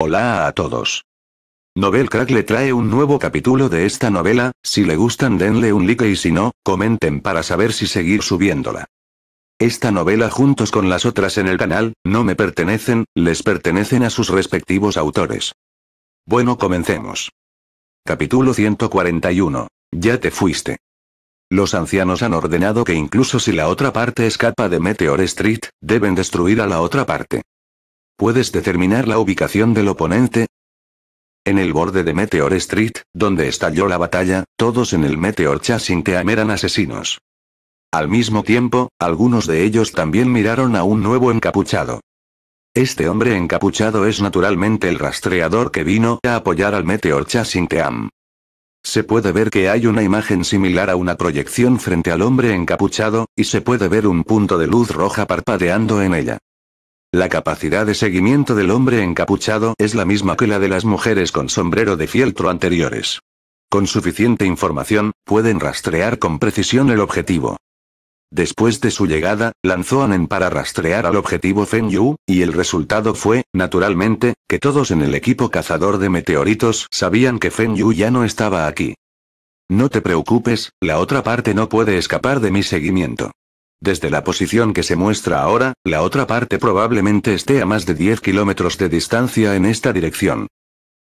Hola a todos. Novel Crack le trae un nuevo capítulo de esta novela, si le gustan denle un like y si no, comenten para saber si seguir subiéndola. Esta novela juntos con las otras en el canal, no me pertenecen, les pertenecen a sus respectivos autores. Bueno comencemos. Capítulo 141. Ya te fuiste. Los ancianos han ordenado que incluso si la otra parte escapa de Meteor Street, deben destruir a la otra parte. ¿Puedes determinar la ubicación del oponente? En el borde de Meteor Street, donde estalló la batalla, todos en el Meteor Chasing Team eran asesinos. Al mismo tiempo, algunos de ellos también miraron a un nuevo encapuchado. Este hombre encapuchado es naturalmente el rastreador que vino a apoyar al Meteor Chasing Team. Se puede ver que hay una imagen similar a una proyección frente al hombre encapuchado, y se puede ver un punto de luz roja parpadeando en ella. La capacidad de seguimiento del hombre encapuchado es la misma que la de las mujeres con sombrero de fieltro anteriores. Con suficiente información, pueden rastrear con precisión el objetivo. Después de su llegada, lanzó a para rastrear al objetivo Fen Yu, y el resultado fue, naturalmente, que todos en el equipo cazador de meteoritos sabían que Fen Yu ya no estaba aquí. No te preocupes, la otra parte no puede escapar de mi seguimiento. Desde la posición que se muestra ahora, la otra parte probablemente esté a más de 10 kilómetros de distancia en esta dirección.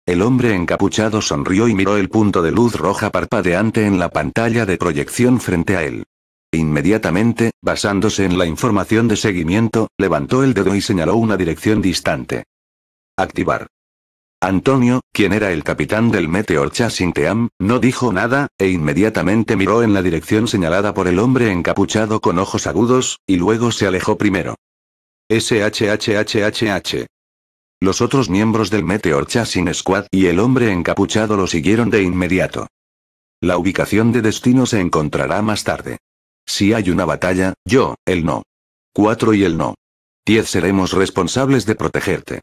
El hombre encapuchado sonrió y miró el punto de luz roja parpadeante en la pantalla de proyección frente a él. Inmediatamente, basándose en la información de seguimiento, levantó el dedo y señaló una dirección distante. Activar. Antonio, quien era el capitán del Meteor Team, no dijo nada, e inmediatamente miró en la dirección señalada por el hombre encapuchado con ojos agudos, y luego se alejó primero. SHHHHH. Los otros miembros del Meteor Chasing Squad y el hombre encapuchado lo siguieron de inmediato. La ubicación de destino se encontrará más tarde. Si hay una batalla, yo, el no. 4 y el no. 10 seremos responsables de protegerte.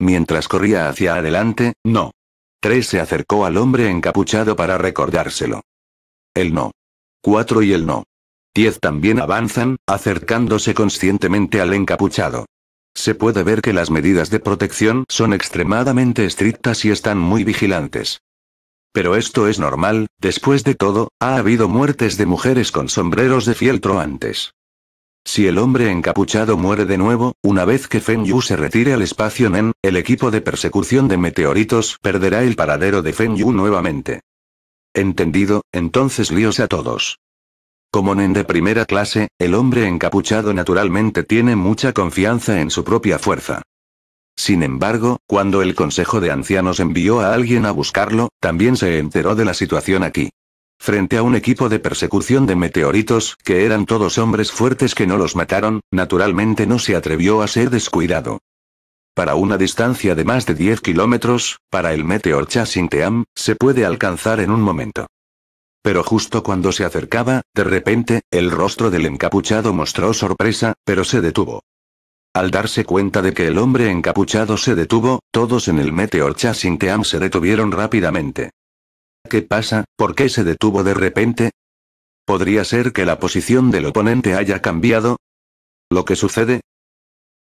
Mientras corría hacia adelante, no. Tres se acercó al hombre encapuchado para recordárselo. El no. Cuatro y el no. Diez también avanzan, acercándose conscientemente al encapuchado. Se puede ver que las medidas de protección son extremadamente estrictas y están muy vigilantes. Pero esto es normal, después de todo, ha habido muertes de mujeres con sombreros de fieltro antes. Si el hombre encapuchado muere de nuevo, una vez que Fen Yu se retire al espacio Nen, el equipo de persecución de meteoritos perderá el paradero de Fen Yu nuevamente. Entendido, entonces líos a todos. Como Nen de primera clase, el hombre encapuchado naturalmente tiene mucha confianza en su propia fuerza. Sin embargo, cuando el Consejo de Ancianos envió a alguien a buscarlo, también se enteró de la situación aquí. Frente a un equipo de persecución de meteoritos, que eran todos hombres fuertes que no los mataron, naturalmente no se atrevió a ser descuidado. Para una distancia de más de 10 kilómetros, para el Meteor team se puede alcanzar en un momento. Pero justo cuando se acercaba, de repente, el rostro del encapuchado mostró sorpresa, pero se detuvo. Al darse cuenta de que el hombre encapuchado se detuvo, todos en el Meteor team se detuvieron rápidamente. ¿Qué pasa? ¿Por qué se detuvo de repente? ¿Podría ser que la posición del oponente haya cambiado? ¿Lo que sucede?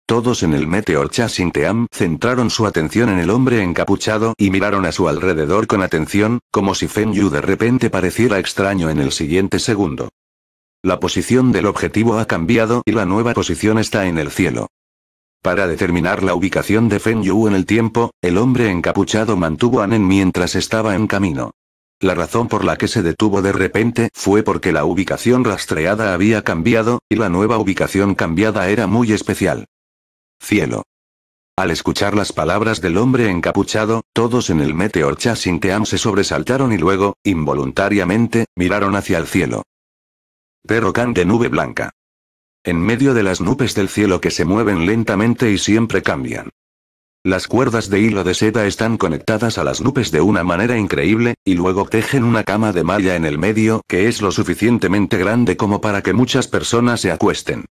Todos en el Meteor Chasing Team centraron su atención en el hombre encapuchado y miraron a su alrededor con atención, como si Feng Yu de repente pareciera extraño en el siguiente segundo. La posición del objetivo ha cambiado y la nueva posición está en el cielo. Para determinar la ubicación de Feng Yu en el tiempo, el hombre encapuchado mantuvo a Nen mientras estaba en camino. La razón por la que se detuvo de repente fue porque la ubicación rastreada había cambiado, y la nueva ubicación cambiada era muy especial. Cielo. Al escuchar las palabras del hombre encapuchado, todos en el Meteor Team se sobresaltaron y luego, involuntariamente, miraron hacia el cielo. Perro can de nube blanca. En medio de las nubes del cielo que se mueven lentamente y siempre cambian. Las cuerdas de hilo de seda están conectadas a las nubes de una manera increíble, y luego tejen una cama de malla en el medio que es lo suficientemente grande como para que muchas personas se acuesten.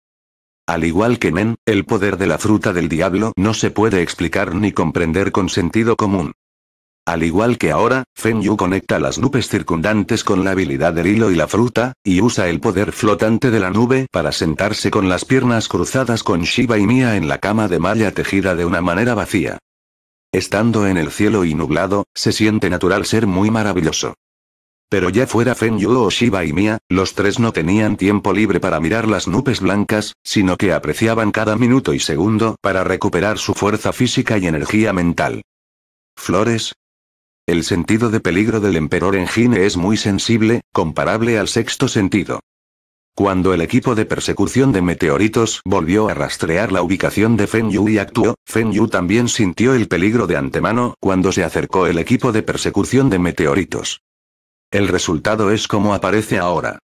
Al igual que Men, el poder de la fruta del diablo no se puede explicar ni comprender con sentido común. Al igual que ahora, Fen Yu conecta las nubes circundantes con la habilidad del hilo y la fruta, y usa el poder flotante de la nube para sentarse con las piernas cruzadas con Shiba y Mia en la cama de malla tejida de una manera vacía. Estando en el cielo y nublado, se siente natural ser muy maravilloso. Pero ya fuera Fen Yu o Shiba y Mia, los tres no tenían tiempo libre para mirar las nubes blancas, sino que apreciaban cada minuto y segundo para recuperar su fuerza física y energía mental. Flores, el sentido de peligro del emperador Engine es muy sensible, comparable al sexto sentido. Cuando el equipo de persecución de meteoritos volvió a rastrear la ubicación de Fenyu y actuó, fenyu Yu también sintió el peligro de antemano cuando se acercó el equipo de persecución de meteoritos. El resultado es como aparece ahora.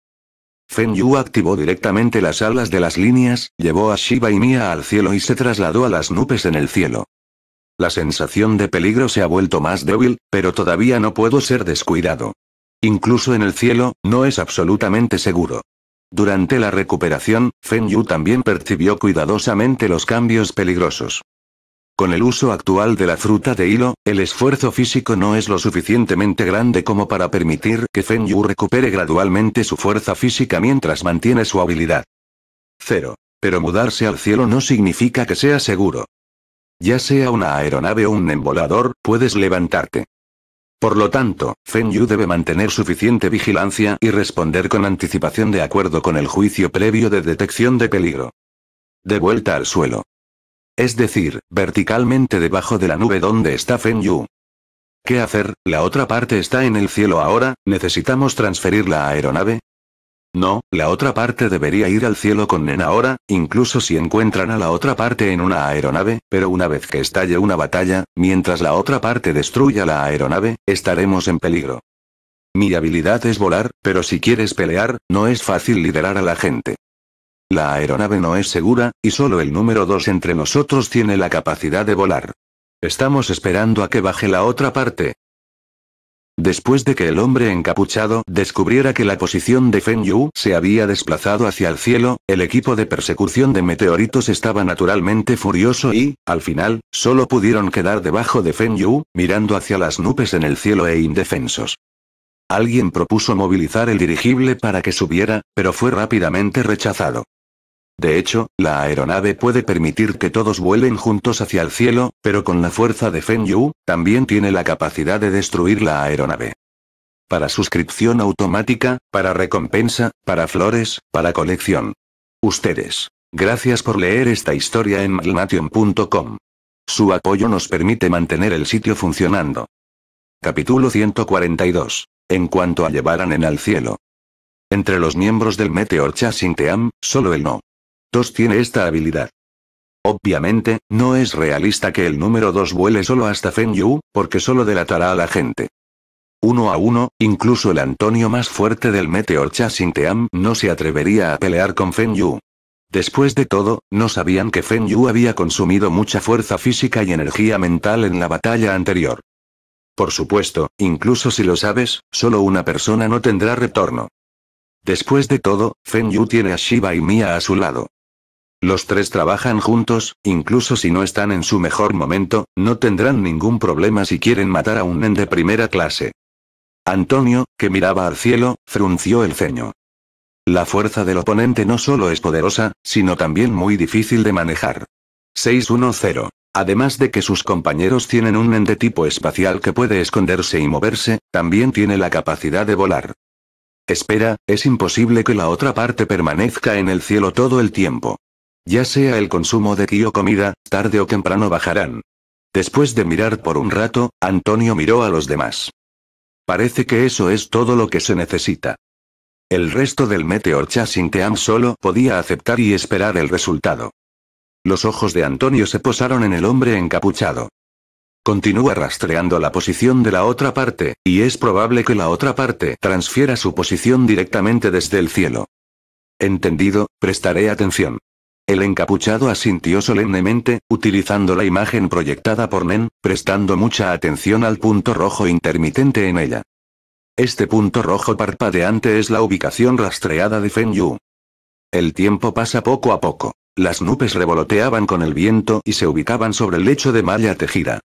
fenyu Yu activó directamente las alas de las líneas, llevó a Shiba y Mia al cielo y se trasladó a las nubes en el cielo. La sensación de peligro se ha vuelto más débil, pero todavía no puedo ser descuidado. Incluso en el cielo, no es absolutamente seguro. Durante la recuperación, Feng Yu también percibió cuidadosamente los cambios peligrosos. Con el uso actual de la fruta de hilo, el esfuerzo físico no es lo suficientemente grande como para permitir que Feng Yu recupere gradualmente su fuerza física mientras mantiene su habilidad. Cero. Pero mudarse al cielo no significa que sea seguro. Ya sea una aeronave o un embolador, puedes levantarte. Por lo tanto, Fen Yu debe mantener suficiente vigilancia y responder con anticipación de acuerdo con el juicio previo de detección de peligro. De vuelta al suelo. Es decir, verticalmente debajo de la nube donde está Fen Yu. ¿Qué hacer? La otra parte está en el cielo ahora, ¿necesitamos transferir la aeronave? No, la otra parte debería ir al cielo con Nen ahora, incluso si encuentran a la otra parte en una aeronave, pero una vez que estalle una batalla, mientras la otra parte destruya la aeronave, estaremos en peligro. Mi habilidad es volar, pero si quieres pelear, no es fácil liderar a la gente. La aeronave no es segura, y solo el número 2 entre nosotros tiene la capacidad de volar. Estamos esperando a que baje la otra parte, Después de que el hombre encapuchado descubriera que la posición de Feng Yu se había desplazado hacia el cielo, el equipo de persecución de meteoritos estaba naturalmente furioso y, al final, solo pudieron quedar debajo de Feng Yu, mirando hacia las nubes en el cielo e indefensos. Alguien propuso movilizar el dirigible para que subiera, pero fue rápidamente rechazado. De hecho, la aeronave puede permitir que todos vuelen juntos hacia el cielo, pero con la fuerza de Fen Yu, también tiene la capacidad de destruir la aeronave. Para suscripción automática, para recompensa, para flores, para colección. Ustedes. Gracias por leer esta historia en malnation.com. Su apoyo nos permite mantener el sitio funcionando. Capítulo 142. En cuanto a llevaran en al cielo. Entre los miembros del Meteor Chasing Team, solo el no tiene esta habilidad. Obviamente, no es realista que el número 2 vuele solo hasta Fen Yu, porque solo delatará a la gente. Uno a uno, incluso el Antonio más fuerte del Meteor Team no se atrevería a pelear con Fen Yu. Después de todo, no sabían que Fen Yu había consumido mucha fuerza física y energía mental en la batalla anterior. Por supuesto, incluso si lo sabes, solo una persona no tendrá retorno. Después de todo, Fen Yu tiene a Shiba y Mia a su lado. Los tres trabajan juntos, incluso si no están en su mejor momento, no tendrán ningún problema si quieren matar a un nen de primera clase. Antonio, que miraba al cielo, frunció el ceño. La fuerza del oponente no solo es poderosa, sino también muy difícil de manejar. 610. Además de que sus compañeros tienen un de tipo espacial que puede esconderse y moverse, también tiene la capacidad de volar. Espera, es imposible que la otra parte permanezca en el cielo todo el tiempo. Ya sea el consumo de ki o comida, tarde o temprano bajarán. Después de mirar por un rato, Antonio miró a los demás. Parece que eso es todo lo que se necesita. El resto del Meteor Chasing Team solo podía aceptar y esperar el resultado. Los ojos de Antonio se posaron en el hombre encapuchado. Continúa rastreando la posición de la otra parte, y es probable que la otra parte transfiera su posición directamente desde el cielo. Entendido, prestaré atención. El encapuchado asintió solemnemente, utilizando la imagen proyectada por Nen, prestando mucha atención al punto rojo intermitente en ella. Este punto rojo parpadeante es la ubicación rastreada de Fen Yu. El tiempo pasa poco a poco. Las nubes revoloteaban con el viento y se ubicaban sobre el lecho de malla tejida.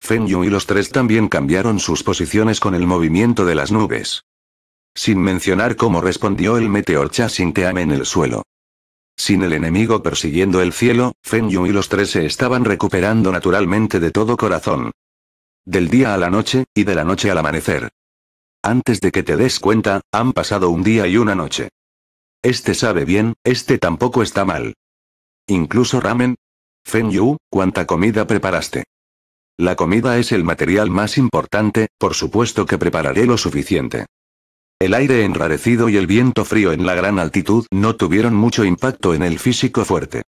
Fen Yu y los tres también cambiaron sus posiciones con el movimiento de las nubes. Sin mencionar cómo respondió el meteor Teame en el suelo. Sin el enemigo persiguiendo el cielo, Feng Yu y los tres se estaban recuperando naturalmente de todo corazón. Del día a la noche, y de la noche al amanecer. Antes de que te des cuenta, han pasado un día y una noche. Este sabe bien, este tampoco está mal. Incluso ramen. Feng Yu, ¿cuánta comida preparaste? La comida es el material más importante, por supuesto que prepararé lo suficiente. El aire enrarecido y el viento frío en la gran altitud no tuvieron mucho impacto en el físico fuerte.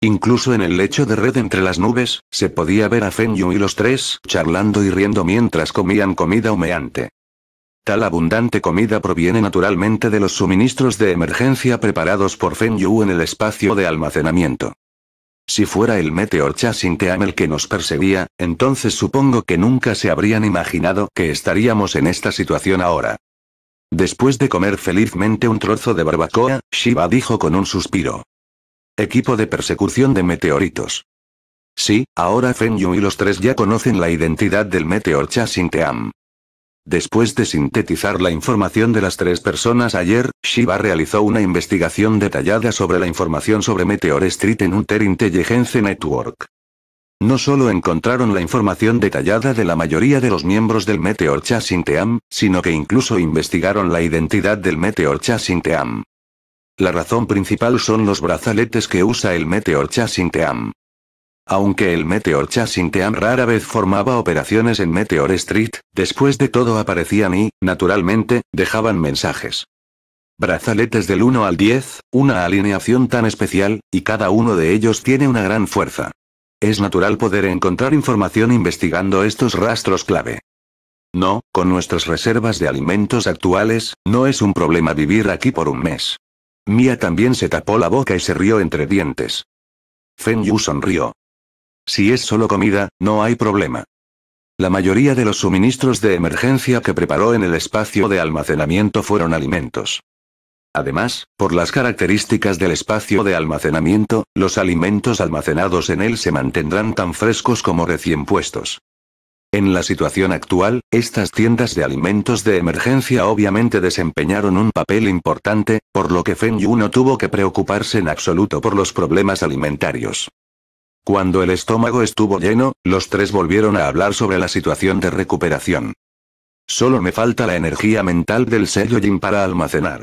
Incluso en el lecho de red entre las nubes, se podía ver a Feng Yu y los tres charlando y riendo mientras comían comida humeante. Tal abundante comida proviene naturalmente de los suministros de emergencia preparados por Feng Yu en el espacio de almacenamiento. Si fuera el Meteor Chasing el que nos perseguía, entonces supongo que nunca se habrían imaginado que estaríamos en esta situación ahora. Después de comer felizmente un trozo de barbacoa, Shiva dijo con un suspiro. Equipo de persecución de meteoritos. Sí, ahora Fen Yu y los tres ya conocen la identidad del Meteor Chasinteam. Team. Después de sintetizar la información de las tres personas ayer, Shiva realizó una investigación detallada sobre la información sobre Meteor Street en Ter Intelligence Network. No solo encontraron la información detallada de la mayoría de los miembros del Meteor Team, sino que incluso investigaron la identidad del Meteor Team. La razón principal son los brazaletes que usa el Meteor Team. Aunque el Meteor Team rara vez formaba operaciones en Meteor Street, después de todo aparecían y, naturalmente, dejaban mensajes. Brazaletes del 1 al 10, una alineación tan especial, y cada uno de ellos tiene una gran fuerza. Es natural poder encontrar información investigando estos rastros clave. No, con nuestras reservas de alimentos actuales, no es un problema vivir aquí por un mes. Mia también se tapó la boca y se rió entre dientes. Feng Yu sonrió. Si es solo comida, no hay problema. La mayoría de los suministros de emergencia que preparó en el espacio de almacenamiento fueron alimentos. Además, por las características del espacio de almacenamiento, los alimentos almacenados en él se mantendrán tan frescos como recién puestos. En la situación actual, estas tiendas de alimentos de emergencia obviamente desempeñaron un papel importante, por lo que Feng Yu no tuvo que preocuparse en absoluto por los problemas alimentarios. Cuando el estómago estuvo lleno, los tres volvieron a hablar sobre la situación de recuperación. Solo me falta la energía mental del sello Jin para almacenar.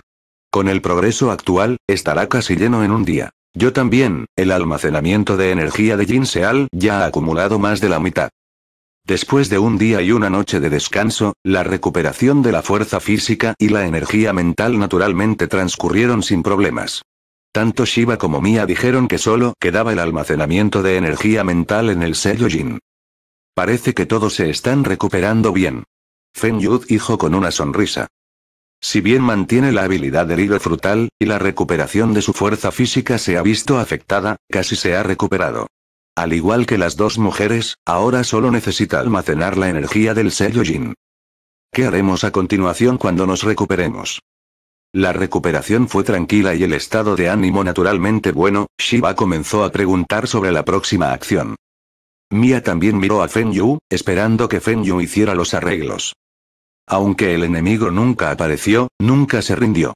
Con el progreso actual, estará casi lleno en un día. Yo también, el almacenamiento de energía de Jin Seal ya ha acumulado más de la mitad. Después de un día y una noche de descanso, la recuperación de la fuerza física y la energía mental naturalmente transcurrieron sin problemas. Tanto Shiva como Mia dijeron que solo quedaba el almacenamiento de energía mental en el sello Jin. Parece que todos se están recuperando bien. Fen Yud dijo con una sonrisa. Si bien mantiene la habilidad del hilo frutal, y la recuperación de su fuerza física se ha visto afectada, casi se ha recuperado. Al igual que las dos mujeres, ahora solo necesita almacenar la energía del sello Jin. ¿Qué haremos a continuación cuando nos recuperemos? La recuperación fue tranquila y el estado de ánimo naturalmente bueno, Shiva comenzó a preguntar sobre la próxima acción. Mia también miró a Feng Yu, esperando que Fenyu Yu hiciera los arreglos. Aunque el enemigo nunca apareció, nunca se rindió.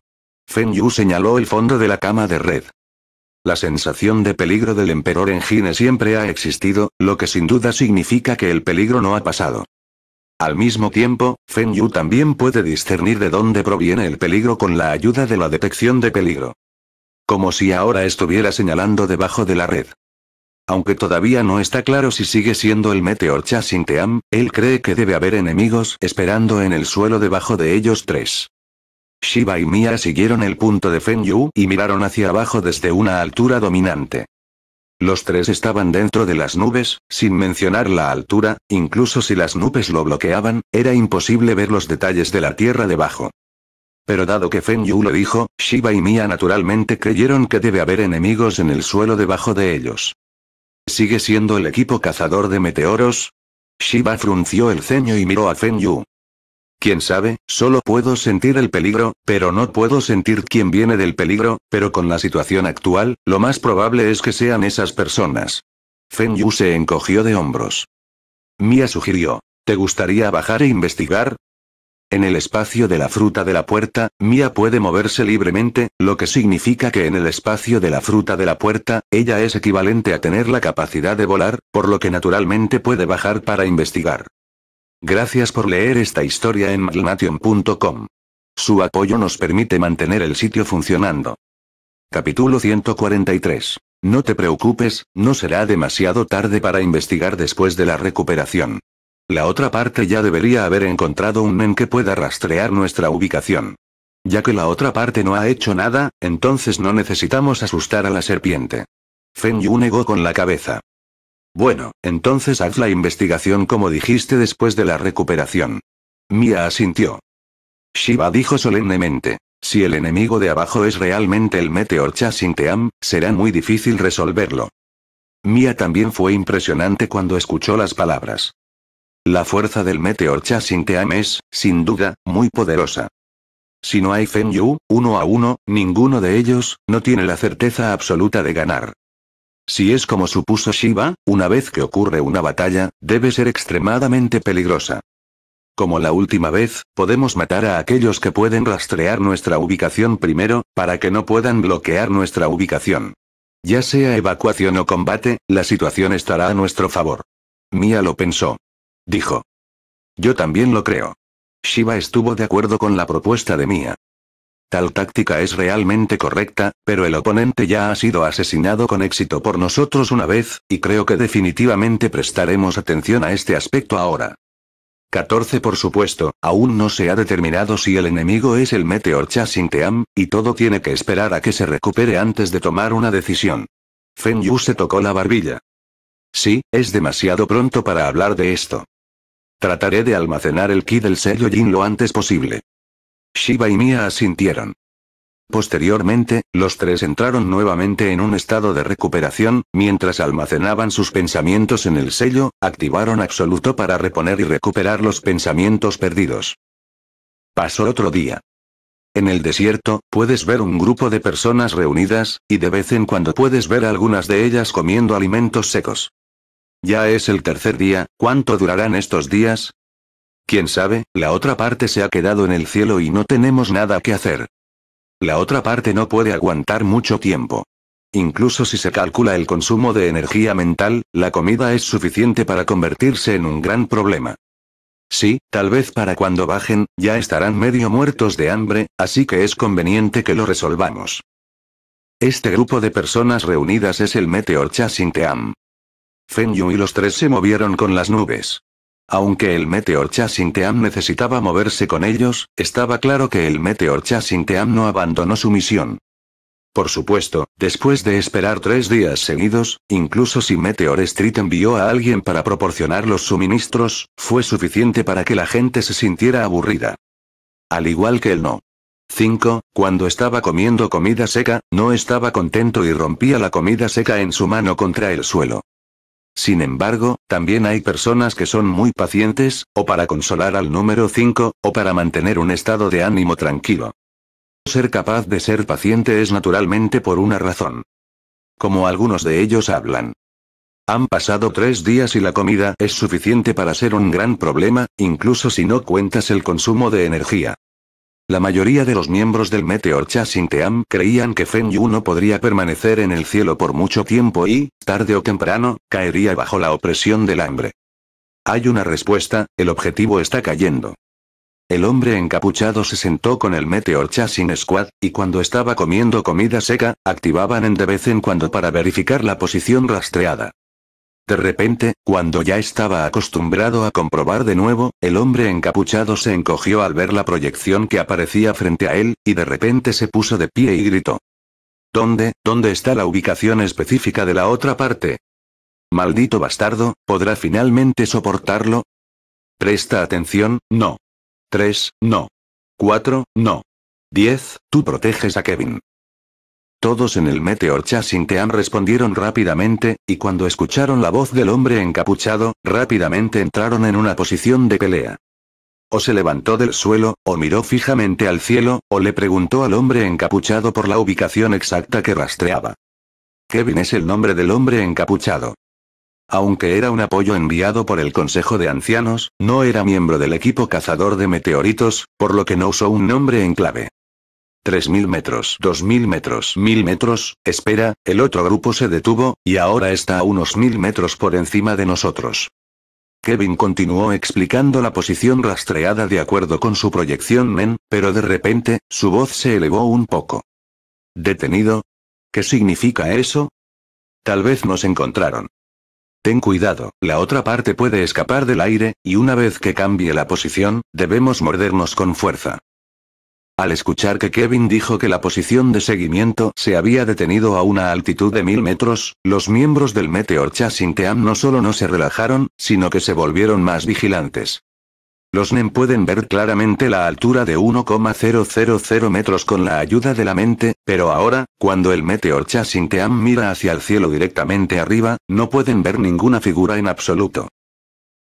Fen Yu señaló el fondo de la cama de red. La sensación de peligro del emperador en siempre ha existido, lo que sin duda significa que el peligro no ha pasado. Al mismo tiempo, Feng Yu también puede discernir de dónde proviene el peligro con la ayuda de la detección de peligro. Como si ahora estuviera señalando debajo de la red. Aunque todavía no está claro si sigue siendo el Meteor Chasinteam, él cree que debe haber enemigos esperando en el suelo debajo de ellos tres. Shiba y Mia siguieron el punto de Fen Yu y miraron hacia abajo desde una altura dominante. Los tres estaban dentro de las nubes, sin mencionar la altura, incluso si las nubes lo bloqueaban, era imposible ver los detalles de la tierra debajo. Pero dado que Fen Yu lo dijo, Shiba y Mia naturalmente creyeron que debe haber enemigos en el suelo debajo de ellos. ¿Sigue siendo el equipo cazador de meteoros? Shiba frunció el ceño y miró a Fen Yu. Quién sabe, solo puedo sentir el peligro, pero no puedo sentir quién viene del peligro, pero con la situación actual, lo más probable es que sean esas personas. Fen Yu se encogió de hombros. Mia sugirió. ¿Te gustaría bajar e investigar? En el espacio de la fruta de la puerta, Mia puede moverse libremente, lo que significa que en el espacio de la fruta de la puerta, ella es equivalente a tener la capacidad de volar, por lo que naturalmente puede bajar para investigar. Gracias por leer esta historia en malnation.com. Su apoyo nos permite mantener el sitio funcionando. Capítulo 143. No te preocupes, no será demasiado tarde para investigar después de la recuperación. La otra parte ya debería haber encontrado un men que pueda rastrear nuestra ubicación. Ya que la otra parte no ha hecho nada, entonces no necesitamos asustar a la serpiente. Fen negó con la cabeza. Bueno, entonces haz la investigación como dijiste después de la recuperación. Mia asintió. Shiva dijo solemnemente. Si el enemigo de abajo es realmente el Meteor Chasinteam, será muy difícil resolverlo. Mia también fue impresionante cuando escuchó las palabras. La fuerza del Meteor Chasing Team es, sin duda, muy poderosa. Si no hay Fenyu, uno a uno, ninguno de ellos, no tiene la certeza absoluta de ganar. Si es como supuso Shiva, una vez que ocurre una batalla, debe ser extremadamente peligrosa. Como la última vez, podemos matar a aquellos que pueden rastrear nuestra ubicación primero, para que no puedan bloquear nuestra ubicación. Ya sea evacuación o combate, la situación estará a nuestro favor. Mia lo pensó. Dijo. Yo también lo creo. Shiva estuvo de acuerdo con la propuesta de Mia. Tal táctica es realmente correcta, pero el oponente ya ha sido asesinado con éxito por nosotros una vez, y creo que definitivamente prestaremos atención a este aspecto ahora. 14 Por supuesto, aún no se ha determinado si el enemigo es el Meteor Chasing Team, y todo tiene que esperar a que se recupere antes de tomar una decisión. Feng se tocó la barbilla. Sí, es demasiado pronto para hablar de esto. Trataré de almacenar el ki del sello Jin lo antes posible. Shiva y Mia asintieron. Posteriormente, los tres entraron nuevamente en un estado de recuperación, mientras almacenaban sus pensamientos en el sello, activaron absoluto para reponer y recuperar los pensamientos perdidos. Pasó otro día. En el desierto, puedes ver un grupo de personas reunidas, y de vez en cuando puedes ver a algunas de ellas comiendo alimentos secos. Ya es el tercer día, ¿cuánto durarán estos días? Quién sabe, la otra parte se ha quedado en el cielo y no tenemos nada que hacer. La otra parte no puede aguantar mucho tiempo. Incluso si se calcula el consumo de energía mental, la comida es suficiente para convertirse en un gran problema. Sí, tal vez para cuando bajen, ya estarán medio muertos de hambre, así que es conveniente que lo resolvamos. Este grupo de personas reunidas es el Meteor Chasing Team. Fengyu y los tres se movieron con las nubes. Aunque el Meteor Chasing Team necesitaba moverse con ellos, estaba claro que el Meteor Chasing Team no abandonó su misión. Por supuesto, después de esperar tres días seguidos, incluso si Meteor Street envió a alguien para proporcionar los suministros, fue suficiente para que la gente se sintiera aburrida. Al igual que el no. 5. Cuando estaba comiendo comida seca, no estaba contento y rompía la comida seca en su mano contra el suelo. Sin embargo, también hay personas que son muy pacientes, o para consolar al número 5, o para mantener un estado de ánimo tranquilo. Ser capaz de ser paciente es naturalmente por una razón. Como algunos de ellos hablan. Han pasado tres días y la comida es suficiente para ser un gran problema, incluso si no cuentas el consumo de energía. La mayoría de los miembros del Meteor Chasing Team creían que Fen Yu no podría permanecer en el cielo por mucho tiempo y, tarde o temprano, caería bajo la opresión del hambre. Hay una respuesta, el objetivo está cayendo. El hombre encapuchado se sentó con el Meteor Chasing Squad, y cuando estaba comiendo comida seca, activaban en de vez en cuando para verificar la posición rastreada. De repente, cuando ya estaba acostumbrado a comprobar de nuevo, el hombre encapuchado se encogió al ver la proyección que aparecía frente a él, y de repente se puso de pie y gritó. ¿Dónde, dónde está la ubicación específica de la otra parte? Maldito bastardo, ¿podrá finalmente soportarlo? Presta atención, no. 3, no. 4, no. 10, tú proteges a Kevin. Todos en el Meteor Chasing Team respondieron rápidamente, y cuando escucharon la voz del hombre encapuchado, rápidamente entraron en una posición de pelea. O se levantó del suelo, o miró fijamente al cielo, o le preguntó al hombre encapuchado por la ubicación exacta que rastreaba. Kevin es el nombre del hombre encapuchado. Aunque era un apoyo enviado por el Consejo de Ancianos, no era miembro del equipo cazador de meteoritos, por lo que no usó un nombre en clave. 3.000 metros, 2.000 metros, 1.000 metros, espera, el otro grupo se detuvo, y ahora está a unos 1.000 metros por encima de nosotros. Kevin continuó explicando la posición rastreada de acuerdo con su proyección men, pero de repente, su voz se elevó un poco. ¿Detenido? ¿Qué significa eso? Tal vez nos encontraron. Ten cuidado, la otra parte puede escapar del aire, y una vez que cambie la posición, debemos mordernos con fuerza. Al escuchar que Kevin dijo que la posición de seguimiento se había detenido a una altitud de mil metros, los miembros del Meteor Chasing Team no solo no se relajaron, sino que se volvieron más vigilantes. Los NEM pueden ver claramente la altura de 1,000 metros con la ayuda de la mente, pero ahora, cuando el Meteor Chasing Team mira hacia el cielo directamente arriba, no pueden ver ninguna figura en absoluto.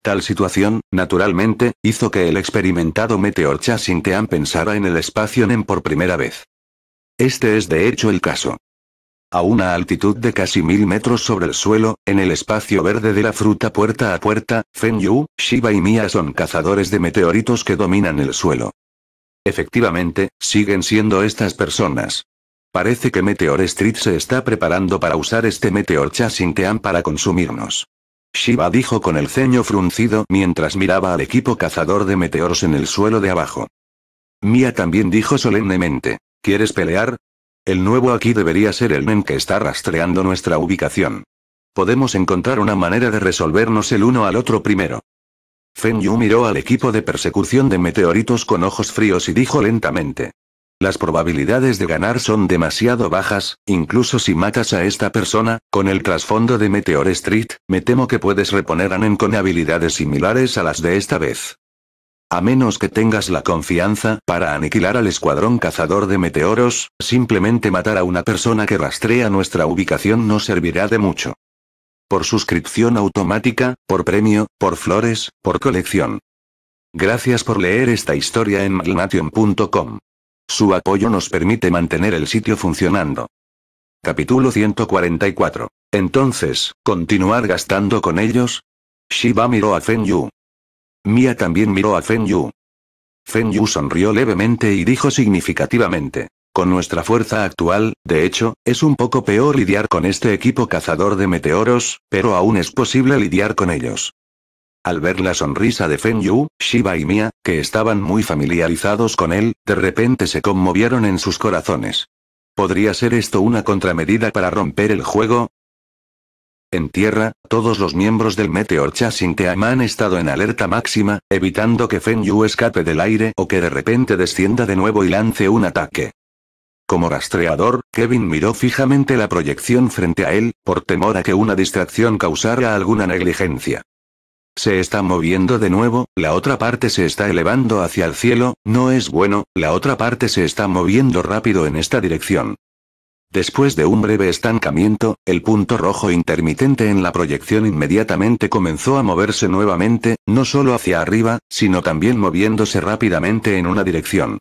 Tal situación, naturalmente, hizo que el experimentado Meteor Chasing Team pensara en el espacio NEM por primera vez. Este es de hecho el caso. A una altitud de casi mil metros sobre el suelo, en el espacio verde de la fruta puerta a puerta, Fen Yu, Shiba y Mia son cazadores de meteoritos que dominan el suelo. Efectivamente, siguen siendo estas personas. Parece que Meteor Street se está preparando para usar este Meteor Chasing Team para consumirnos. Shiva dijo con el ceño fruncido mientras miraba al equipo cazador de meteoros en el suelo de abajo. Mia también dijo solemnemente, ¿quieres pelear? El nuevo aquí debería ser el men que está rastreando nuestra ubicación. Podemos encontrar una manera de resolvernos el uno al otro primero. Feng Yu miró al equipo de persecución de meteoritos con ojos fríos y dijo lentamente, las probabilidades de ganar son demasiado bajas, incluso si matas a esta persona, con el trasfondo de Meteor Street, me temo que puedes reponer a Nen con habilidades similares a las de esta vez. A menos que tengas la confianza para aniquilar al escuadrón cazador de meteoros, simplemente matar a una persona que rastrea nuestra ubicación no servirá de mucho. Por suscripción automática, por premio, por flores, por colección. Gracias por leer esta historia en malnation.com. Su apoyo nos permite mantener el sitio funcionando. Capítulo 144. Entonces, ¿continuar gastando con ellos? Shiba miró a Fenyu. Yu. Mia también miró a Fenyu. Yu. Yu sonrió levemente y dijo significativamente. Con nuestra fuerza actual, de hecho, es un poco peor lidiar con este equipo cazador de meteoros, pero aún es posible lidiar con ellos. Al ver la sonrisa de Feng Yu, Shiba y Mia, que estaban muy familiarizados con él, de repente se conmovieron en sus corazones. ¿Podría ser esto una contramedida para romper el juego? En tierra, todos los miembros del Meteor Team han estado en alerta máxima, evitando que Feng Yu escape del aire o que de repente descienda de nuevo y lance un ataque. Como rastreador, Kevin miró fijamente la proyección frente a él, por temor a que una distracción causara alguna negligencia. Se está moviendo de nuevo, la otra parte se está elevando hacia el cielo, no es bueno, la otra parte se está moviendo rápido en esta dirección. Después de un breve estancamiento, el punto rojo intermitente en la proyección inmediatamente comenzó a moverse nuevamente, no solo hacia arriba, sino también moviéndose rápidamente en una dirección.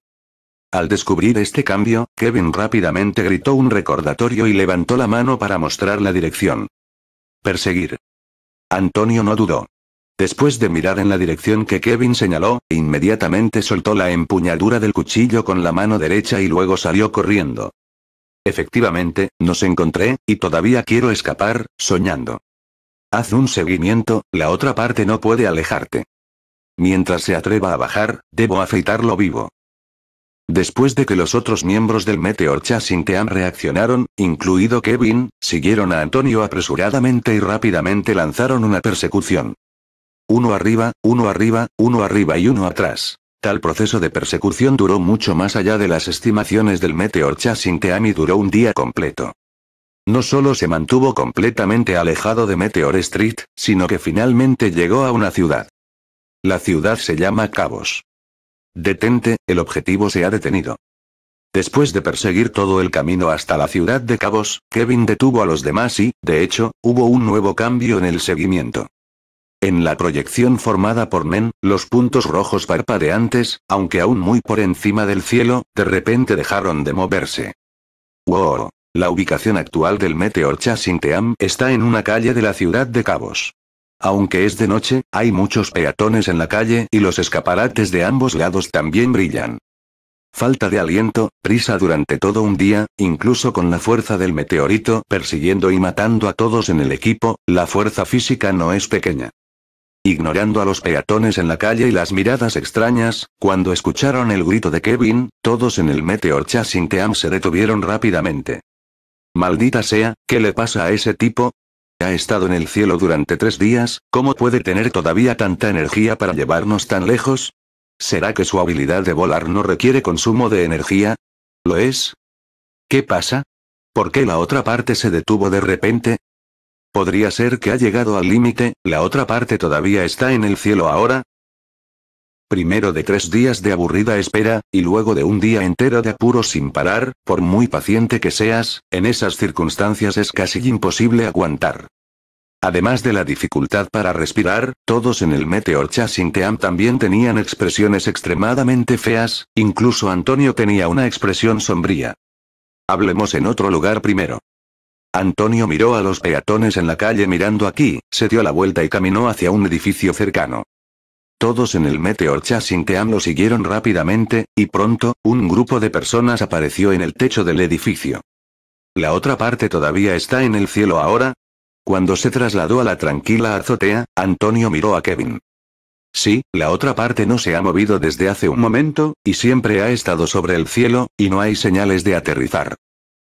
Al descubrir este cambio, Kevin rápidamente gritó un recordatorio y levantó la mano para mostrar la dirección. Perseguir. Antonio no dudó. Después de mirar en la dirección que Kevin señaló, inmediatamente soltó la empuñadura del cuchillo con la mano derecha y luego salió corriendo. Efectivamente, nos encontré, y todavía quiero escapar, soñando. Haz un seguimiento, la otra parte no puede alejarte. Mientras se atreva a bajar, debo afeitarlo vivo. Después de que los otros miembros del Meteor Team reaccionaron, incluido Kevin, siguieron a Antonio apresuradamente y rápidamente lanzaron una persecución. Uno arriba, uno arriba, uno arriba y uno atrás. Tal proceso de persecución duró mucho más allá de las estimaciones del Meteor Chasing Team duró un día completo. No solo se mantuvo completamente alejado de Meteor Street, sino que finalmente llegó a una ciudad. La ciudad se llama Cabos. Detente, el objetivo se ha detenido. Después de perseguir todo el camino hasta la ciudad de Cabos, Kevin detuvo a los demás y, de hecho, hubo un nuevo cambio en el seguimiento. En la proyección formada por Men, los puntos rojos parpadeantes, aunque aún muy por encima del cielo, de repente dejaron de moverse. Wow. La ubicación actual del Meteor team está en una calle de la ciudad de Cabos. Aunque es de noche, hay muchos peatones en la calle y los escaparates de ambos lados también brillan. Falta de aliento, prisa durante todo un día, incluso con la fuerza del meteorito persiguiendo y matando a todos en el equipo, la fuerza física no es pequeña ignorando a los peatones en la calle y las miradas extrañas, cuando escucharon el grito de Kevin, todos en el Meteor Chasing Team se detuvieron rápidamente. Maldita sea, ¿qué le pasa a ese tipo? Ha estado en el cielo durante tres días, ¿cómo puede tener todavía tanta energía para llevarnos tan lejos? ¿Será que su habilidad de volar no requiere consumo de energía? ¿Lo es? ¿Qué pasa? ¿Por qué la otra parte se detuvo de repente? Podría ser que ha llegado al límite, la otra parte todavía está en el cielo ahora. Primero de tres días de aburrida espera, y luego de un día entero de apuro sin parar, por muy paciente que seas, en esas circunstancias es casi imposible aguantar. Además de la dificultad para respirar, todos en el Meteor Team también tenían expresiones extremadamente feas, incluso Antonio tenía una expresión sombría. Hablemos en otro lugar primero. Antonio miró a los peatones en la calle mirando aquí, se dio la vuelta y caminó hacia un edificio cercano. Todos en el Meteor que lo siguieron rápidamente, y pronto, un grupo de personas apareció en el techo del edificio. ¿La otra parte todavía está en el cielo ahora? Cuando se trasladó a la tranquila azotea, Antonio miró a Kevin. Sí, la otra parte no se ha movido desde hace un momento, y siempre ha estado sobre el cielo, y no hay señales de aterrizar.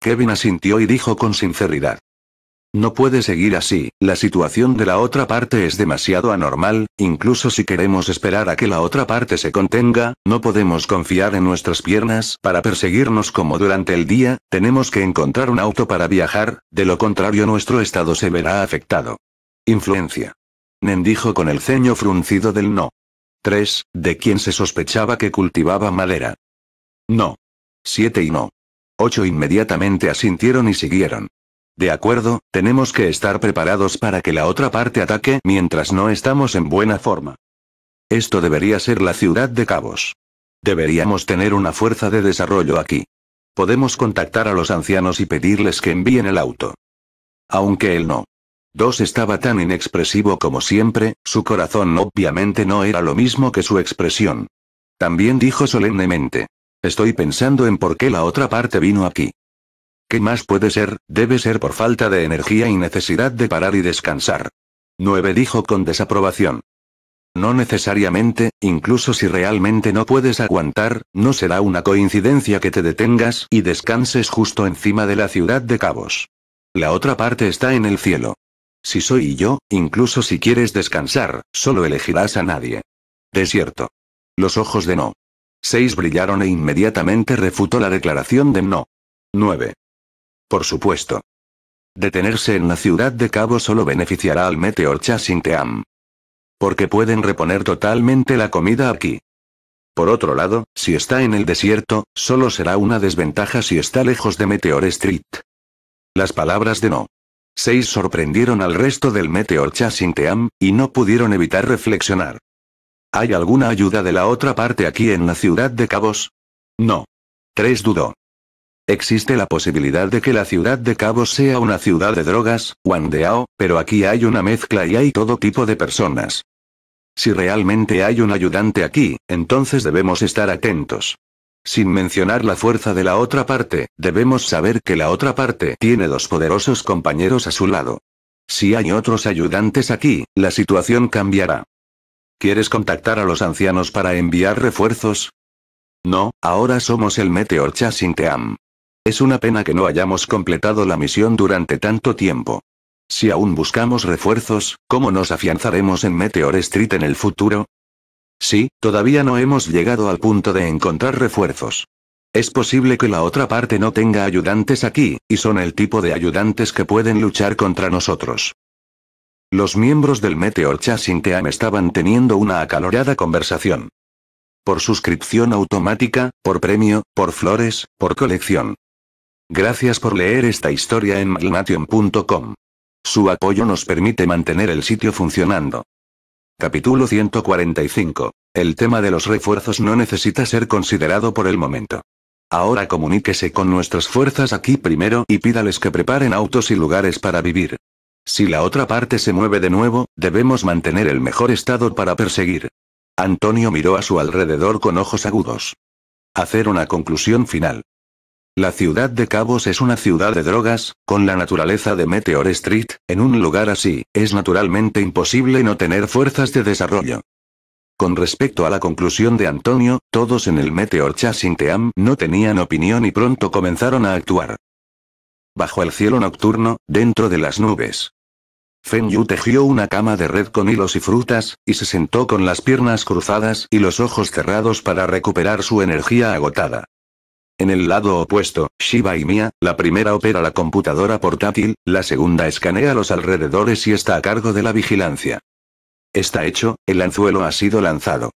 Kevin asintió y dijo con sinceridad. No puede seguir así, la situación de la otra parte es demasiado anormal, incluso si queremos esperar a que la otra parte se contenga, no podemos confiar en nuestras piernas para perseguirnos como durante el día, tenemos que encontrar un auto para viajar, de lo contrario nuestro estado se verá afectado. Influencia. Nen dijo con el ceño fruncido del no. 3. De quien se sospechaba que cultivaba madera. No. 7 y no. Ocho inmediatamente asintieron y siguieron. De acuerdo, tenemos que estar preparados para que la otra parte ataque mientras no estamos en buena forma. Esto debería ser la ciudad de Cabos. Deberíamos tener una fuerza de desarrollo aquí. Podemos contactar a los ancianos y pedirles que envíen el auto. Aunque él no. Dos estaba tan inexpresivo como siempre, su corazón obviamente no era lo mismo que su expresión. También dijo solemnemente, Estoy pensando en por qué la otra parte vino aquí. ¿Qué más puede ser? Debe ser por falta de energía y necesidad de parar y descansar. 9 dijo con desaprobación. No necesariamente, incluso si realmente no puedes aguantar, no será una coincidencia que te detengas y descanses justo encima de la ciudad de Cabos. La otra parte está en el cielo. Si soy yo, incluso si quieres descansar, solo elegirás a nadie. Desierto. Los ojos de No Seis brillaron e inmediatamente refutó la declaración de no. 9. Por supuesto. Detenerse en la ciudad de Cabo solo beneficiará al Meteor Chasing Team. Porque pueden reponer totalmente la comida aquí. Por otro lado, si está en el desierto, solo será una desventaja si está lejos de Meteor Street. Las palabras de no. 6 sorprendieron al resto del Meteor Chasing Team, y no pudieron evitar reflexionar. ¿Hay alguna ayuda de la otra parte aquí en la ciudad de Cabos? No. 3 dudó. Existe la posibilidad de que la ciudad de Cabos sea una ciudad de drogas, Wandeao, pero aquí hay una mezcla y hay todo tipo de personas. Si realmente hay un ayudante aquí, entonces debemos estar atentos. Sin mencionar la fuerza de la otra parte, debemos saber que la otra parte tiene dos poderosos compañeros a su lado. Si hay otros ayudantes aquí, la situación cambiará. ¿Quieres contactar a los ancianos para enviar refuerzos? No, ahora somos el Meteor Chasing Team. Es una pena que no hayamos completado la misión durante tanto tiempo. Si aún buscamos refuerzos, ¿cómo nos afianzaremos en Meteor Street en el futuro? Sí, todavía no hemos llegado al punto de encontrar refuerzos. Es posible que la otra parte no tenga ayudantes aquí, y son el tipo de ayudantes que pueden luchar contra nosotros. Los miembros del Meteor Chasing Team estaban teniendo una acalorada conversación. Por suscripción automática, por premio, por flores, por colección. Gracias por leer esta historia en magnation.com. Su apoyo nos permite mantener el sitio funcionando. Capítulo 145. El tema de los refuerzos no necesita ser considerado por el momento. Ahora comuníquese con nuestras fuerzas aquí primero y pídales que preparen autos y lugares para vivir. Si la otra parte se mueve de nuevo, debemos mantener el mejor estado para perseguir. Antonio miró a su alrededor con ojos agudos. Hacer una conclusión final. La ciudad de Cabos es una ciudad de drogas, con la naturaleza de Meteor Street, en un lugar así, es naturalmente imposible no tener fuerzas de desarrollo. Con respecto a la conclusión de Antonio, todos en el Meteor Chasing Team no tenían opinión y pronto comenzaron a actuar bajo el cielo nocturno, dentro de las nubes. Fen Yu tejió una cama de red con hilos y frutas, y se sentó con las piernas cruzadas y los ojos cerrados para recuperar su energía agotada. En el lado opuesto, Shiba y Mia, la primera opera la computadora portátil, la segunda escanea los alrededores y está a cargo de la vigilancia. Está hecho, el anzuelo ha sido lanzado.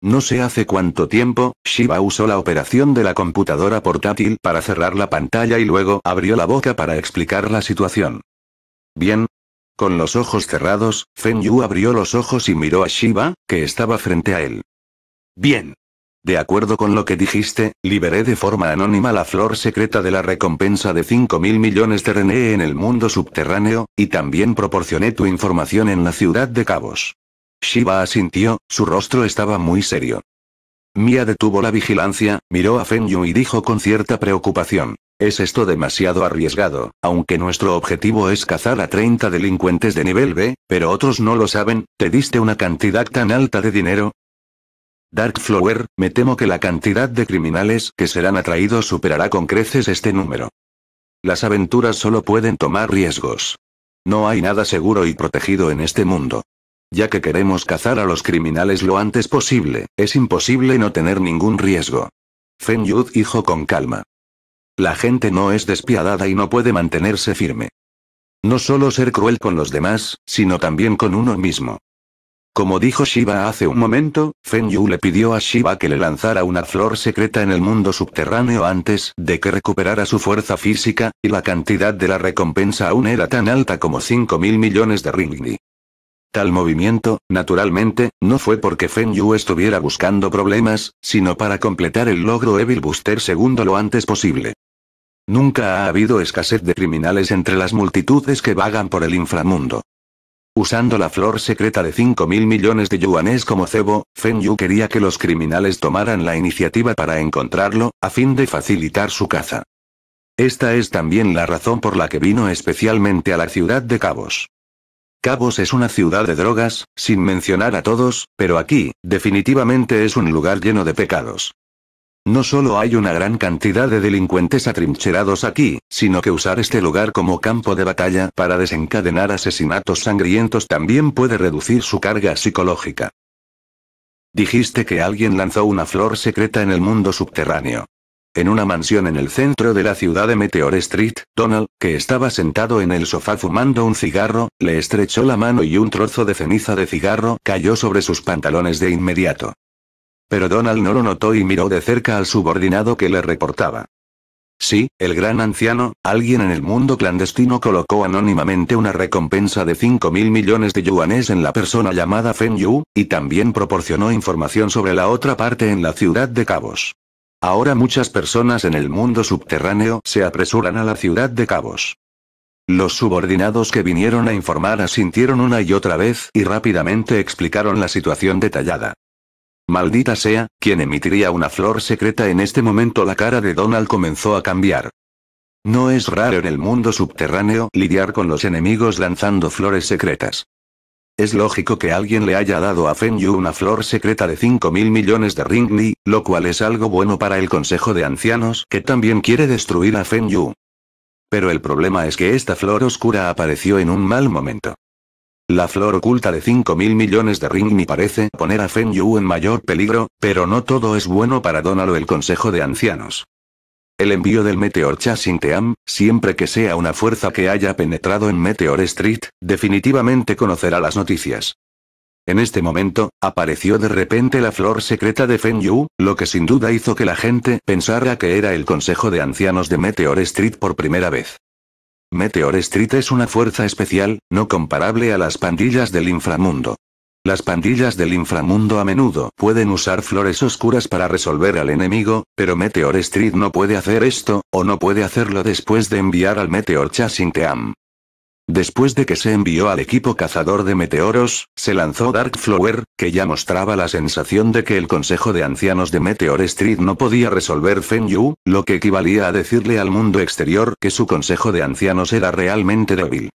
No sé hace cuánto tiempo, Shiba usó la operación de la computadora portátil para cerrar la pantalla y luego abrió la boca para explicar la situación. Bien. Con los ojos cerrados, Fen Yu abrió los ojos y miró a Shiba, que estaba frente a él. Bien. De acuerdo con lo que dijiste, liberé de forma anónima la flor secreta de la recompensa de 5.000 mil millones de René en el mundo subterráneo, y también proporcioné tu información en la ciudad de Cabos. Shiva asintió, su rostro estaba muy serio. Mia detuvo la vigilancia, miró a Feng y dijo con cierta preocupación. Es esto demasiado arriesgado, aunque nuestro objetivo es cazar a 30 delincuentes de nivel B, pero otros no lo saben, ¿te diste una cantidad tan alta de dinero? Dark Flower, me temo que la cantidad de criminales que serán atraídos superará con creces este número. Las aventuras solo pueden tomar riesgos. No hay nada seguro y protegido en este mundo. Ya que queremos cazar a los criminales lo antes posible, es imposible no tener ningún riesgo. Fen Yu dijo con calma. La gente no es despiadada y no puede mantenerse firme. No solo ser cruel con los demás, sino también con uno mismo. Como dijo Shiva hace un momento, Fen Yu le pidió a Shiva que le lanzara una flor secreta en el mundo subterráneo antes de que recuperara su fuerza física, y la cantidad de la recompensa aún era tan alta como 5 mil millones de ringni. Tal movimiento, naturalmente, no fue porque Fen Yu estuviera buscando problemas, sino para completar el logro Evil Booster segundo lo antes posible. Nunca ha habido escasez de criminales entre las multitudes que vagan por el inframundo. Usando la flor secreta de 5 mil millones de yuanes como cebo, Fen Yu quería que los criminales tomaran la iniciativa para encontrarlo, a fin de facilitar su caza. Esta es también la razón por la que vino especialmente a la ciudad de Cabos. Cabos es una ciudad de drogas, sin mencionar a todos, pero aquí, definitivamente es un lugar lleno de pecados. No solo hay una gran cantidad de delincuentes atrincherados aquí, sino que usar este lugar como campo de batalla para desencadenar asesinatos sangrientos también puede reducir su carga psicológica. Dijiste que alguien lanzó una flor secreta en el mundo subterráneo. En una mansión en el centro de la ciudad de Meteor Street, Donald, que estaba sentado en el sofá fumando un cigarro, le estrechó la mano y un trozo de ceniza de cigarro cayó sobre sus pantalones de inmediato. Pero Donald no lo notó y miró de cerca al subordinado que le reportaba. Sí, el gran anciano, alguien en el mundo clandestino colocó anónimamente una recompensa de 5 mil millones de yuanes en la persona llamada Feng Yu, y también proporcionó información sobre la otra parte en la ciudad de Cabos. Ahora muchas personas en el mundo subterráneo se apresuran a la ciudad de Cabos. Los subordinados que vinieron a informar asintieron una y otra vez y rápidamente explicaron la situación detallada. Maldita sea, quien emitiría una flor secreta en este momento la cara de Donald comenzó a cambiar. No es raro en el mundo subterráneo lidiar con los enemigos lanzando flores secretas. Es lógico que alguien le haya dado a Fen Yu una flor secreta de 5000 mil millones de Ringli, lo cual es algo bueno para el Consejo de Ancianos que también quiere destruir a Fen Yu. Pero el problema es que esta flor oscura apareció en un mal momento. La flor oculta de 5000 mil millones de ringni parece poner a Fen Yu en mayor peligro, pero no todo es bueno para Donalo el Consejo de Ancianos. El envío del Meteor Chasing Team, siempre que sea una fuerza que haya penetrado en Meteor Street, definitivamente conocerá las noticias. En este momento, apareció de repente la flor secreta de Fen Yu, lo que sin duda hizo que la gente pensara que era el Consejo de Ancianos de Meteor Street por primera vez. Meteor Street es una fuerza especial, no comparable a las pandillas del inframundo. Las pandillas del inframundo a menudo pueden usar flores oscuras para resolver al enemigo, pero Meteor Street no puede hacer esto, o no puede hacerlo después de enviar al Meteor Chasing Team. Después de que se envió al equipo cazador de meteoros, se lanzó Dark Flower, que ya mostraba la sensación de que el Consejo de Ancianos de Meteor Street no podía resolver Fen Yu, lo que equivalía a decirle al mundo exterior que su Consejo de Ancianos era realmente débil.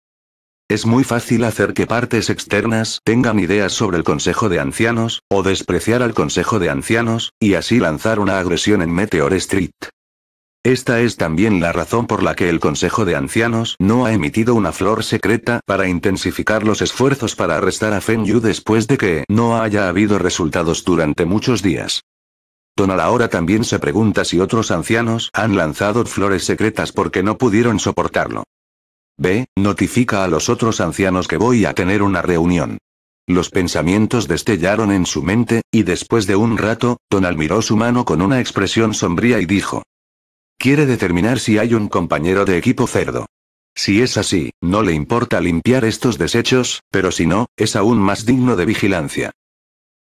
Es muy fácil hacer que partes externas tengan ideas sobre el Consejo de Ancianos, o despreciar al Consejo de Ancianos, y así lanzar una agresión en Meteor Street. Esta es también la razón por la que el Consejo de Ancianos no ha emitido una flor secreta para intensificar los esfuerzos para arrestar a Fen Yu después de que no haya habido resultados durante muchos días. Tonal ahora también se pregunta si otros ancianos han lanzado flores secretas porque no pudieron soportarlo. B, notifica a los otros ancianos que voy a tener una reunión. Los pensamientos destellaron en su mente, y después de un rato, Donald miró su mano con una expresión sombría y dijo. Quiere determinar si hay un compañero de equipo cerdo. Si es así, no le importa limpiar estos desechos, pero si no, es aún más digno de vigilancia.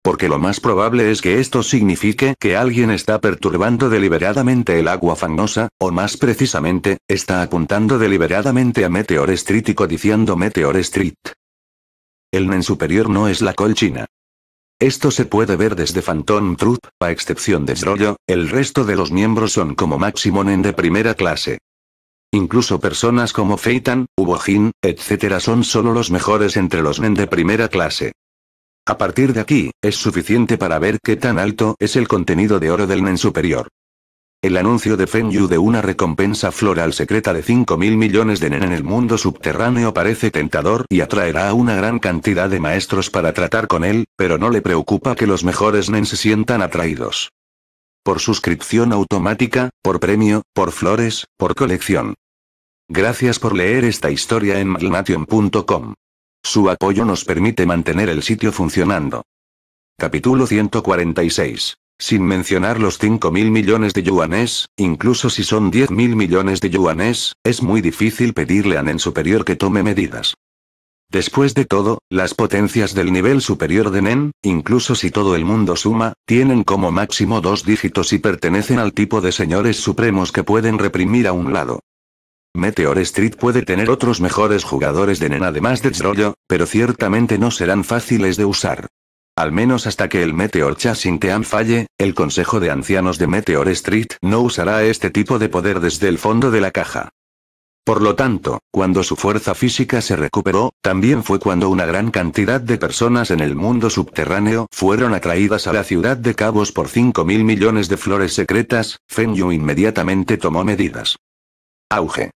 Porque lo más probable es que esto signifique que alguien está perturbando deliberadamente el agua fangosa, o más precisamente, está apuntando deliberadamente a Meteor Street y codiciando Meteor Street. El men superior no es la colchina. Esto se puede ver desde Phantom Truth, a excepción de Srollo. el resto de los miembros son como máximo Nen de primera clase. Incluso personas como Feitan, Ubojin, etc. son solo los mejores entre los men de primera clase. A partir de aquí, es suficiente para ver qué tan alto es el contenido de oro del Nen superior. El anuncio de Feng Yu de una recompensa floral secreta de 5.000 millones de nen en el mundo subterráneo parece tentador y atraerá a una gran cantidad de maestros para tratar con él, pero no le preocupa que los mejores nen se sientan atraídos. Por suscripción automática, por premio, por flores, por colección. Gracias por leer esta historia en malnation.com. Su apoyo nos permite mantener el sitio funcionando. Capítulo 146. Sin mencionar los 5.000 millones de yuanes, incluso si son 10.000 millones de yuanes, es muy difícil pedirle a Nen Superior que tome medidas. Después de todo, las potencias del nivel superior de Nen, incluso si todo el mundo suma, tienen como máximo dos dígitos y pertenecen al tipo de señores supremos que pueden reprimir a un lado. Meteor Street puede tener otros mejores jugadores de NEN e además de Zrollo, pero ciertamente no serán fáciles de usar. Al menos hasta que el Meteor Chasing Team falle, el Consejo de Ancianos de Meteor Street no usará este tipo de poder desde el fondo de la caja. Por lo tanto, cuando su fuerza física se recuperó, también fue cuando una gran cantidad de personas en el mundo subterráneo fueron atraídas a la ciudad de Cabos por 5 mil millones de flores secretas, Feng inmediatamente tomó medidas. Auge.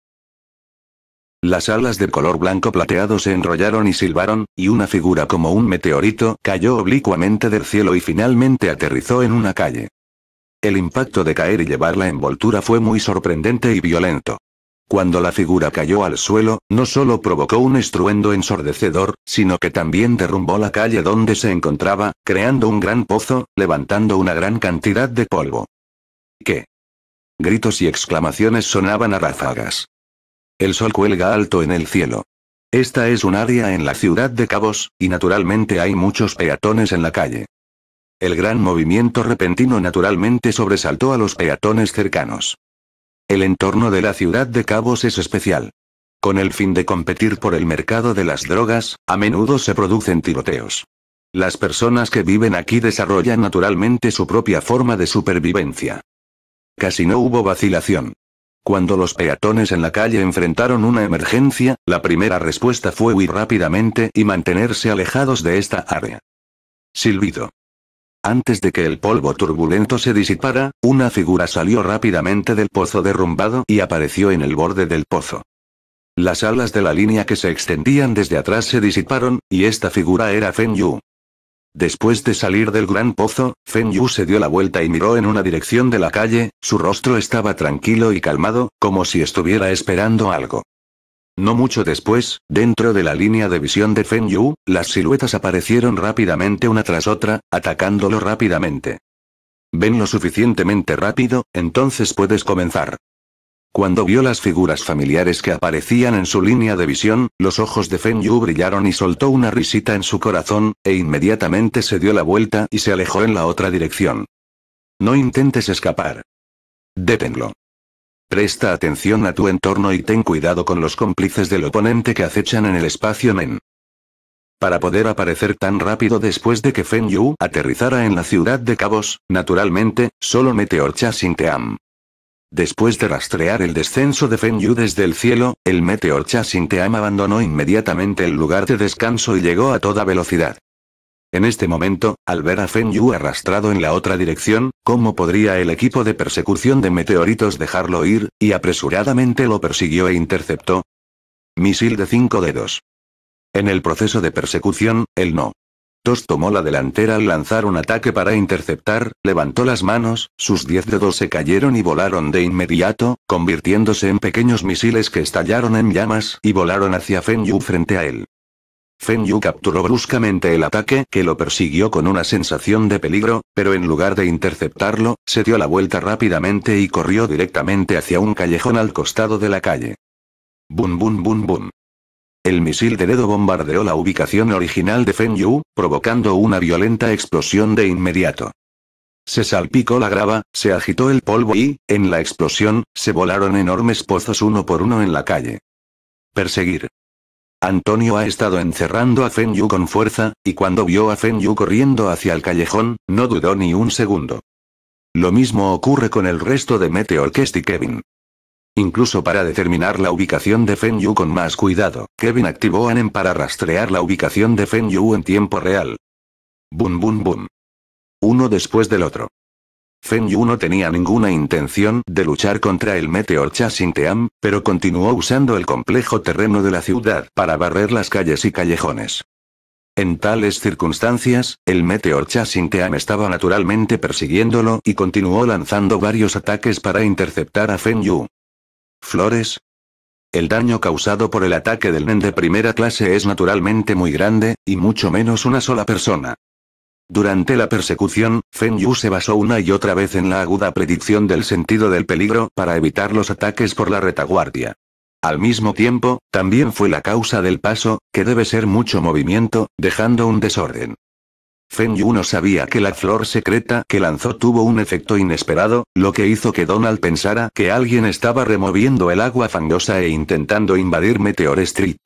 Las alas de color blanco plateado se enrollaron y silbaron, y una figura como un meteorito cayó oblicuamente del cielo y finalmente aterrizó en una calle. El impacto de caer y llevar la envoltura fue muy sorprendente y violento. Cuando la figura cayó al suelo, no solo provocó un estruendo ensordecedor, sino que también derrumbó la calle donde se encontraba, creando un gran pozo, levantando una gran cantidad de polvo. ¿Qué? Gritos y exclamaciones sonaban a ráfagas. El sol cuelga alto en el cielo. Esta es un área en la ciudad de Cabos, y naturalmente hay muchos peatones en la calle. El gran movimiento repentino naturalmente sobresaltó a los peatones cercanos. El entorno de la ciudad de Cabos es especial. Con el fin de competir por el mercado de las drogas, a menudo se producen tiroteos. Las personas que viven aquí desarrollan naturalmente su propia forma de supervivencia. Casi no hubo vacilación. Cuando los peatones en la calle enfrentaron una emergencia, la primera respuesta fue huir rápidamente y mantenerse alejados de esta área. Silbido. Antes de que el polvo turbulento se disipara, una figura salió rápidamente del pozo derrumbado y apareció en el borde del pozo. Las alas de la línea que se extendían desde atrás se disiparon, y esta figura era Feng Yu. Después de salir del gran pozo, Feng Yu se dio la vuelta y miró en una dirección de la calle, su rostro estaba tranquilo y calmado, como si estuviera esperando algo. No mucho después, dentro de la línea de visión de Feng Yu, las siluetas aparecieron rápidamente una tras otra, atacándolo rápidamente. Ven lo suficientemente rápido, entonces puedes comenzar. Cuando vio las figuras familiares que aparecían en su línea de visión, los ojos de Feng Yu brillaron y soltó una risita en su corazón, e inmediatamente se dio la vuelta y se alejó en la otra dirección. No intentes escapar. Deténlo. Presta atención a tu entorno y ten cuidado con los cómplices del oponente que acechan en el espacio Men. Para poder aparecer tan rápido después de que Feng Yu aterrizara en la ciudad de Cabos, naturalmente, solo Meteor sin Team Después de rastrear el descenso de Feng Yu desde el cielo, el Meteor Chasing Team abandonó inmediatamente el lugar de descanso y llegó a toda velocidad. En este momento, al ver a Feng Yu arrastrado en la otra dirección, ¿cómo podría el equipo de persecución de meteoritos dejarlo ir? Y apresuradamente lo persiguió e interceptó. Misil de cinco dedos. En el proceso de persecución, el no. Tos tomó la delantera al lanzar un ataque para interceptar, levantó las manos, sus diez dedos se cayeron y volaron de inmediato, convirtiéndose en pequeños misiles que estallaron en llamas y volaron hacia Fen Yu frente a él. Fen Yu capturó bruscamente el ataque que lo persiguió con una sensación de peligro, pero en lugar de interceptarlo, se dio la vuelta rápidamente y corrió directamente hacia un callejón al costado de la calle. Bum bum bum bum. El misil de dedo bombardeó la ubicación original de Fen Yu, provocando una violenta explosión de inmediato. Se salpicó la grava, se agitó el polvo y, en la explosión, se volaron enormes pozos uno por uno en la calle. Perseguir. Antonio ha estado encerrando a Fenyu Yu con fuerza, y cuando vio a Fen Yu corriendo hacia el callejón, no dudó ni un segundo. Lo mismo ocurre con el resto de Meteor Kest y Kevin. Incluso para determinar la ubicación de Fen Yu con más cuidado, Kevin activó Anem para rastrear la ubicación de Fen Yu en tiempo real. Bum bum bum. Uno después del otro. Feng Yu no tenía ninguna intención de luchar contra el Meteor Chasing-Team, pero continuó usando el complejo terreno de la ciudad para barrer las calles y callejones. En tales circunstancias, el Meteor Chasing-Team estaba naturalmente persiguiéndolo y continuó lanzando varios ataques para interceptar a Fen Yu. Flores. El daño causado por el ataque del Nen de primera clase es naturalmente muy grande, y mucho menos una sola persona. Durante la persecución, Fen Yu se basó una y otra vez en la aguda predicción del sentido del peligro para evitar los ataques por la retaguardia. Al mismo tiempo, también fue la causa del paso, que debe ser mucho movimiento, dejando un desorden. Feng Yu no sabía que la flor secreta que lanzó tuvo un efecto inesperado, lo que hizo que Donald pensara que alguien estaba removiendo el agua fangosa e intentando invadir Meteor Street.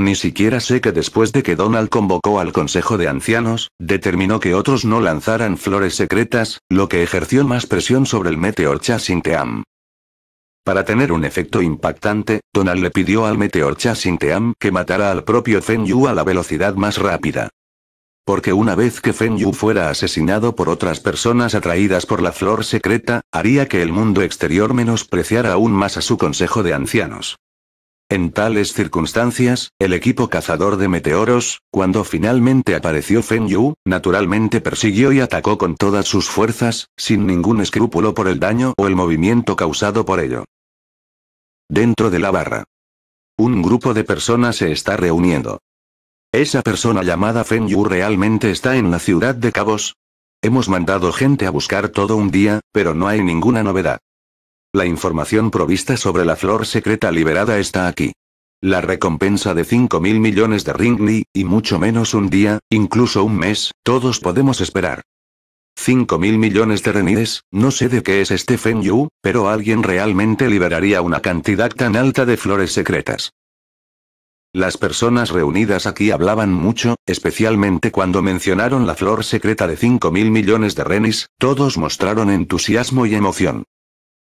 Ni siquiera sé que después de que Donald convocó al Consejo de Ancianos, determinó que otros no lanzaran flores secretas, lo que ejerció más presión sobre el Meteor Chasing Team. Para tener un efecto impactante, Donald le pidió al Meteor Chasing Team que matara al propio Feng Yu a la velocidad más rápida. Porque una vez que Fen Yu fuera asesinado por otras personas atraídas por la flor secreta, haría que el mundo exterior menospreciara aún más a su consejo de ancianos. En tales circunstancias, el equipo cazador de meteoros, cuando finalmente apareció Fen Yu, naturalmente persiguió y atacó con todas sus fuerzas, sin ningún escrúpulo por el daño o el movimiento causado por ello. Dentro de la barra. Un grupo de personas se está reuniendo. Esa persona llamada Fen Yu realmente está en la ciudad de Cabos. Hemos mandado gente a buscar todo un día, pero no hay ninguna novedad. La información provista sobre la flor secreta liberada está aquí. La recompensa de 5 mil millones de Ringni, y mucho menos un día, incluso un mes, todos podemos esperar. 5 mil millones de renides, no sé de qué es este Fen Yu, pero alguien realmente liberaría una cantidad tan alta de flores secretas. Las personas reunidas aquí hablaban mucho, especialmente cuando mencionaron la flor secreta de 5 mil millones de renis, todos mostraron entusiasmo y emoción.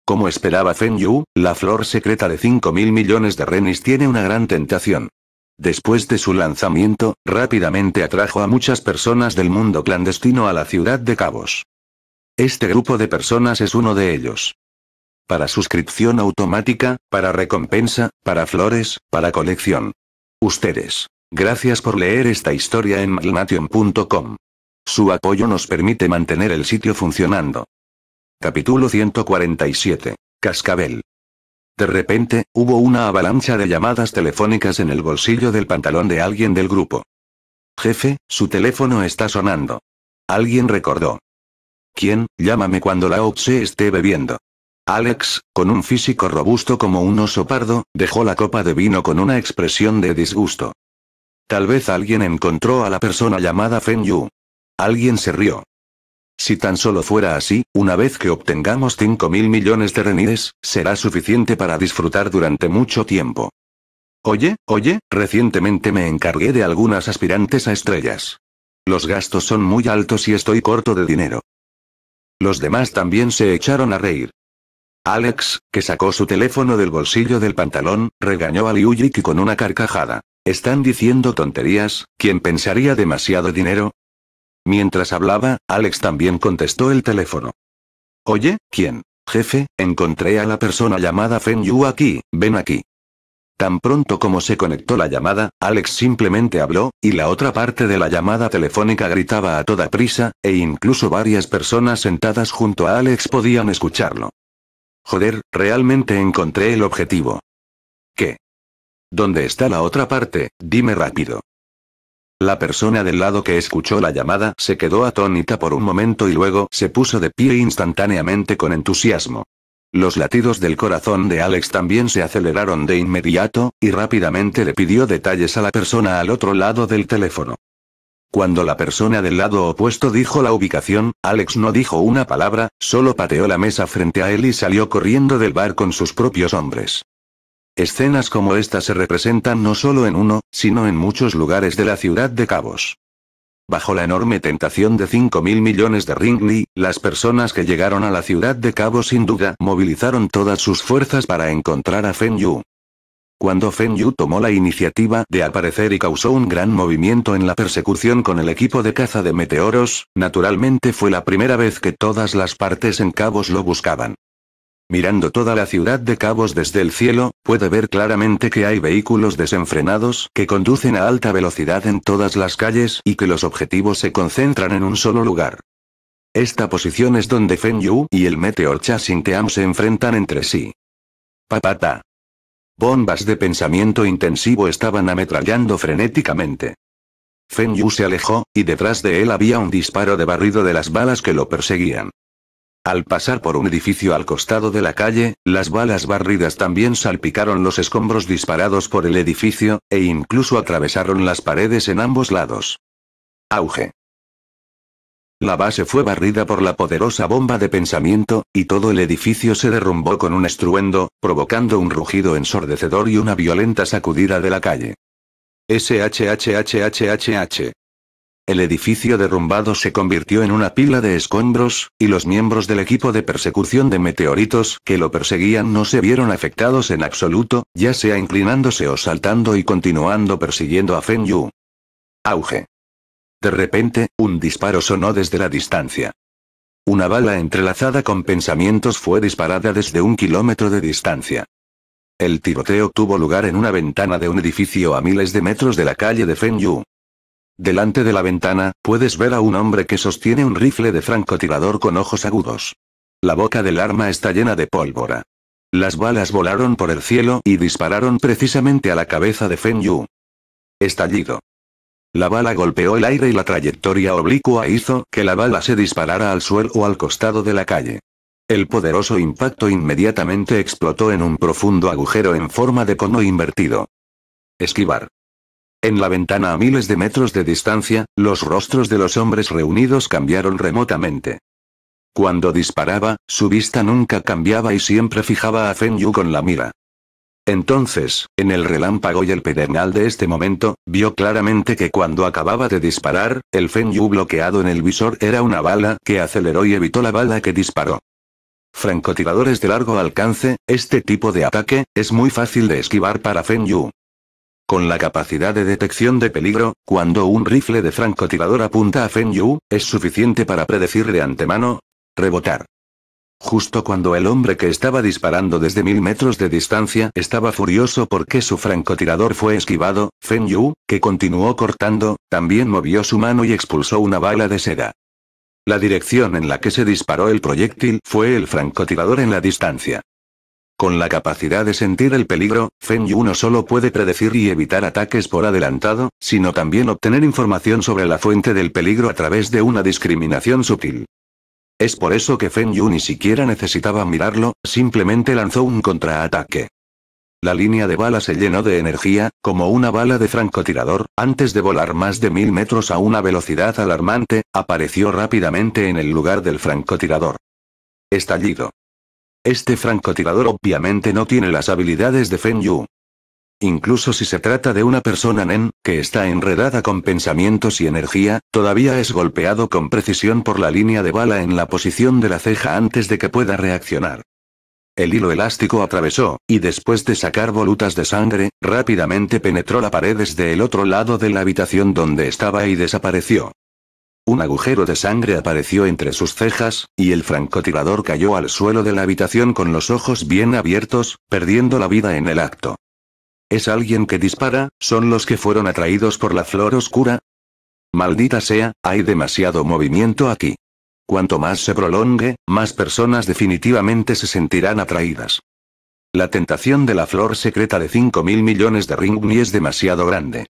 Como esperaba Fen Yu, la flor secreta de 5 mil millones de renis tiene una gran tentación. Después de su lanzamiento, rápidamente atrajo a muchas personas del mundo clandestino a la ciudad de Cabos. Este grupo de personas es uno de ellos. Para suscripción automática, para recompensa, para flores, para colección. Ustedes. Gracias por leer esta historia en maglmation.com. Su apoyo nos permite mantener el sitio funcionando. Capítulo 147. Cascabel. De repente, hubo una avalancha de llamadas telefónicas en el bolsillo del pantalón de alguien del grupo. Jefe, su teléfono está sonando. Alguien recordó. ¿Quién? Llámame cuando la OPSE esté bebiendo. Alex, con un físico robusto como un oso pardo, dejó la copa de vino con una expresión de disgusto. Tal vez alguien encontró a la persona llamada Fen Yu. Alguien se rió. Si tan solo fuera así, una vez que obtengamos 5 mil millones de renies será suficiente para disfrutar durante mucho tiempo. Oye, oye, recientemente me encargué de algunas aspirantes a estrellas. Los gastos son muy altos y estoy corto de dinero. Los demás también se echaron a reír. Alex, que sacó su teléfono del bolsillo del pantalón, regañó a Liu Yiki con una carcajada. Están diciendo tonterías, ¿quién pensaría demasiado dinero? Mientras hablaba, Alex también contestó el teléfono. Oye, ¿quién? Jefe, encontré a la persona llamada Fen Yu aquí, ven aquí. Tan pronto como se conectó la llamada, Alex simplemente habló, y la otra parte de la llamada telefónica gritaba a toda prisa, e incluso varias personas sentadas junto a Alex podían escucharlo. Joder, realmente encontré el objetivo. ¿Qué? ¿Dónde está la otra parte? Dime rápido. La persona del lado que escuchó la llamada se quedó atónita por un momento y luego se puso de pie instantáneamente con entusiasmo. Los latidos del corazón de Alex también se aceleraron de inmediato, y rápidamente le pidió detalles a la persona al otro lado del teléfono. Cuando la persona del lado opuesto dijo la ubicación, Alex no dijo una palabra, solo pateó la mesa frente a él y salió corriendo del bar con sus propios hombres. Escenas como esta se representan no solo en uno, sino en muchos lugares de la ciudad de Cabos. Bajo la enorme tentación de 5.000 millones de Ringley, las personas que llegaron a la ciudad de Cabo sin duda movilizaron todas sus fuerzas para encontrar a Fen Yu. Cuando Feng Yu tomó la iniciativa de aparecer y causó un gran movimiento en la persecución con el equipo de caza de meteoros, naturalmente fue la primera vez que todas las partes en Cabos lo buscaban. Mirando toda la ciudad de Cabos desde el cielo, puede ver claramente que hay vehículos desenfrenados que conducen a alta velocidad en todas las calles y que los objetivos se concentran en un solo lugar. Esta posición es donde Feng Yu y el Meteor Chasing Team se enfrentan entre sí. Papata. Bombas de pensamiento intensivo estaban ametrallando frenéticamente. Feng Yu se alejó, y detrás de él había un disparo de barrido de las balas que lo perseguían. Al pasar por un edificio al costado de la calle, las balas barridas también salpicaron los escombros disparados por el edificio, e incluso atravesaron las paredes en ambos lados. Auge. La base fue barrida por la poderosa bomba de pensamiento, y todo el edificio se derrumbó con un estruendo, provocando un rugido ensordecedor y una violenta sacudida de la calle. SHHHHHH. El edificio derrumbado se convirtió en una pila de escombros, y los miembros del equipo de persecución de meteoritos que lo perseguían no se vieron afectados en absoluto, ya sea inclinándose o saltando y continuando persiguiendo a Feng Yu. Auge. De repente, un disparo sonó desde la distancia. Una bala entrelazada con pensamientos fue disparada desde un kilómetro de distancia. El tiroteo tuvo lugar en una ventana de un edificio a miles de metros de la calle de Fenyu. Delante de la ventana, puedes ver a un hombre que sostiene un rifle de francotirador con ojos agudos. La boca del arma está llena de pólvora. Las balas volaron por el cielo y dispararon precisamente a la cabeza de Fenyu. Estallido. La bala golpeó el aire y la trayectoria oblicua hizo que la bala se disparara al suelo o al costado de la calle. El poderoso impacto inmediatamente explotó en un profundo agujero en forma de cono invertido. Esquivar. En la ventana a miles de metros de distancia, los rostros de los hombres reunidos cambiaron remotamente. Cuando disparaba, su vista nunca cambiaba y siempre fijaba a Feng Yu con la mira. Entonces, en el relámpago y el pedernal de este momento, vio claramente que cuando acababa de disparar, el Fen Yu bloqueado en el visor era una bala que aceleró y evitó la bala que disparó. Francotiradores de largo alcance, este tipo de ataque, es muy fácil de esquivar para Fen Yu. Con la capacidad de detección de peligro, cuando un rifle de francotirador apunta a Fen es suficiente para predecir de antemano, rebotar. Justo cuando el hombre que estaba disparando desde mil metros de distancia estaba furioso porque su francotirador fue esquivado, Fen Yu, que continuó cortando, también movió su mano y expulsó una bala de seda. La dirección en la que se disparó el proyectil fue el francotirador en la distancia. Con la capacidad de sentir el peligro, Fen Yu no solo puede predecir y evitar ataques por adelantado, sino también obtener información sobre la fuente del peligro a través de una discriminación sutil. Es por eso que Fen Yu ni siquiera necesitaba mirarlo, simplemente lanzó un contraataque. La línea de bala se llenó de energía, como una bala de francotirador, antes de volar más de mil metros a una velocidad alarmante, apareció rápidamente en el lugar del francotirador. Estallido. Este francotirador obviamente no tiene las habilidades de Fen Yu. Incluso si se trata de una persona nen, que está enredada con pensamientos y energía, todavía es golpeado con precisión por la línea de bala en la posición de la ceja antes de que pueda reaccionar. El hilo elástico atravesó, y después de sacar volutas de sangre, rápidamente penetró la pared desde el otro lado de la habitación donde estaba y desapareció. Un agujero de sangre apareció entre sus cejas, y el francotirador cayó al suelo de la habitación con los ojos bien abiertos, perdiendo la vida en el acto. ¿Es alguien que dispara? ¿Son los que fueron atraídos por la flor oscura? Maldita sea, hay demasiado movimiento aquí. Cuanto más se prolongue, más personas definitivamente se sentirán atraídas. La tentación de la flor secreta de 5.000 millones de ringni es demasiado grande.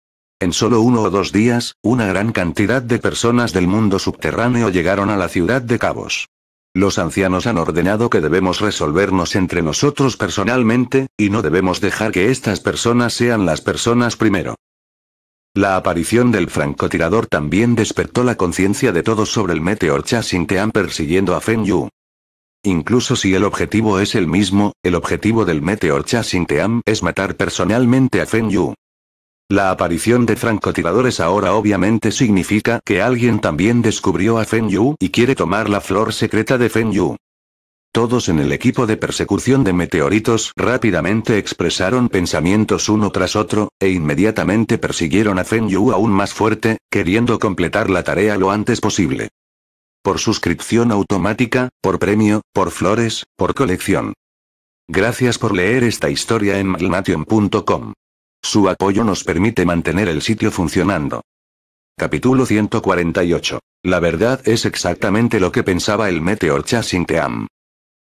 En solo uno o dos días, una gran cantidad de personas del mundo subterráneo llegaron a la ciudad de Cabos. Los ancianos han ordenado que debemos resolvernos entre nosotros personalmente, y no debemos dejar que estas personas sean las personas primero. La aparición del francotirador también despertó la conciencia de todos sobre el Meteor Chasing Team persiguiendo a Fen Yu. Incluso si el objetivo es el mismo, el objetivo del Meteor Chasing Team es matar personalmente a Fen Yu. La aparición de francotiradores ahora obviamente significa que alguien también descubrió a Fen Yu y quiere tomar la flor secreta de Fen Yu. Todos en el equipo de persecución de meteoritos rápidamente expresaron pensamientos uno tras otro, e inmediatamente persiguieron a Fen Yu aún más fuerte, queriendo completar la tarea lo antes posible. Por suscripción automática, por premio, por flores, por colección. Gracias por leer esta historia en Malmation.com. Su apoyo nos permite mantener el sitio funcionando. Capítulo 148. La verdad es exactamente lo que pensaba el Meteor Chasing Team.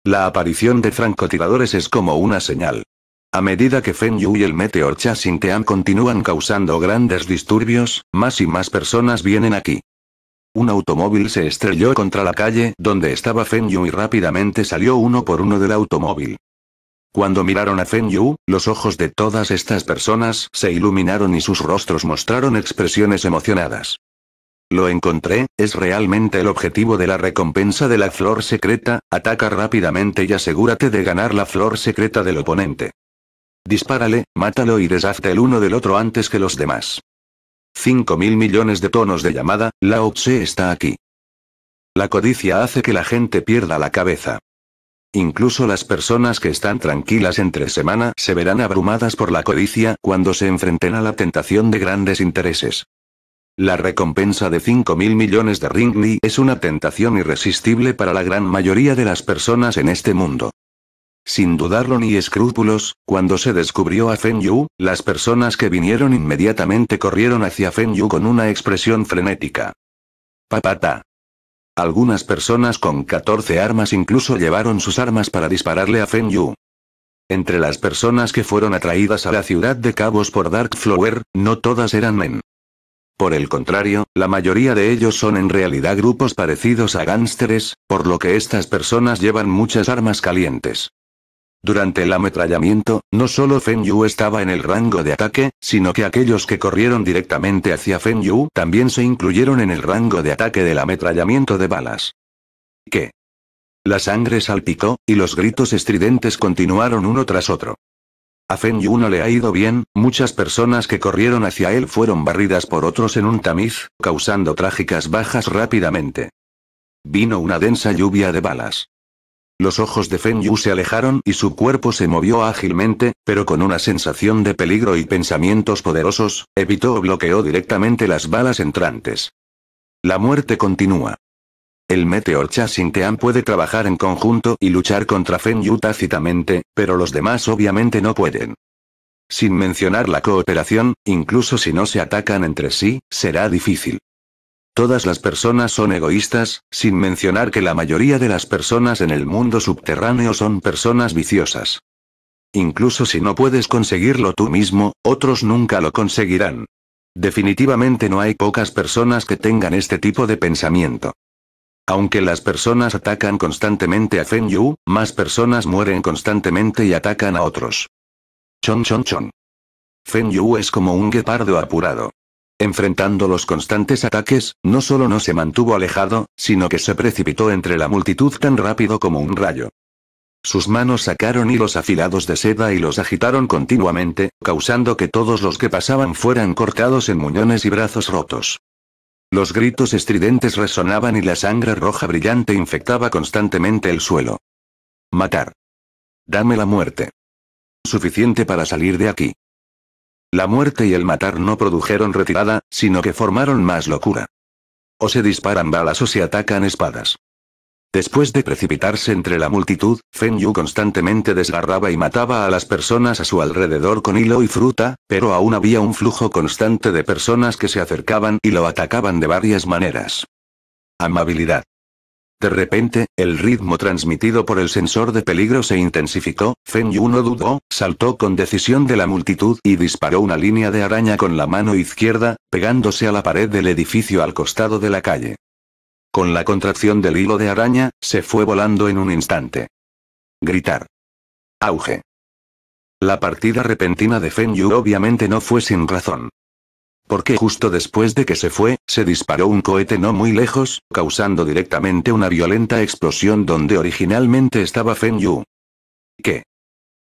La aparición de francotiradores es como una señal. A medida que Fen Yu y el Meteor Chasing Team continúan causando grandes disturbios, más y más personas vienen aquí. Un automóvil se estrelló contra la calle donde estaba Fen Yu y rápidamente salió uno por uno del automóvil. Cuando miraron a Fen Yu, los ojos de todas estas personas se iluminaron y sus rostros mostraron expresiones emocionadas. Lo encontré, es realmente el objetivo de la recompensa de la flor secreta, ataca rápidamente y asegúrate de ganar la flor secreta del oponente. Dispárale, mátalo y deshazte el uno del otro antes que los demás. 5 mil millones de tonos de llamada, Lao Tse está aquí. La codicia hace que la gente pierda la cabeza. Incluso las personas que están tranquilas entre semana se verán abrumadas por la codicia cuando se enfrenten a la tentación de grandes intereses. La recompensa de 5.000 mil millones de Ringley es una tentación irresistible para la gran mayoría de las personas en este mundo. Sin dudarlo ni escrúpulos, cuando se descubrió a Fen Yu, las personas que vinieron inmediatamente corrieron hacia Fen Yu con una expresión frenética. Papata. Algunas personas con 14 armas incluso llevaron sus armas para dispararle a Fen Yu. Entre las personas que fueron atraídas a la ciudad de Cabos por Dark Flower, no todas eran men. Por el contrario, la mayoría de ellos son en realidad grupos parecidos a gánsteres, por lo que estas personas llevan muchas armas calientes. Durante el ametrallamiento, no solo Feng Yu estaba en el rango de ataque, sino que aquellos que corrieron directamente hacia Feng Yu también se incluyeron en el rango de ataque del ametrallamiento de balas. ¿Qué? La sangre salpicó, y los gritos estridentes continuaron uno tras otro. A Feng Yu no le ha ido bien, muchas personas que corrieron hacia él fueron barridas por otros en un tamiz, causando trágicas bajas rápidamente. Vino una densa lluvia de balas. Los ojos de Feng Yu se alejaron y su cuerpo se movió ágilmente, pero con una sensación de peligro y pensamientos poderosos, evitó o bloqueó directamente las balas entrantes. La muerte continúa. El Meteor Tian puede trabajar en conjunto y luchar contra Feng Yu tácitamente, pero los demás obviamente no pueden. Sin mencionar la cooperación, incluso si no se atacan entre sí, será difícil. Todas las personas son egoístas, sin mencionar que la mayoría de las personas en el mundo subterráneo son personas viciosas. Incluso si no puedes conseguirlo tú mismo, otros nunca lo conseguirán. Definitivamente no hay pocas personas que tengan este tipo de pensamiento. Aunque las personas atacan constantemente a Fen Yu, más personas mueren constantemente y atacan a otros. Chon chon chon. Fen Yu es como un guepardo apurado. Enfrentando los constantes ataques, no solo no se mantuvo alejado, sino que se precipitó entre la multitud tan rápido como un rayo. Sus manos sacaron hilos afilados de seda y los agitaron continuamente, causando que todos los que pasaban fueran cortados en muñones y brazos rotos. Los gritos estridentes resonaban y la sangre roja brillante infectaba constantemente el suelo. Matar. Dame la muerte. Suficiente para salir de aquí. La muerte y el matar no produjeron retirada, sino que formaron más locura. O se disparan balas o se atacan espadas. Después de precipitarse entre la multitud, Fen Yu constantemente desgarraba y mataba a las personas a su alrededor con hilo y fruta, pero aún había un flujo constante de personas que se acercaban y lo atacaban de varias maneras. Amabilidad. De repente, el ritmo transmitido por el sensor de peligro se intensificó, Feng Yu no dudó, saltó con decisión de la multitud y disparó una línea de araña con la mano izquierda, pegándose a la pared del edificio al costado de la calle. Con la contracción del hilo de araña, se fue volando en un instante. Gritar. Auge. La partida repentina de Feng Yu obviamente no fue sin razón. Porque justo después de que se fue, se disparó un cohete no muy lejos, causando directamente una violenta explosión donde originalmente estaba Feng Yu. ¿Qué?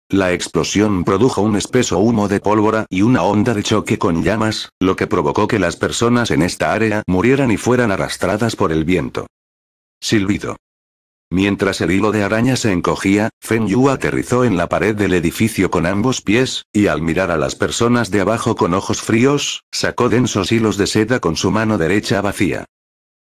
La explosión produjo un espeso humo de pólvora y una onda de choque con llamas, lo que provocó que las personas en esta área murieran y fueran arrastradas por el viento. Silbido. Mientras el hilo de araña se encogía, Fen Yu aterrizó en la pared del edificio con ambos pies, y al mirar a las personas de abajo con ojos fríos, sacó densos hilos de seda con su mano derecha vacía.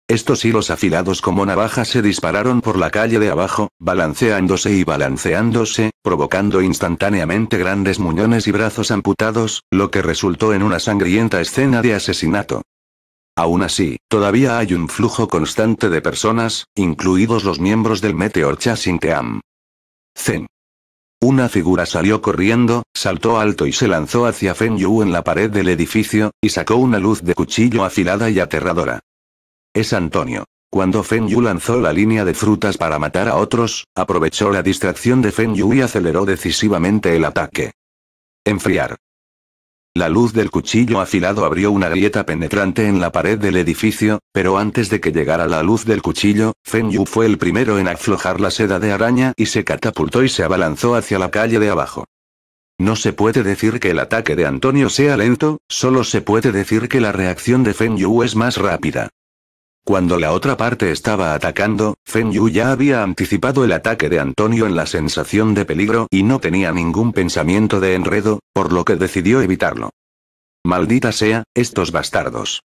Estos hilos afilados como navajas se dispararon por la calle de abajo, balanceándose y balanceándose, provocando instantáneamente grandes muñones y brazos amputados, lo que resultó en una sangrienta escena de asesinato. Aún así, todavía hay un flujo constante de personas, incluidos los miembros del Meteor Chasing Team. Zen. Una figura salió corriendo, saltó alto y se lanzó hacia Fen Yu en la pared del edificio, y sacó una luz de cuchillo afilada y aterradora. Es Antonio. Cuando Fen Yu lanzó la línea de frutas para matar a otros, aprovechó la distracción de Fen Yu y aceleró decisivamente el ataque. Enfriar. La luz del cuchillo afilado abrió una grieta penetrante en la pared del edificio, pero antes de que llegara la luz del cuchillo, Feng Yu fue el primero en aflojar la seda de araña y se catapultó y se abalanzó hacia la calle de abajo. No se puede decir que el ataque de Antonio sea lento, solo se puede decir que la reacción de Feng Yu es más rápida. Cuando la otra parte estaba atacando, Feng Yu ya había anticipado el ataque de Antonio en la sensación de peligro y no tenía ningún pensamiento de enredo, por lo que decidió evitarlo. Maldita sea, estos bastardos.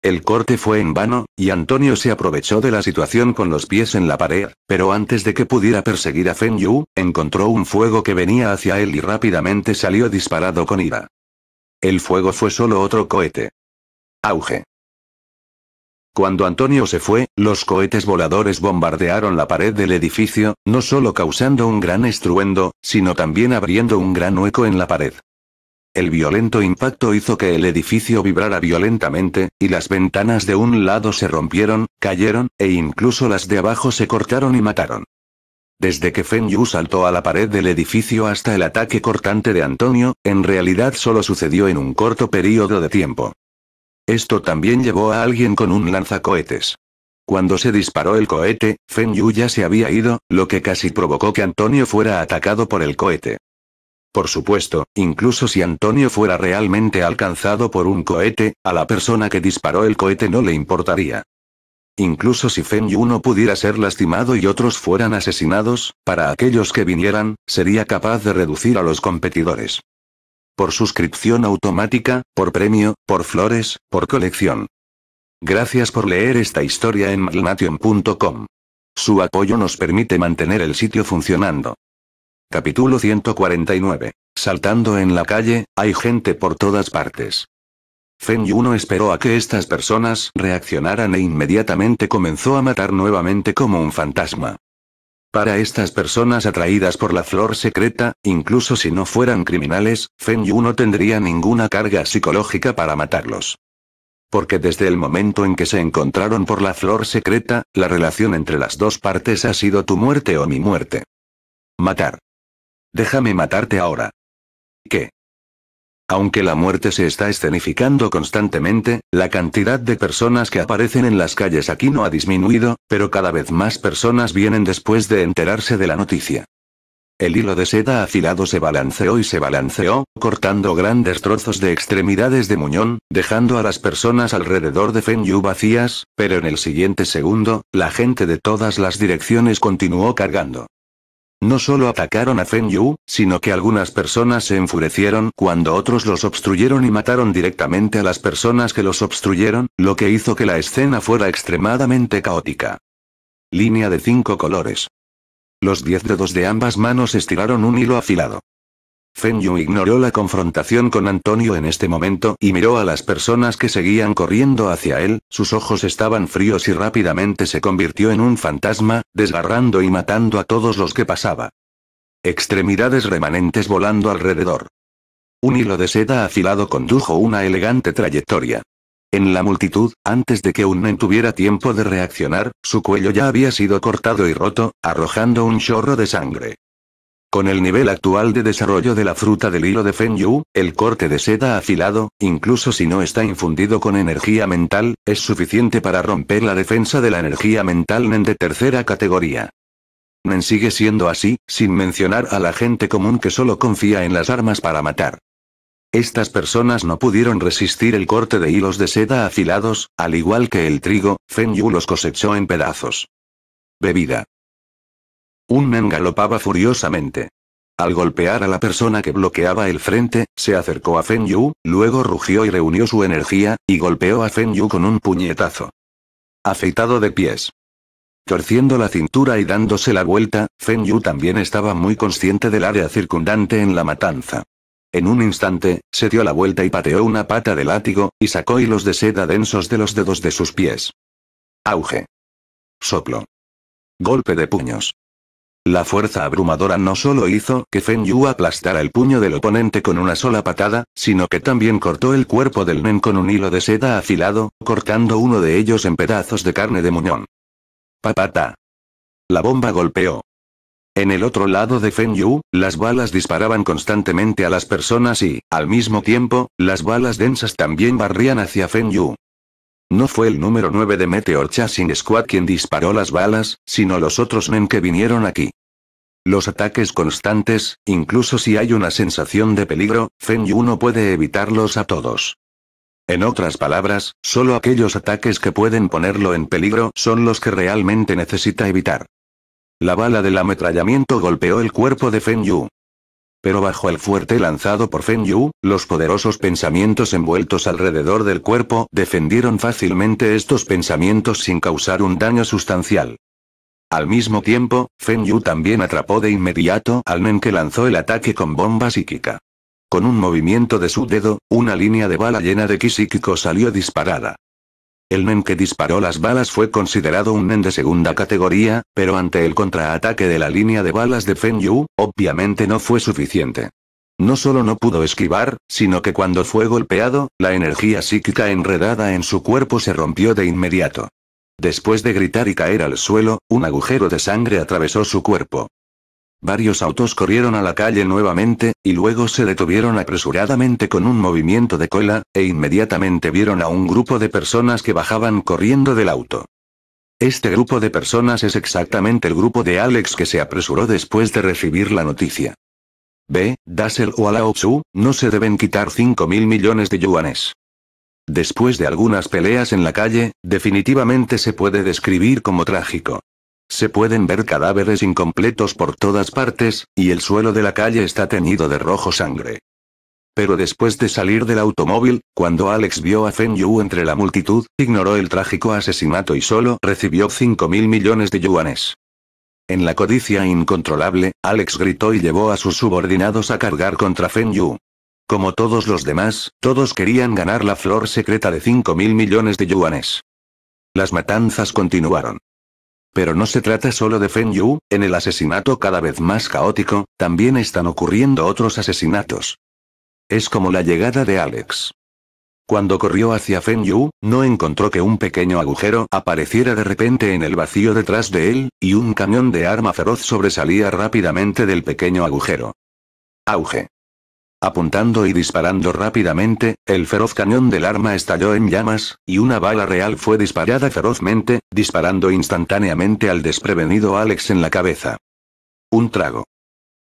El corte fue en vano, y Antonio se aprovechó de la situación con los pies en la pared, pero antes de que pudiera perseguir a Feng Yu, encontró un fuego que venía hacia él y rápidamente salió disparado con ira. El fuego fue solo otro cohete. Auge. Cuando Antonio se fue, los cohetes voladores bombardearon la pared del edificio, no solo causando un gran estruendo, sino también abriendo un gran hueco en la pared. El violento impacto hizo que el edificio vibrara violentamente, y las ventanas de un lado se rompieron, cayeron, e incluso las de abajo se cortaron y mataron. Desde que Feng Yu saltó a la pared del edificio hasta el ataque cortante de Antonio, en realidad solo sucedió en un corto periodo de tiempo. Esto también llevó a alguien con un lanzacohetes. Cuando se disparó el cohete, Fen Yu ya se había ido, lo que casi provocó que Antonio fuera atacado por el cohete. Por supuesto, incluso si Antonio fuera realmente alcanzado por un cohete, a la persona que disparó el cohete no le importaría. Incluso si Fen Yu no pudiera ser lastimado y otros fueran asesinados, para aquellos que vinieran, sería capaz de reducir a los competidores por suscripción automática, por premio, por flores, por colección. Gracias por leer esta historia en malnation.com. Su apoyo nos permite mantener el sitio funcionando. Capítulo 149. Saltando en la calle, hay gente por todas partes. Fen Yuno esperó a que estas personas reaccionaran e inmediatamente comenzó a matar nuevamente como un fantasma. Para estas personas atraídas por la flor secreta, incluso si no fueran criminales, Fen Yu no tendría ninguna carga psicológica para matarlos. Porque desde el momento en que se encontraron por la flor secreta, la relación entre las dos partes ha sido tu muerte o mi muerte. Matar. Déjame matarte ahora. ¿Qué? Aunque la muerte se está escenificando constantemente, la cantidad de personas que aparecen en las calles aquí no ha disminuido, pero cada vez más personas vienen después de enterarse de la noticia. El hilo de seda afilado se balanceó y se balanceó, cortando grandes trozos de extremidades de muñón, dejando a las personas alrededor de Feng Yu vacías, pero en el siguiente segundo, la gente de todas las direcciones continuó cargando. No solo atacaron a Feng Yu, sino que algunas personas se enfurecieron cuando otros los obstruyeron y mataron directamente a las personas que los obstruyeron, lo que hizo que la escena fuera extremadamente caótica. Línea de cinco colores. Los diez dedos de ambas manos estiraron un hilo afilado. Feng Yu ignoró la confrontación con Antonio en este momento y miró a las personas que seguían corriendo hacia él, sus ojos estaban fríos y rápidamente se convirtió en un fantasma, desgarrando y matando a todos los que pasaba. Extremidades remanentes volando alrededor. Un hilo de seda afilado condujo una elegante trayectoria. En la multitud, antes de que nen tuviera tiempo de reaccionar, su cuello ya había sido cortado y roto, arrojando un chorro de sangre. Con el nivel actual de desarrollo de la fruta del hilo de Fen Yu, el corte de seda afilado, incluso si no está infundido con energía mental, es suficiente para romper la defensa de la energía mental Nen de tercera categoría. Nen sigue siendo así, sin mencionar a la gente común que solo confía en las armas para matar. Estas personas no pudieron resistir el corte de hilos de seda afilados, al igual que el trigo, Fen Yu los cosechó en pedazos. Bebida. Un men galopaba furiosamente. Al golpear a la persona que bloqueaba el frente, se acercó a Fen Yu, luego rugió y reunió su energía, y golpeó a Fen Yu con un puñetazo. Afeitado de pies. Torciendo la cintura y dándose la vuelta, Fen Yu también estaba muy consciente del área circundante en la matanza. En un instante, se dio la vuelta y pateó una pata de látigo, y sacó hilos de seda densos de los dedos de sus pies. Auge. Soplo. Golpe de puños. La fuerza abrumadora no solo hizo que Feng Yu aplastara el puño del oponente con una sola patada, sino que también cortó el cuerpo del Nen con un hilo de seda afilado, cortando uno de ellos en pedazos de carne de muñón. Papata. La bomba golpeó. En el otro lado de Feng Yu, las balas disparaban constantemente a las personas y, al mismo tiempo, las balas densas también barrían hacia Feng Yu. No fue el número 9 de Meteor Chasing Squad quien disparó las balas, sino los otros men que vinieron aquí. Los ataques constantes, incluso si hay una sensación de peligro, Fen Yu no puede evitarlos a todos. En otras palabras, solo aquellos ataques que pueden ponerlo en peligro son los que realmente necesita evitar. La bala del ametrallamiento golpeó el cuerpo de Fen Yu pero bajo el fuerte lanzado por Fen Yu, los poderosos pensamientos envueltos alrededor del cuerpo defendieron fácilmente estos pensamientos sin causar un daño sustancial. Al mismo tiempo, Fen Yu también atrapó de inmediato al men que lanzó el ataque con bomba psíquica. Con un movimiento de su dedo, una línea de bala llena de ki psíquico salió disparada. El NEN que disparó las balas fue considerado un NEN de segunda categoría, pero ante el contraataque de la línea de balas de Feng Yu, obviamente no fue suficiente. No solo no pudo esquivar, sino que cuando fue golpeado, la energía psíquica enredada en su cuerpo se rompió de inmediato. Después de gritar y caer al suelo, un agujero de sangre atravesó su cuerpo. Varios autos corrieron a la calle nuevamente, y luego se detuvieron apresuradamente con un movimiento de cola, e inmediatamente vieron a un grupo de personas que bajaban corriendo del auto. Este grupo de personas es exactamente el grupo de Alex que se apresuró después de recibir la noticia. B. Dassel o Alaosu, no se deben quitar 5 mil millones de yuanes. Después de algunas peleas en la calle, definitivamente se puede describir como trágico. Se pueden ver cadáveres incompletos por todas partes, y el suelo de la calle está teñido de rojo sangre. Pero después de salir del automóvil, cuando Alex vio a Fen Yu entre la multitud, ignoró el trágico asesinato y solo recibió 5 mil millones de yuanes. En la codicia incontrolable, Alex gritó y llevó a sus subordinados a cargar contra Fen Yu. Como todos los demás, todos querían ganar la flor secreta de 5 mil millones de yuanes. Las matanzas continuaron. Pero no se trata solo de Feng Yu, en el asesinato cada vez más caótico, también están ocurriendo otros asesinatos. Es como la llegada de Alex. Cuando corrió hacia Feng Yu, no encontró que un pequeño agujero apareciera de repente en el vacío detrás de él, y un cañón de arma feroz sobresalía rápidamente del pequeño agujero. Auge. Apuntando y disparando rápidamente, el feroz cañón del arma estalló en llamas, y una bala real fue disparada ferozmente, disparando instantáneamente al desprevenido Alex en la cabeza. Un trago.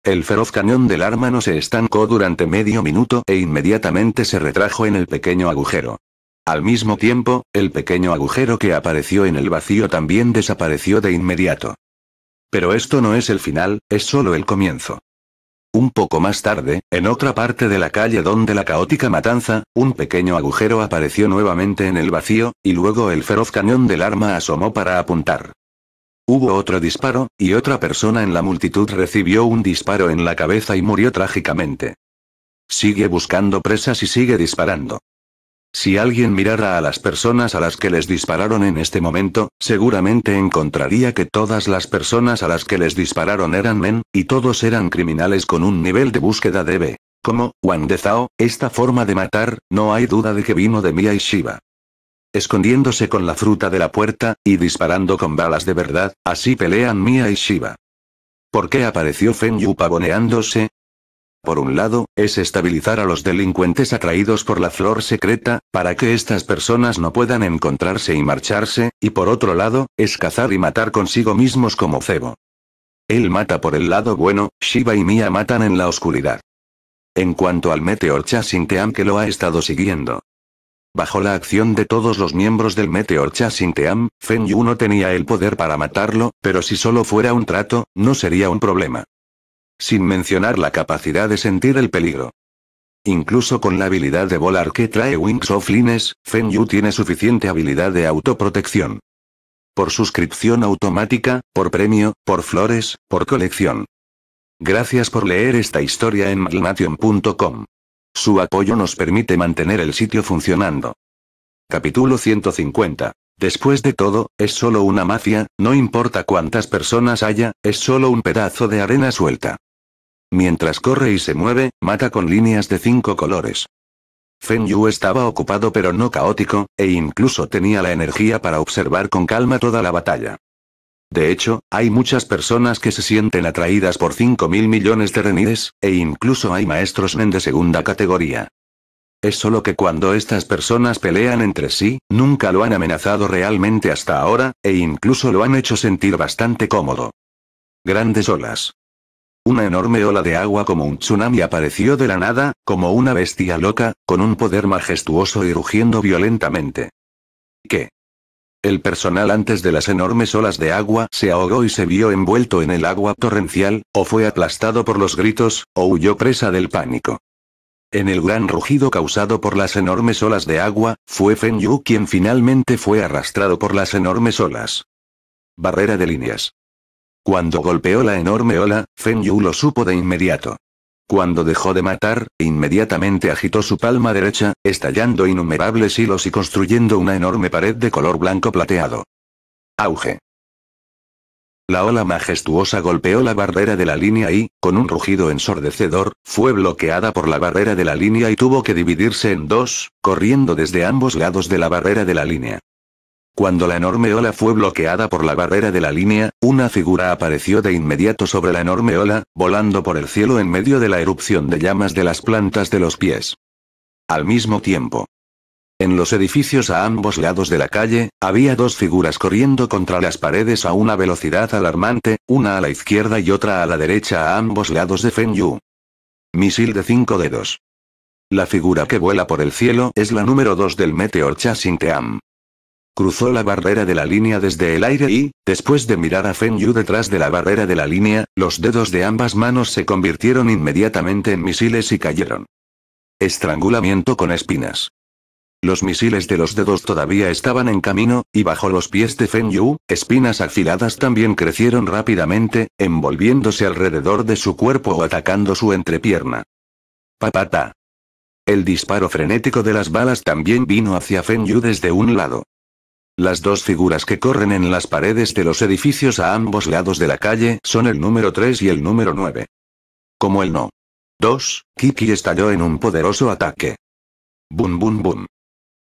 El feroz cañón del arma no se estancó durante medio minuto e inmediatamente se retrajo en el pequeño agujero. Al mismo tiempo, el pequeño agujero que apareció en el vacío también desapareció de inmediato. Pero esto no es el final, es solo el comienzo. Un poco más tarde, en otra parte de la calle donde la caótica matanza, un pequeño agujero apareció nuevamente en el vacío, y luego el feroz cañón del arma asomó para apuntar. Hubo otro disparo, y otra persona en la multitud recibió un disparo en la cabeza y murió trágicamente. Sigue buscando presas y sigue disparando. Si alguien mirara a las personas a las que les dispararon en este momento, seguramente encontraría que todas las personas a las que les dispararon eran men, y todos eran criminales con un nivel de búsqueda de B. Como, Wang de Zhao, esta forma de matar, no hay duda de que vino de Mia y Shiva. Escondiéndose con la fruta de la puerta, y disparando con balas de verdad, así pelean Mia y Shiva. ¿Por qué apareció Feng Yu pavoneándose? Por un lado, es estabilizar a los delincuentes atraídos por la flor secreta, para que estas personas no puedan encontrarse y marcharse, y por otro lado, es cazar y matar consigo mismos como cebo. Él mata por el lado bueno, Shiva y Mia matan en la oscuridad. En cuanto al Meteor Chasing Team que lo ha estado siguiendo. Bajo la acción de todos los miembros del Meteor Chasing Team, Fen Yu no tenía el poder para matarlo, pero si solo fuera un trato, no sería un problema sin mencionar la capacidad de sentir el peligro. Incluso con la habilidad de volar que trae Wings of Lines, Fen Yu tiene suficiente habilidad de autoprotección. Por suscripción automática, por premio, por flores, por colección. Gracias por leer esta historia en malnation.com. Su apoyo nos permite mantener el sitio funcionando. Capítulo 150. Después de todo, es solo una mafia, no importa cuántas personas haya, es solo un pedazo de arena suelta. Mientras corre y se mueve, mata con líneas de cinco colores. Fen Yu estaba ocupado pero no caótico, e incluso tenía la energía para observar con calma toda la batalla. De hecho, hay muchas personas que se sienten atraídas por 5.000 mil millones de renides, e incluso hay maestros men de segunda categoría. Es solo que cuando estas personas pelean entre sí, nunca lo han amenazado realmente hasta ahora, e incluso lo han hecho sentir bastante cómodo. Grandes olas. Una enorme ola de agua como un tsunami apareció de la nada, como una bestia loca, con un poder majestuoso y rugiendo violentamente. ¿Qué? El personal antes de las enormes olas de agua se ahogó y se vio envuelto en el agua torrencial, o fue aplastado por los gritos, o huyó presa del pánico. En el gran rugido causado por las enormes olas de agua, fue Feng Yu quien finalmente fue arrastrado por las enormes olas. Barrera de líneas. Cuando golpeó la enorme ola, Feng Yu lo supo de inmediato. Cuando dejó de matar, inmediatamente agitó su palma derecha, estallando innumerables hilos y construyendo una enorme pared de color blanco plateado. Auge. La ola majestuosa golpeó la barrera de la línea y, con un rugido ensordecedor, fue bloqueada por la barrera de la línea y tuvo que dividirse en dos, corriendo desde ambos lados de la barrera de la línea. Cuando la enorme ola fue bloqueada por la barrera de la línea, una figura apareció de inmediato sobre la enorme ola, volando por el cielo en medio de la erupción de llamas de las plantas de los pies. Al mismo tiempo, en los edificios a ambos lados de la calle, había dos figuras corriendo contra las paredes a una velocidad alarmante, una a la izquierda y otra a la derecha a ambos lados de Feng Yu. Misil de cinco dedos. La figura que vuela por el cielo es la número 2 del Meteor Chasing Team cruzó la barrera de la línea desde el aire y, después de mirar a Feng Yu detrás de la barrera de la línea, los dedos de ambas manos se convirtieron inmediatamente en misiles y cayeron. Estrangulamiento con espinas. Los misiles de los dedos todavía estaban en camino, y bajo los pies de Feng Yu, espinas afiladas también crecieron rápidamente, envolviéndose alrededor de su cuerpo o atacando su entrepierna. Papata. El disparo frenético de las balas también vino hacia Feng Yu desde un lado. Las dos figuras que corren en las paredes de los edificios a ambos lados de la calle son el número 3 y el número 9. Como el no. 2, Kiki estalló en un poderoso ataque. Bum bum bum.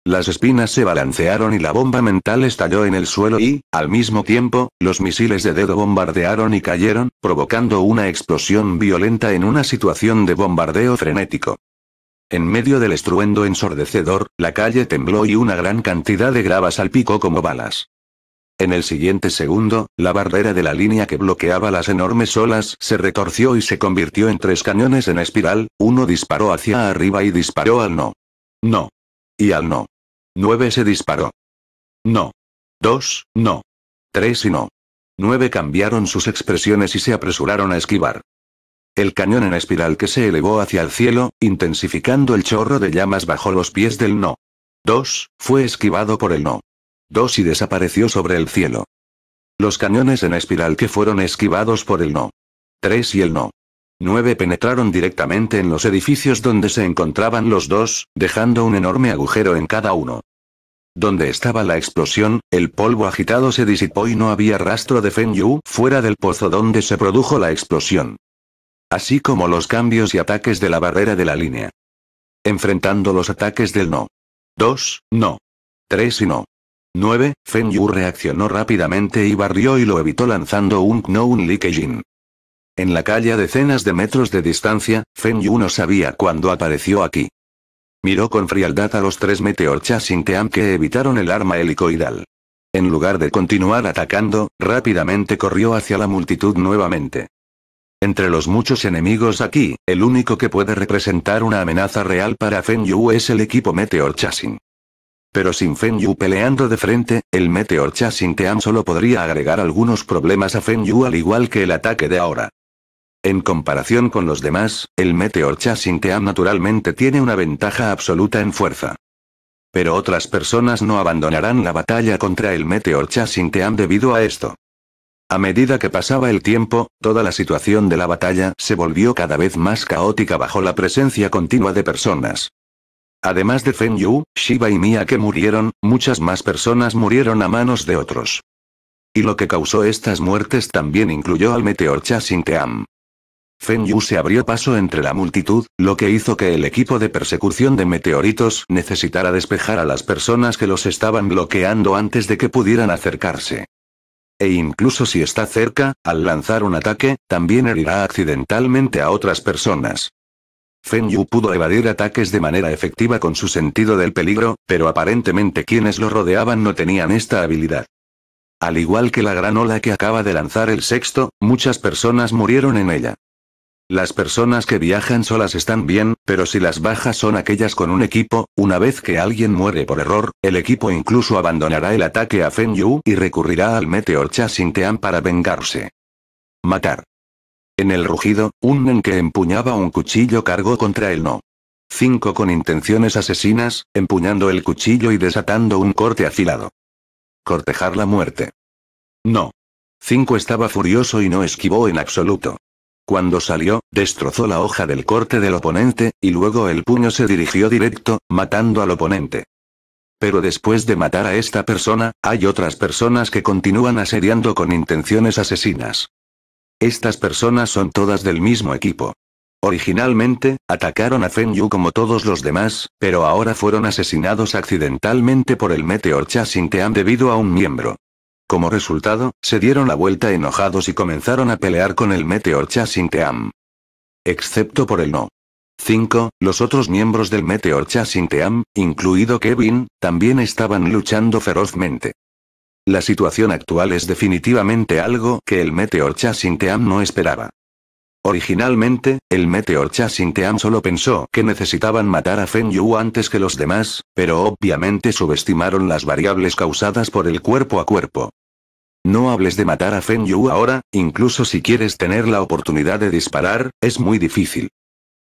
Las espinas se balancearon y la bomba mental estalló en el suelo y, al mismo tiempo, los misiles de dedo bombardearon y cayeron, provocando una explosión violenta en una situación de bombardeo frenético. En medio del estruendo ensordecedor, la calle tembló y una gran cantidad de gravas salpicó como balas. En el siguiente segundo, la barrera de la línea que bloqueaba las enormes olas se retorció y se convirtió en tres cañones en espiral, uno disparó hacia arriba y disparó al no. No. Y al no. Nueve se disparó. No. Dos, no. Tres y no. Nueve cambiaron sus expresiones y se apresuraron a esquivar. El cañón en espiral que se elevó hacia el cielo, intensificando el chorro de llamas bajo los pies del no. 2, fue esquivado por el no. 2 y desapareció sobre el cielo. Los cañones en espiral que fueron esquivados por el no. 3 y el no. 9 penetraron directamente en los edificios donde se encontraban los dos, dejando un enorme agujero en cada uno. Donde estaba la explosión, el polvo agitado se disipó y no había rastro de Feng Yu fuera del pozo donde se produjo la explosión así como los cambios y ataques de la barrera de la línea. Enfrentando los ataques del no. 2, no. 3 y no. 9, Feng Yu reaccionó rápidamente y barrió y lo evitó lanzando un Known Likejin. En la calle a decenas de metros de distancia, Feng Yu no sabía cuándo apareció aquí. Miró con frialdad a los tres meteorchas Team que evitaron el arma helicoidal. En lugar de continuar atacando, rápidamente corrió hacia la multitud nuevamente. Entre los muchos enemigos aquí, el único que puede representar una amenaza real para Fenyu es el equipo Meteor Chasing. Pero sin fenyu peleando de frente, el Meteor Chasing Team solo podría agregar algunos problemas a fenyu al igual que el ataque de ahora. En comparación con los demás, el Meteor Chasing Team naturalmente tiene una ventaja absoluta en fuerza. Pero otras personas no abandonarán la batalla contra el Meteor Chasing Team debido a esto. A medida que pasaba el tiempo, toda la situación de la batalla se volvió cada vez más caótica bajo la presencia continua de personas. Además de Fen Yu, Shiba y Mia que murieron, muchas más personas murieron a manos de otros. Y lo que causó estas muertes también incluyó al meteor Xingteam. Fen Yu se abrió paso entre la multitud, lo que hizo que el equipo de persecución de meteoritos necesitara despejar a las personas que los estaban bloqueando antes de que pudieran acercarse. E incluso si está cerca, al lanzar un ataque, también herirá accidentalmente a otras personas. Feng Yu pudo evadir ataques de manera efectiva con su sentido del peligro, pero aparentemente quienes lo rodeaban no tenían esta habilidad. Al igual que la gran ola que acaba de lanzar el sexto, muchas personas murieron en ella. Las personas que viajan solas están bien, pero si las bajas son aquellas con un equipo, una vez que alguien muere por error, el equipo incluso abandonará el ataque a Feng Yu y recurrirá al Meteor Chasing Team para vengarse. Matar. En el rugido, un nen que empuñaba un cuchillo cargó contra el no. 5 con intenciones asesinas, empuñando el cuchillo y desatando un corte afilado. Cortejar la muerte. No. 5 estaba furioso y no esquivó en absoluto. Cuando salió, destrozó la hoja del corte del oponente, y luego el puño se dirigió directo, matando al oponente. Pero después de matar a esta persona, hay otras personas que continúan asediando con intenciones asesinas. Estas personas son todas del mismo equipo. Originalmente, atacaron a Fen Yu como todos los demás, pero ahora fueron asesinados accidentalmente por el Meteor Chasing Team debido a un miembro. Como resultado, se dieron la vuelta enojados y comenzaron a pelear con el Meteor Chasing Team. Excepto por el no. 5. Los otros miembros del Meteor Chasing Team, incluido Kevin, también estaban luchando ferozmente. La situación actual es definitivamente algo que el Meteor Chasing Team no esperaba. Originalmente, el Meteor Team solo pensó que necesitaban matar a Fen Yu antes que los demás, pero obviamente subestimaron las variables causadas por el cuerpo a cuerpo. No hables de matar a Fen Yu ahora, incluso si quieres tener la oportunidad de disparar, es muy difícil.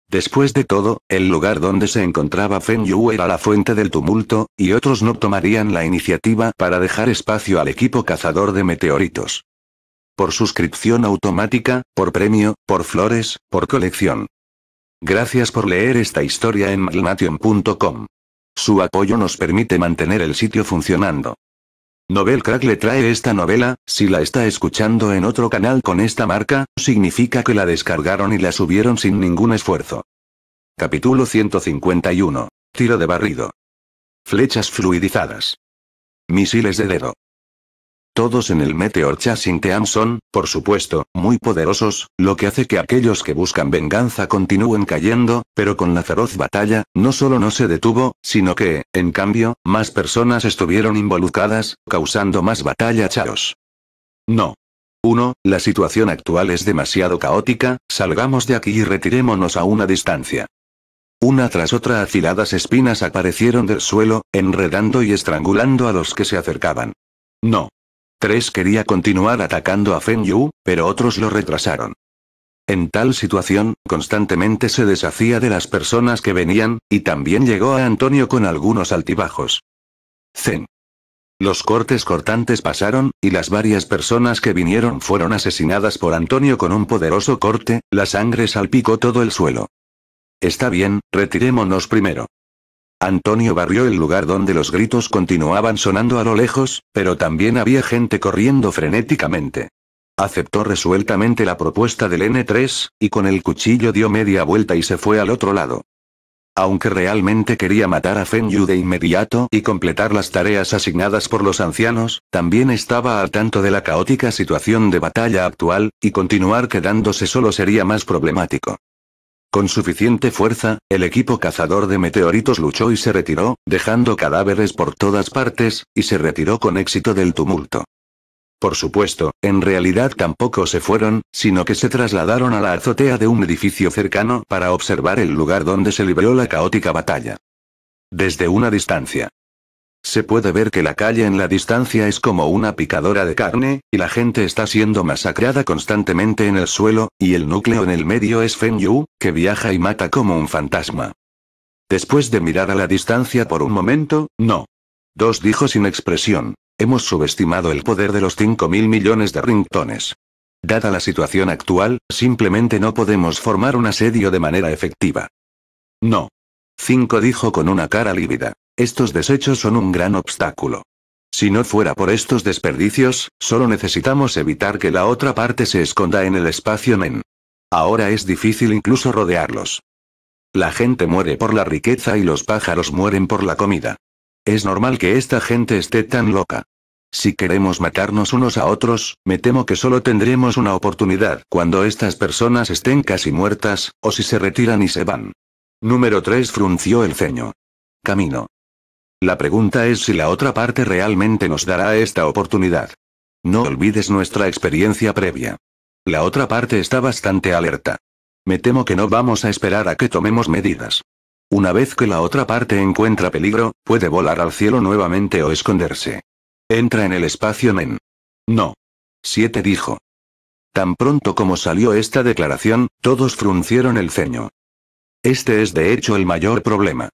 Después de todo, el lugar donde se encontraba Fen Yu era la fuente del tumulto, y otros no tomarían la iniciativa para dejar espacio al equipo cazador de meteoritos por suscripción automática, por premio, por flores, por colección. Gracias por leer esta historia en malmation.com. Su apoyo nos permite mantener el sitio funcionando. Nobel Crack le trae esta novela, si la está escuchando en otro canal con esta marca, significa que la descargaron y la subieron sin ningún esfuerzo. Capítulo 151. Tiro de barrido. Flechas fluidizadas. Misiles de dedo. Todos en el Meteor Chasing Team son, por supuesto, muy poderosos, lo que hace que aquellos que buscan venganza continúen cayendo, pero con la feroz batalla, no solo no se detuvo, sino que, en cambio, más personas estuvieron involucradas, causando más batalla chaos. No. 1. La situación actual es demasiado caótica, salgamos de aquí y retirémonos a una distancia. Una tras otra afiladas espinas aparecieron del suelo, enredando y estrangulando a los que se acercaban. No. Tres quería continuar atacando a Feng Yu, pero otros lo retrasaron. En tal situación, constantemente se deshacía de las personas que venían, y también llegó a Antonio con algunos altibajos. Zen. Los cortes cortantes pasaron, y las varias personas que vinieron fueron asesinadas por Antonio con un poderoso corte, la sangre salpicó todo el suelo. Está bien, retirémonos primero. Antonio barrió el lugar donde los gritos continuaban sonando a lo lejos, pero también había gente corriendo frenéticamente. Aceptó resueltamente la propuesta del N3, y con el cuchillo dio media vuelta y se fue al otro lado. Aunque realmente quería matar a Feng de inmediato y completar las tareas asignadas por los ancianos, también estaba al tanto de la caótica situación de batalla actual, y continuar quedándose solo sería más problemático. Con suficiente fuerza, el equipo cazador de meteoritos luchó y se retiró, dejando cadáveres por todas partes, y se retiró con éxito del tumulto. Por supuesto, en realidad tampoco se fueron, sino que se trasladaron a la azotea de un edificio cercano para observar el lugar donde se libró la caótica batalla. Desde una distancia, se puede ver que la calle en la distancia es como una picadora de carne, y la gente está siendo masacrada constantemente en el suelo, y el núcleo en el medio es Fen Yu, que viaja y mata como un fantasma. Después de mirar a la distancia por un momento, no. Dos dijo sin expresión. Hemos subestimado el poder de los 5 mil millones de ringtones. Dada la situación actual, simplemente no podemos formar un asedio de manera efectiva. No. 5 dijo con una cara lívida. Estos desechos son un gran obstáculo. Si no fuera por estos desperdicios, solo necesitamos evitar que la otra parte se esconda en el espacio men. Ahora es difícil incluso rodearlos. La gente muere por la riqueza y los pájaros mueren por la comida. Es normal que esta gente esté tan loca. Si queremos matarnos unos a otros, me temo que solo tendremos una oportunidad cuando estas personas estén casi muertas, o si se retiran y se van. Número 3 frunció el ceño. Camino. La pregunta es si la otra parte realmente nos dará esta oportunidad. No olvides nuestra experiencia previa. La otra parte está bastante alerta. Me temo que no vamos a esperar a que tomemos medidas. Una vez que la otra parte encuentra peligro, puede volar al cielo nuevamente o esconderse. Entra en el espacio men. No. 7 dijo. Tan pronto como salió esta declaración, todos fruncieron el ceño. Este es de hecho el mayor problema.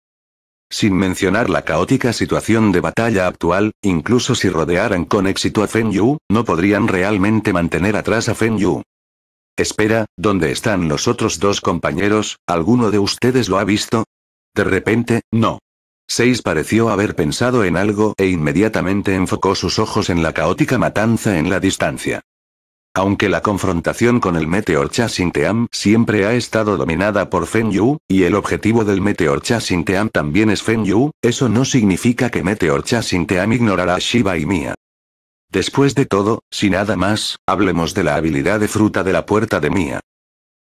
Sin mencionar la caótica situación de batalla actual, incluso si rodearan con éxito a Fen Yu, no podrían realmente mantener atrás a Fen Yu. Espera, ¿dónde están los otros dos compañeros? ¿Alguno de ustedes lo ha visto? De repente, no. Seis pareció haber pensado en algo e inmediatamente enfocó sus ojos en la caótica matanza en la distancia. Aunque la confrontación con el Meteor Chasing Team siempre ha estado dominada por Fenyu, y el objetivo del Meteor Chasing Team también es Fenyu, eso no significa que Meteor Chasing Team ignorará a Shiba y Mia. Después de todo, si nada más, hablemos de la habilidad de fruta de la puerta de Mia.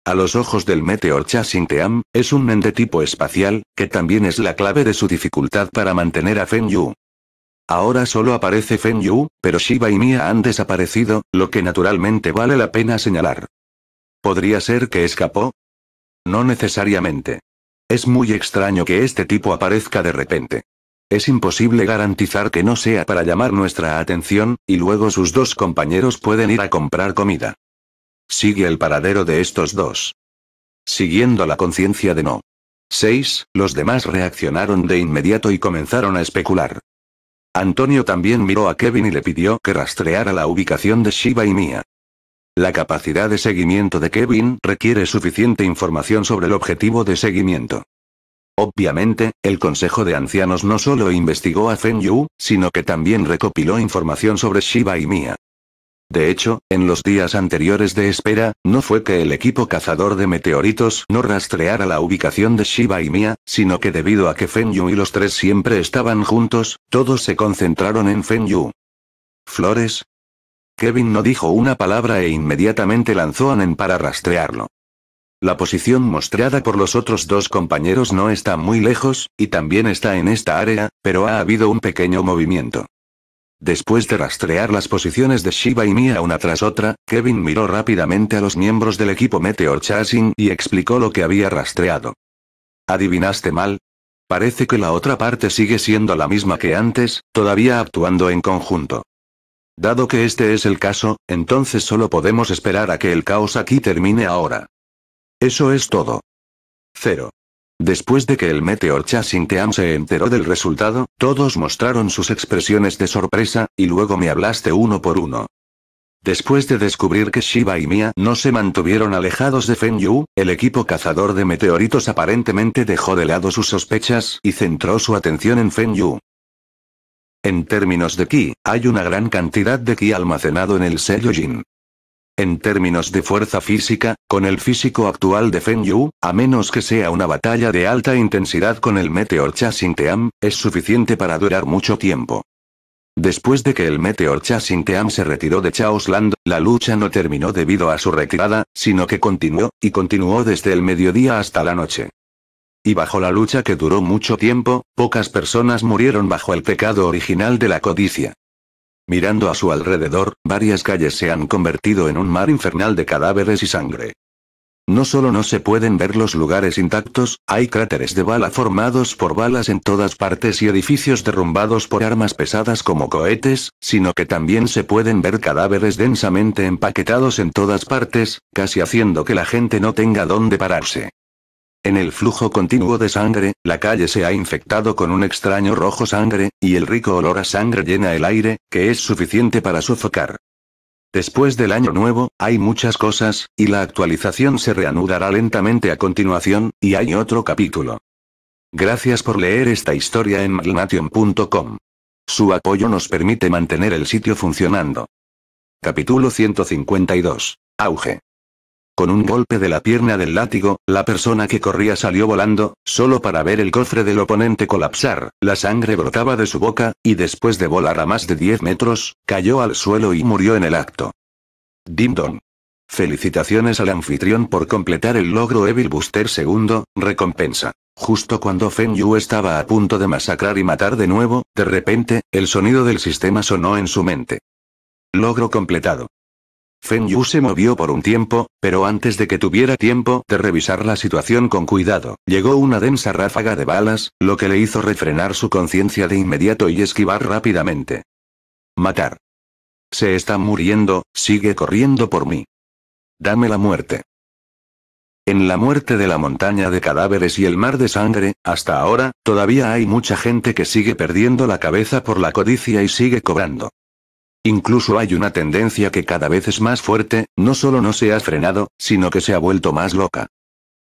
A los ojos del Meteor Chasing Team, es un nende tipo espacial, que también es la clave de su dificultad para mantener a Fenyu. Ahora solo aparece Fen Yu, pero Shiba y Mia han desaparecido, lo que naturalmente vale la pena señalar. ¿Podría ser que escapó? No necesariamente. Es muy extraño que este tipo aparezca de repente. Es imposible garantizar que no sea para llamar nuestra atención, y luego sus dos compañeros pueden ir a comprar comida. Sigue el paradero de estos dos. Siguiendo la conciencia de no. 6. Los demás reaccionaron de inmediato y comenzaron a especular. Antonio también miró a Kevin y le pidió que rastreara la ubicación de Shiva y Mia. La capacidad de seguimiento de Kevin requiere suficiente información sobre el objetivo de seguimiento. Obviamente, el Consejo de Ancianos no solo investigó a Fen Yu, sino que también recopiló información sobre Shiva y Mia. De hecho, en los días anteriores de espera, no fue que el equipo cazador de meteoritos no rastreara la ubicación de Shiba y Mia, sino que debido a que Fenyu y los tres siempre estaban juntos, todos se concentraron en Fenyu ¿Flores? Kevin no dijo una palabra e inmediatamente lanzó a Nen para rastrearlo. La posición mostrada por los otros dos compañeros no está muy lejos, y también está en esta área, pero ha habido un pequeño movimiento. Después de rastrear las posiciones de Shiva y Mia una tras otra, Kevin miró rápidamente a los miembros del equipo Meteor Chasing y explicó lo que había rastreado. ¿Adivinaste mal? Parece que la otra parte sigue siendo la misma que antes, todavía actuando en conjunto. Dado que este es el caso, entonces solo podemos esperar a que el caos aquí termine ahora. Eso es todo. Cero. Después de que el Meteor Team se enteró del resultado, todos mostraron sus expresiones de sorpresa, y luego me hablaste uno por uno. Después de descubrir que Shiba y Mia no se mantuvieron alejados de Fen Yu, el equipo cazador de meteoritos aparentemente dejó de lado sus sospechas y centró su atención en Fen Yu. En términos de ki, hay una gran cantidad de ki almacenado en el sello Jin. En términos de fuerza física, con el físico actual de Feng Yu, a menos que sea una batalla de alta intensidad con el Meteor Chasing Team, es suficiente para durar mucho tiempo. Después de que el Meteor Chasing Team se retiró de Chaos Land, la lucha no terminó debido a su retirada, sino que continuó, y continuó desde el mediodía hasta la noche. Y bajo la lucha que duró mucho tiempo, pocas personas murieron bajo el pecado original de la codicia. Mirando a su alrededor, varias calles se han convertido en un mar infernal de cadáveres y sangre. No solo no se pueden ver los lugares intactos, hay cráteres de bala formados por balas en todas partes y edificios derrumbados por armas pesadas como cohetes, sino que también se pueden ver cadáveres densamente empaquetados en todas partes, casi haciendo que la gente no tenga dónde pararse. En el flujo continuo de sangre, la calle se ha infectado con un extraño rojo sangre, y el rico olor a sangre llena el aire, que es suficiente para sofocar. Después del año nuevo, hay muchas cosas, y la actualización se reanudará lentamente a continuación, y hay otro capítulo. Gracias por leer esta historia en magnation.com. Su apoyo nos permite mantener el sitio funcionando. Capítulo 152. Auge. Con un golpe de la pierna del látigo, la persona que corría salió volando, solo para ver el cofre del oponente colapsar, la sangre brotaba de su boca, y después de volar a más de 10 metros, cayó al suelo y murió en el acto. Dim Felicitaciones al anfitrión por completar el logro Evil Booster segundo, recompensa. Justo cuando Fen Yu estaba a punto de masacrar y matar de nuevo, de repente, el sonido del sistema sonó en su mente. Logro completado. Feng Yu se movió por un tiempo, pero antes de que tuviera tiempo de revisar la situación con cuidado, llegó una densa ráfaga de balas, lo que le hizo refrenar su conciencia de inmediato y esquivar rápidamente. Matar. Se está muriendo, sigue corriendo por mí. Dame la muerte. En la muerte de la montaña de cadáveres y el mar de sangre, hasta ahora, todavía hay mucha gente que sigue perdiendo la cabeza por la codicia y sigue cobrando. Incluso hay una tendencia que cada vez es más fuerte, no solo no se ha frenado, sino que se ha vuelto más loca.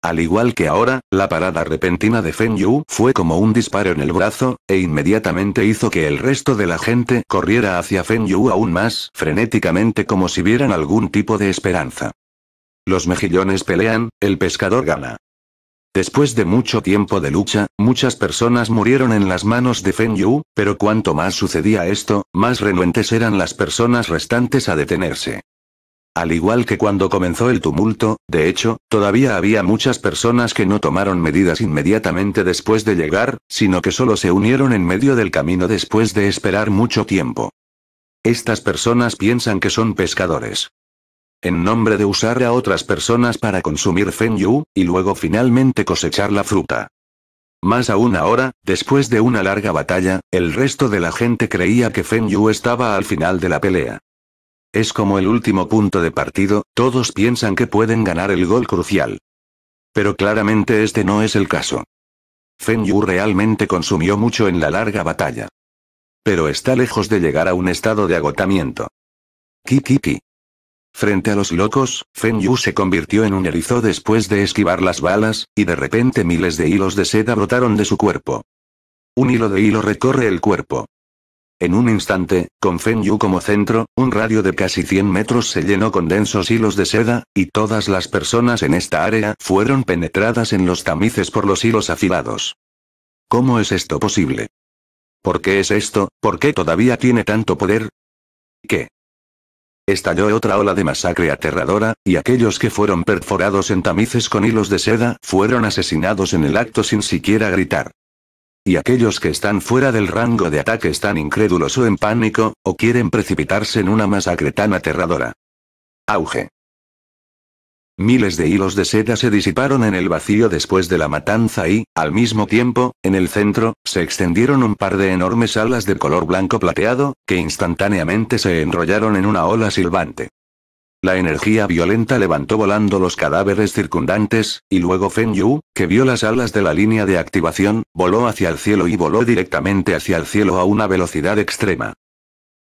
Al igual que ahora, la parada repentina de Feng Yu fue como un disparo en el brazo, e inmediatamente hizo que el resto de la gente corriera hacia Feng Yu aún más frenéticamente como si vieran algún tipo de esperanza. Los mejillones pelean, el pescador gana. Después de mucho tiempo de lucha, muchas personas murieron en las manos de Feng Yu, pero cuanto más sucedía esto, más renuentes eran las personas restantes a detenerse. Al igual que cuando comenzó el tumulto, de hecho, todavía había muchas personas que no tomaron medidas inmediatamente después de llegar, sino que solo se unieron en medio del camino después de esperar mucho tiempo. Estas personas piensan que son pescadores en nombre de usar a otras personas para consumir Feng Yu, y luego finalmente cosechar la fruta. Más aún ahora, después de una larga batalla, el resto de la gente creía que Feng Yu estaba al final de la pelea. Es como el último punto de partido, todos piensan que pueden ganar el gol crucial. Pero claramente este no es el caso. Feng Yu realmente consumió mucho en la larga batalla. Pero está lejos de llegar a un estado de agotamiento. Kikiki. Frente a los locos, Fen Yu se convirtió en un erizo después de esquivar las balas, y de repente miles de hilos de seda brotaron de su cuerpo. Un hilo de hilo recorre el cuerpo. En un instante, con Fen Yu como centro, un radio de casi 100 metros se llenó con densos hilos de seda, y todas las personas en esta área fueron penetradas en los tamices por los hilos afilados. ¿Cómo es esto posible? ¿Por qué es esto? ¿Por qué todavía tiene tanto poder? ¿Qué? Estalló otra ola de masacre aterradora, y aquellos que fueron perforados en tamices con hilos de seda fueron asesinados en el acto sin siquiera gritar. Y aquellos que están fuera del rango de ataque están incrédulos o en pánico, o quieren precipitarse en una masacre tan aterradora. Auge. Miles de hilos de seda se disiparon en el vacío después de la matanza y, al mismo tiempo, en el centro, se extendieron un par de enormes alas de color blanco plateado, que instantáneamente se enrollaron en una ola silbante. La energía violenta levantó volando los cadáveres circundantes, y luego Fen Yu, que vio las alas de la línea de activación, voló hacia el cielo y voló directamente hacia el cielo a una velocidad extrema.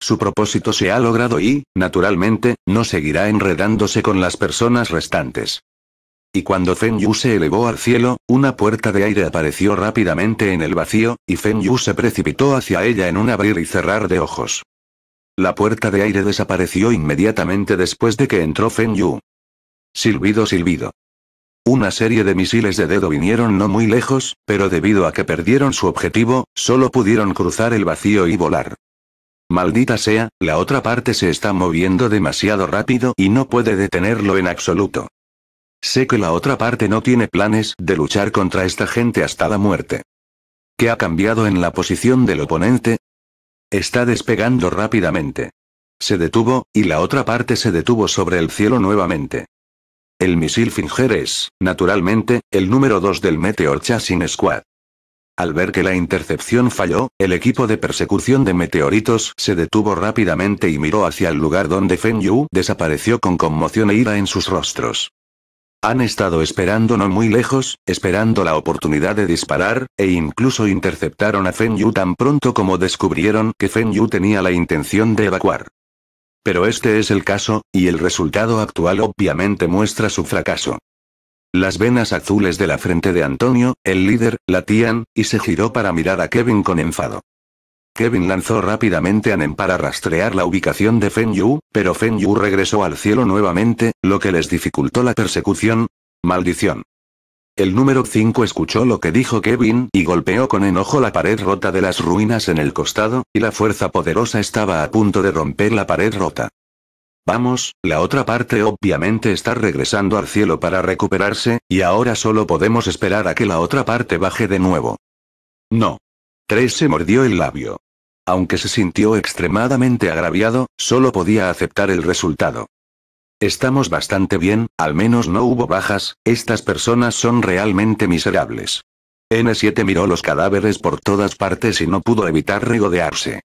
Su propósito se ha logrado y, naturalmente, no seguirá enredándose con las personas restantes. Y cuando Feng Yu se elevó al cielo, una puerta de aire apareció rápidamente en el vacío, y Feng Yu se precipitó hacia ella en un abrir y cerrar de ojos. La puerta de aire desapareció inmediatamente después de que entró Feng Yu. Silbido, silbido. Una serie de misiles de dedo vinieron no muy lejos, pero debido a que perdieron su objetivo, solo pudieron cruzar el vacío y volar. Maldita sea, la otra parte se está moviendo demasiado rápido y no puede detenerlo en absoluto. Sé que la otra parte no tiene planes de luchar contra esta gente hasta la muerte. ¿Qué ha cambiado en la posición del oponente? Está despegando rápidamente. Se detuvo, y la otra parte se detuvo sobre el cielo nuevamente. El misil Finger es, naturalmente, el número 2 del Meteor Chasing Squad. Al ver que la intercepción falló, el equipo de persecución de meteoritos se detuvo rápidamente y miró hacia el lugar donde Feng Yu desapareció con conmoción e ira en sus rostros. Han estado esperando no muy lejos, esperando la oportunidad de disparar, e incluso interceptaron a Feng Yu tan pronto como descubrieron que Feng Yu tenía la intención de evacuar. Pero este es el caso, y el resultado actual obviamente muestra su fracaso. Las venas azules de la frente de Antonio, el líder, latían, y se giró para mirar a Kevin con enfado. Kevin lanzó rápidamente a Nen para rastrear la ubicación de Feng Yu, pero Feng Yu regresó al cielo nuevamente, lo que les dificultó la persecución. Maldición. El número 5 escuchó lo que dijo Kevin y golpeó con enojo la pared rota de las ruinas en el costado, y la fuerza poderosa estaba a punto de romper la pared rota. Vamos, la otra parte obviamente está regresando al cielo para recuperarse, y ahora solo podemos esperar a que la otra parte baje de nuevo. No. 3 se mordió el labio. Aunque se sintió extremadamente agraviado, solo podía aceptar el resultado. Estamos bastante bien, al menos no hubo bajas, estas personas son realmente miserables. N7 miró los cadáveres por todas partes y no pudo evitar regodearse.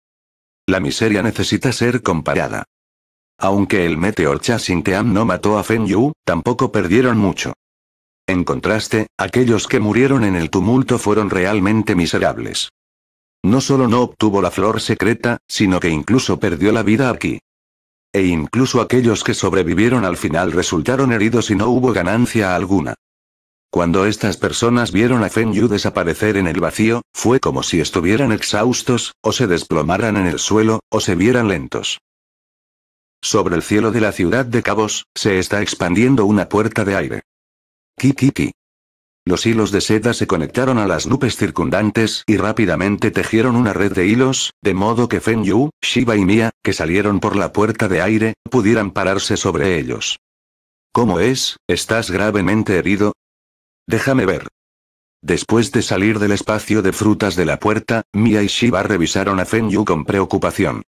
La miseria necesita ser comparada. Aunque el Meteor Chasing no mató a Fen Yu, tampoco perdieron mucho. En contraste, aquellos que murieron en el tumulto fueron realmente miserables. No solo no obtuvo la flor secreta, sino que incluso perdió la vida aquí. E incluso aquellos que sobrevivieron al final resultaron heridos y no hubo ganancia alguna. Cuando estas personas vieron a Fen Yu desaparecer en el vacío, fue como si estuvieran exhaustos, o se desplomaran en el suelo, o se vieran lentos. Sobre el cielo de la ciudad de Cabos, se está expandiendo una puerta de aire. Kikiki. Los hilos de seda se conectaron a las nubes circundantes y rápidamente tejieron una red de hilos, de modo que Fen Yu, Shiba y Mia, que salieron por la puerta de aire, pudieran pararse sobre ellos. ¿Cómo es? ¿Estás gravemente herido? Déjame ver. Después de salir del espacio de frutas de la puerta, Mia y Shiba revisaron a Fen Yu con preocupación.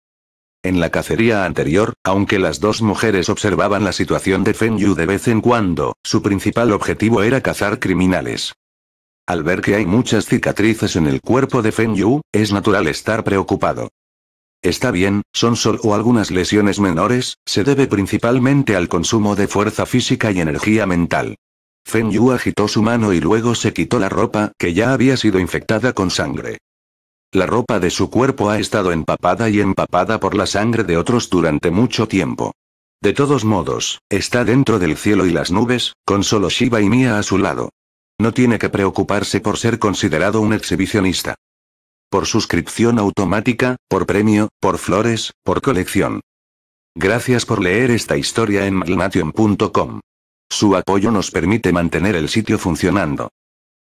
En la cacería anterior, aunque las dos mujeres observaban la situación de Fen Yu de vez en cuando, su principal objetivo era cazar criminales. Al ver que hay muchas cicatrices en el cuerpo de Fen Yu, es natural estar preocupado. Está bien, son solo algunas lesiones menores, se debe principalmente al consumo de fuerza física y energía mental. Fen Yu agitó su mano y luego se quitó la ropa que ya había sido infectada con sangre. La ropa de su cuerpo ha estado empapada y empapada por la sangre de otros durante mucho tiempo. De todos modos, está dentro del cielo y las nubes, con solo Shiva y Mia a su lado. No tiene que preocuparse por ser considerado un exhibicionista. Por suscripción automática, por premio, por flores, por colección. Gracias por leer esta historia en malnation.com. Su apoyo nos permite mantener el sitio funcionando.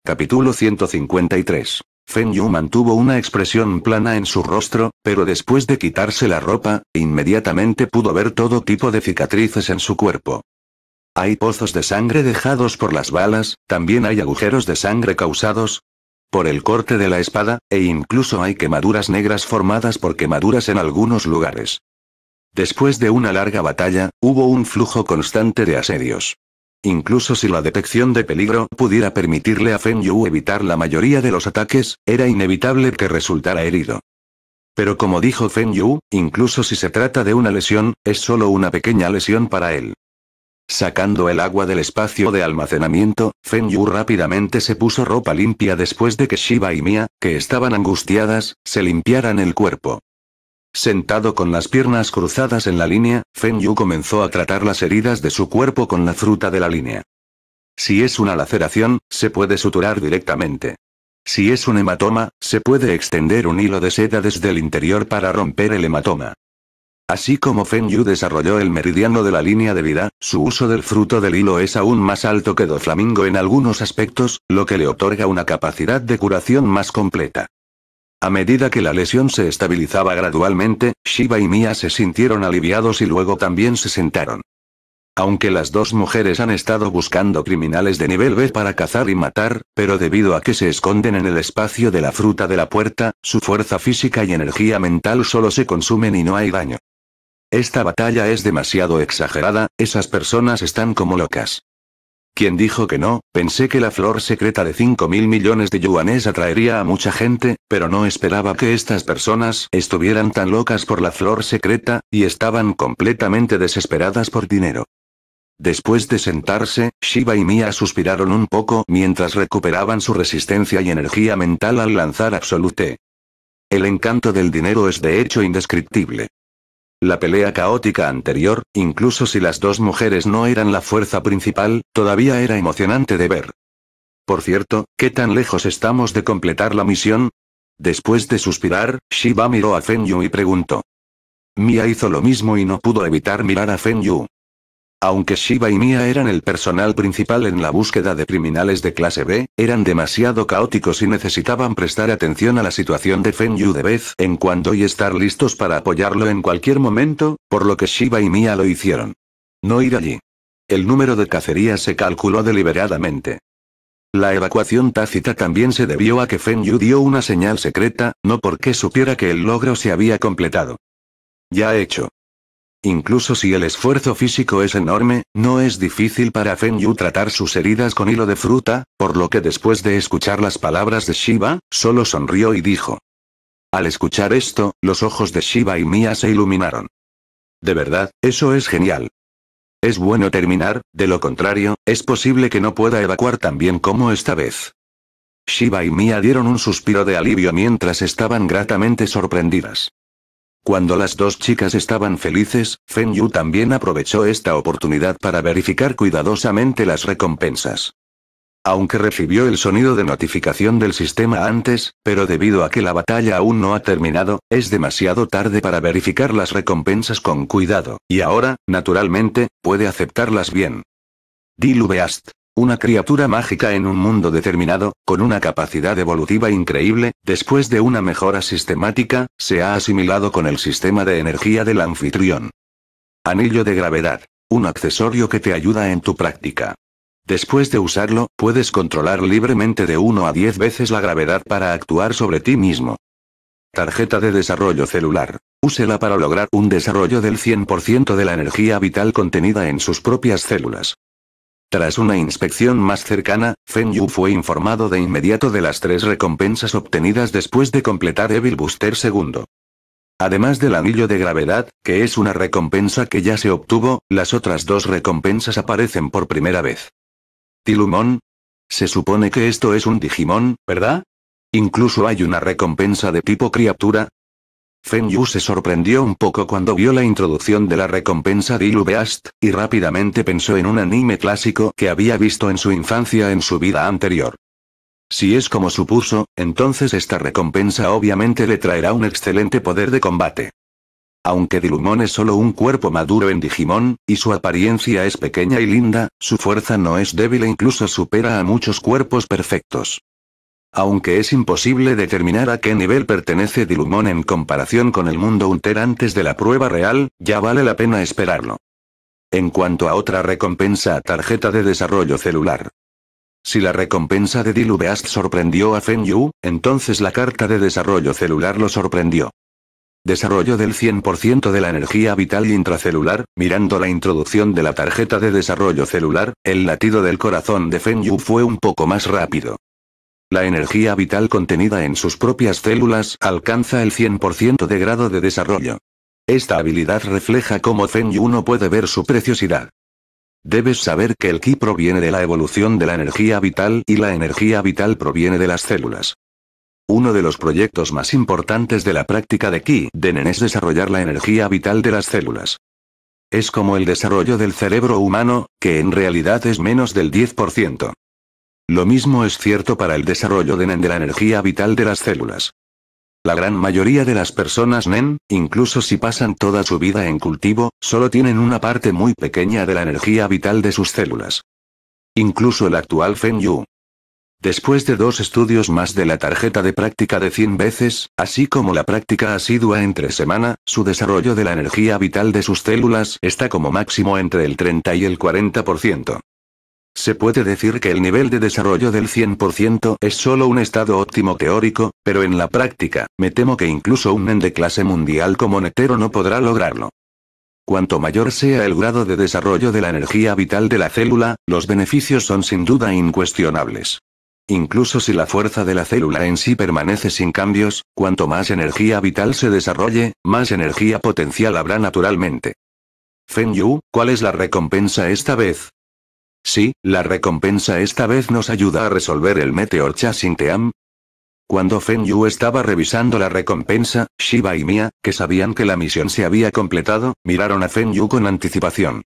Capítulo 153 Feng Yu mantuvo una expresión plana en su rostro, pero después de quitarse la ropa, inmediatamente pudo ver todo tipo de cicatrices en su cuerpo. Hay pozos de sangre dejados por las balas, también hay agujeros de sangre causados por el corte de la espada, e incluso hay quemaduras negras formadas por quemaduras en algunos lugares. Después de una larga batalla, hubo un flujo constante de asedios. Incluso si la detección de peligro pudiera permitirle a Feng Yu evitar la mayoría de los ataques, era inevitable que resultara herido. Pero como dijo Feng Yu, incluso si se trata de una lesión, es solo una pequeña lesión para él. Sacando el agua del espacio de almacenamiento, Feng Yu rápidamente se puso ropa limpia después de que Shiba y Mia, que estaban angustiadas, se limpiaran el cuerpo. Sentado con las piernas cruzadas en la línea, Fen Yu comenzó a tratar las heridas de su cuerpo con la fruta de la línea. Si es una laceración, se puede suturar directamente. Si es un hematoma, se puede extender un hilo de seda desde el interior para romper el hematoma. Así como Fen Yu desarrolló el meridiano de la línea de vida, su uso del fruto del hilo es aún más alto que Doflamingo en algunos aspectos, lo que le otorga una capacidad de curación más completa. A medida que la lesión se estabilizaba gradualmente, Shiva y Mia se sintieron aliviados y luego también se sentaron. Aunque las dos mujeres han estado buscando criminales de nivel B para cazar y matar, pero debido a que se esconden en el espacio de la fruta de la puerta, su fuerza física y energía mental solo se consumen y no hay daño. Esta batalla es demasiado exagerada, esas personas están como locas. Quien dijo que no? Pensé que la flor secreta de 5 mil millones de yuanes atraería a mucha gente, pero no esperaba que estas personas estuvieran tan locas por la flor secreta, y estaban completamente desesperadas por dinero. Después de sentarse, Shiva y Mia suspiraron un poco mientras recuperaban su resistencia y energía mental al lanzar Absolute. El encanto del dinero es de hecho indescriptible. La pelea caótica anterior, incluso si las dos mujeres no eran la fuerza principal, todavía era emocionante de ver. Por cierto, ¿qué tan lejos estamos de completar la misión? Después de suspirar, Shiba miró a Fenyu y preguntó. Mia hizo lo mismo y no pudo evitar mirar a Fenyu. Aunque Shiba y Mia eran el personal principal en la búsqueda de criminales de clase B, eran demasiado caóticos y necesitaban prestar atención a la situación de Feng Yu de vez en cuando y estar listos para apoyarlo en cualquier momento, por lo que Shiba y Mia lo hicieron. No ir allí. El número de cacerías se calculó deliberadamente. La evacuación tácita también se debió a que Feng Yu dio una señal secreta, no porque supiera que el logro se había completado. Ya hecho. Incluso si el esfuerzo físico es enorme, no es difícil para Fen Yu tratar sus heridas con hilo de fruta, por lo que después de escuchar las palabras de Shiva, solo sonrió y dijo. Al escuchar esto, los ojos de Shiva y Mia se iluminaron. De verdad, eso es genial. Es bueno terminar, de lo contrario, es posible que no pueda evacuar tan bien como esta vez. Shiva y Mia dieron un suspiro de alivio mientras estaban gratamente sorprendidas. Cuando las dos chicas estaban felices, Fen Yu también aprovechó esta oportunidad para verificar cuidadosamente las recompensas. Aunque recibió el sonido de notificación del sistema antes, pero debido a que la batalla aún no ha terminado, es demasiado tarde para verificar las recompensas con cuidado, y ahora, naturalmente, puede aceptarlas bien. Dilubeast. Una criatura mágica en un mundo determinado, con una capacidad evolutiva increíble, después de una mejora sistemática, se ha asimilado con el sistema de energía del anfitrión. Anillo de gravedad. Un accesorio que te ayuda en tu práctica. Después de usarlo, puedes controlar libremente de 1 a 10 veces la gravedad para actuar sobre ti mismo. Tarjeta de desarrollo celular. Úsela para lograr un desarrollo del 100% de la energía vital contenida en sus propias células. Tras una inspección más cercana, Feng Yu fue informado de inmediato de las tres recompensas obtenidas después de completar Evil Booster II. Además del anillo de gravedad, que es una recompensa que ya se obtuvo, las otras dos recompensas aparecen por primera vez. Tilumon. Se supone que esto es un Digimon, ¿verdad? Incluso hay una recompensa de tipo criatura, Feng Yu se sorprendió un poco cuando vio la introducción de la recompensa Dilu Beast, y rápidamente pensó en un anime clásico que había visto en su infancia en su vida anterior. Si es como supuso, entonces esta recompensa obviamente le traerá un excelente poder de combate. Aunque Dilumon es solo un cuerpo maduro en Digimon, y su apariencia es pequeña y linda, su fuerza no es débil e incluso supera a muchos cuerpos perfectos. Aunque es imposible determinar a qué nivel pertenece Dilumon en comparación con el mundo Unter antes de la prueba real, ya vale la pena esperarlo. En cuanto a otra recompensa tarjeta de desarrollo celular. Si la recompensa de Dilubeast sorprendió a Fenyu, Yu, entonces la carta de desarrollo celular lo sorprendió. Desarrollo del 100% de la energía vital intracelular, mirando la introducción de la tarjeta de desarrollo celular, el latido del corazón de Fenyu fue un poco más rápido. La energía vital contenida en sus propias células alcanza el 100% de grado de desarrollo. Esta habilidad refleja cómo Zen Yuno puede ver su preciosidad. Debes saber que el ki proviene de la evolución de la energía vital y la energía vital proviene de las células. Uno de los proyectos más importantes de la práctica de ki Nen es desarrollar la energía vital de las células. Es como el desarrollo del cerebro humano, que en realidad es menos del 10%. Lo mismo es cierto para el desarrollo de NEN de la energía vital de las células. La gran mayoría de las personas NEN, incluso si pasan toda su vida en cultivo, solo tienen una parte muy pequeña de la energía vital de sus células. Incluso el actual Fen Yu. Después de dos estudios más de la tarjeta de práctica de 100 veces, así como la práctica asidua entre semana, su desarrollo de la energía vital de sus células está como máximo entre el 30 y el 40%. Se puede decir que el nivel de desarrollo del 100% es solo un estado óptimo teórico, pero en la práctica, me temo que incluso un NEN de clase mundial como Netero no podrá lograrlo. Cuanto mayor sea el grado de desarrollo de la energía vital de la célula, los beneficios son sin duda incuestionables. Incluso si la fuerza de la célula en sí permanece sin cambios, cuanto más energía vital se desarrolle, más energía potencial habrá naturalmente. Feng Yu, ¿cuál es la recompensa esta vez? Sí, la recompensa esta vez nos ayuda a resolver el Meteor Chasing Team. Cuando Fen Yu estaba revisando la recompensa, Shiba y Mia, que sabían que la misión se había completado, miraron a Fen Yu con anticipación.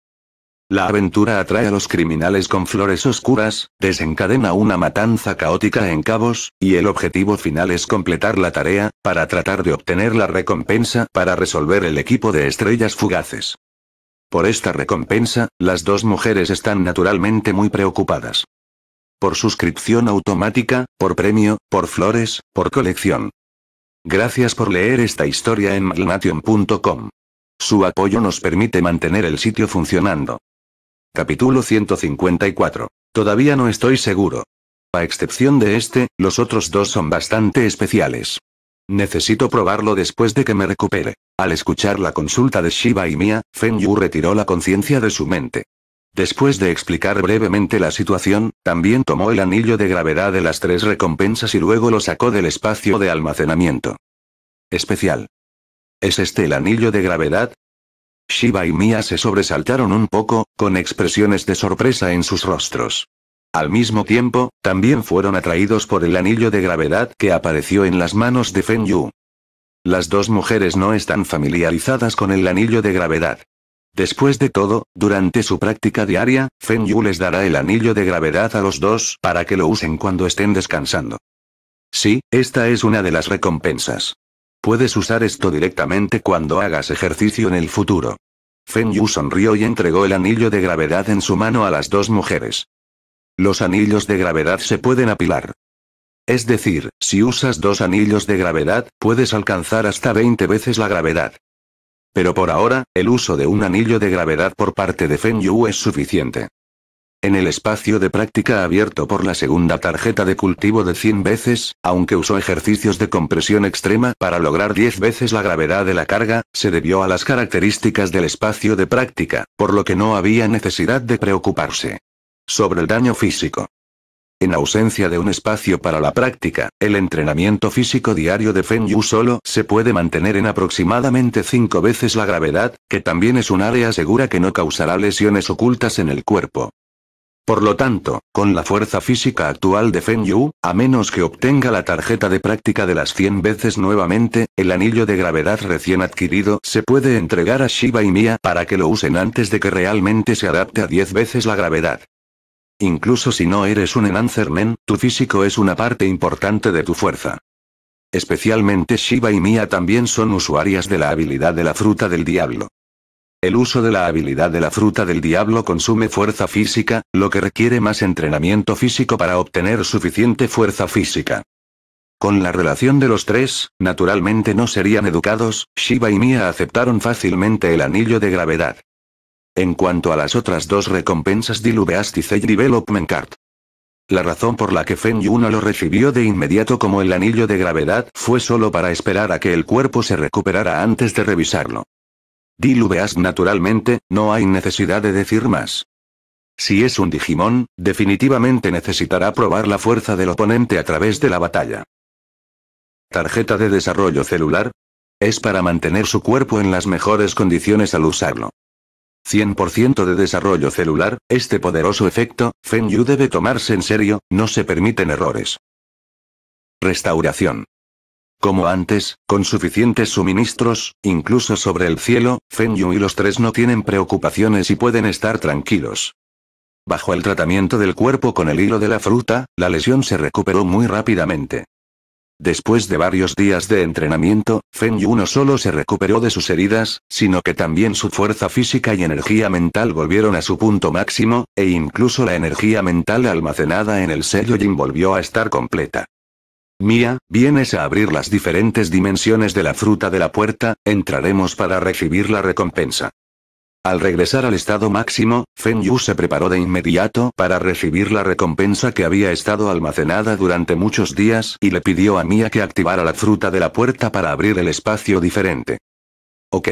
La aventura atrae a los criminales con flores oscuras, desencadena una matanza caótica en cabos, y el objetivo final es completar la tarea, para tratar de obtener la recompensa para resolver el equipo de estrellas fugaces. Por esta recompensa, las dos mujeres están naturalmente muy preocupadas. Por suscripción automática, por premio, por flores, por colección. Gracias por leer esta historia en magnation.com. Su apoyo nos permite mantener el sitio funcionando. Capítulo 154. Todavía no estoy seguro. A excepción de este, los otros dos son bastante especiales. Necesito probarlo después de que me recupere. Al escuchar la consulta de Shiba y Mia, Feng Yu retiró la conciencia de su mente. Después de explicar brevemente la situación, también tomó el anillo de gravedad de las tres recompensas y luego lo sacó del espacio de almacenamiento. Especial. ¿Es este el anillo de gravedad? Shiba y Mia se sobresaltaron un poco, con expresiones de sorpresa en sus rostros. Al mismo tiempo, también fueron atraídos por el anillo de gravedad que apareció en las manos de Fen Yu. Las dos mujeres no están familiarizadas con el anillo de gravedad. Después de todo, durante su práctica diaria, Fen Yu les dará el anillo de gravedad a los dos para que lo usen cuando estén descansando. Sí, esta es una de las recompensas. Puedes usar esto directamente cuando hagas ejercicio en el futuro. Fen Yu sonrió y entregó el anillo de gravedad en su mano a las dos mujeres. Los anillos de gravedad se pueden apilar. Es decir, si usas dos anillos de gravedad, puedes alcanzar hasta 20 veces la gravedad. Pero por ahora, el uso de un anillo de gravedad por parte de Feng Yu es suficiente. En el espacio de práctica abierto por la segunda tarjeta de cultivo de 100 veces, aunque usó ejercicios de compresión extrema para lograr 10 veces la gravedad de la carga, se debió a las características del espacio de práctica, por lo que no había necesidad de preocuparse sobre el daño físico. En ausencia de un espacio para la práctica, el entrenamiento físico diario de Feng Yu solo se puede mantener en aproximadamente 5 veces la gravedad, que también es un área segura que no causará lesiones ocultas en el cuerpo. Por lo tanto, con la fuerza física actual de Feng Yu, a menos que obtenga la tarjeta de práctica de las 100 veces nuevamente, el anillo de gravedad recién adquirido se puede entregar a Shiva y Mia para que lo usen antes de que realmente se adapte a 10 veces la gravedad. Incluso si no eres un Enancermen, tu físico es una parte importante de tu fuerza. Especialmente Shiva y Mia también son usuarias de la habilidad de la fruta del diablo. El uso de la habilidad de la fruta del diablo consume fuerza física, lo que requiere más entrenamiento físico para obtener suficiente fuerza física. Con la relación de los tres, naturalmente no serían educados, Shiva y Mia aceptaron fácilmente el anillo de gravedad. En cuanto a las otras dos recompensas diluvias y Development Card. La razón por la que Feng yuna lo recibió de inmediato como el anillo de gravedad fue solo para esperar a que el cuerpo se recuperara antes de revisarlo. Dilubeas naturalmente, no hay necesidad de decir más. Si es un Digimon, definitivamente necesitará probar la fuerza del oponente a través de la batalla. Tarjeta de desarrollo celular. Es para mantener su cuerpo en las mejores condiciones al usarlo. 100% de desarrollo celular, este poderoso efecto, Fen Yu debe tomarse en serio, no se permiten errores. Restauración. Como antes, con suficientes suministros, incluso sobre el cielo, Fen Yu y los tres no tienen preocupaciones y pueden estar tranquilos. Bajo el tratamiento del cuerpo con el hilo de la fruta, la lesión se recuperó muy rápidamente. Después de varios días de entrenamiento, Feng Yu no solo se recuperó de sus heridas, sino que también su fuerza física y energía mental volvieron a su punto máximo, e incluso la energía mental almacenada en el sello Jin volvió a estar completa. Mía, vienes a abrir las diferentes dimensiones de la fruta de la puerta, entraremos para recibir la recompensa. Al regresar al estado máximo, Feng Yu se preparó de inmediato para recibir la recompensa que había estado almacenada durante muchos días y le pidió a Mia que activara la fruta de la puerta para abrir el espacio diferente. Ok.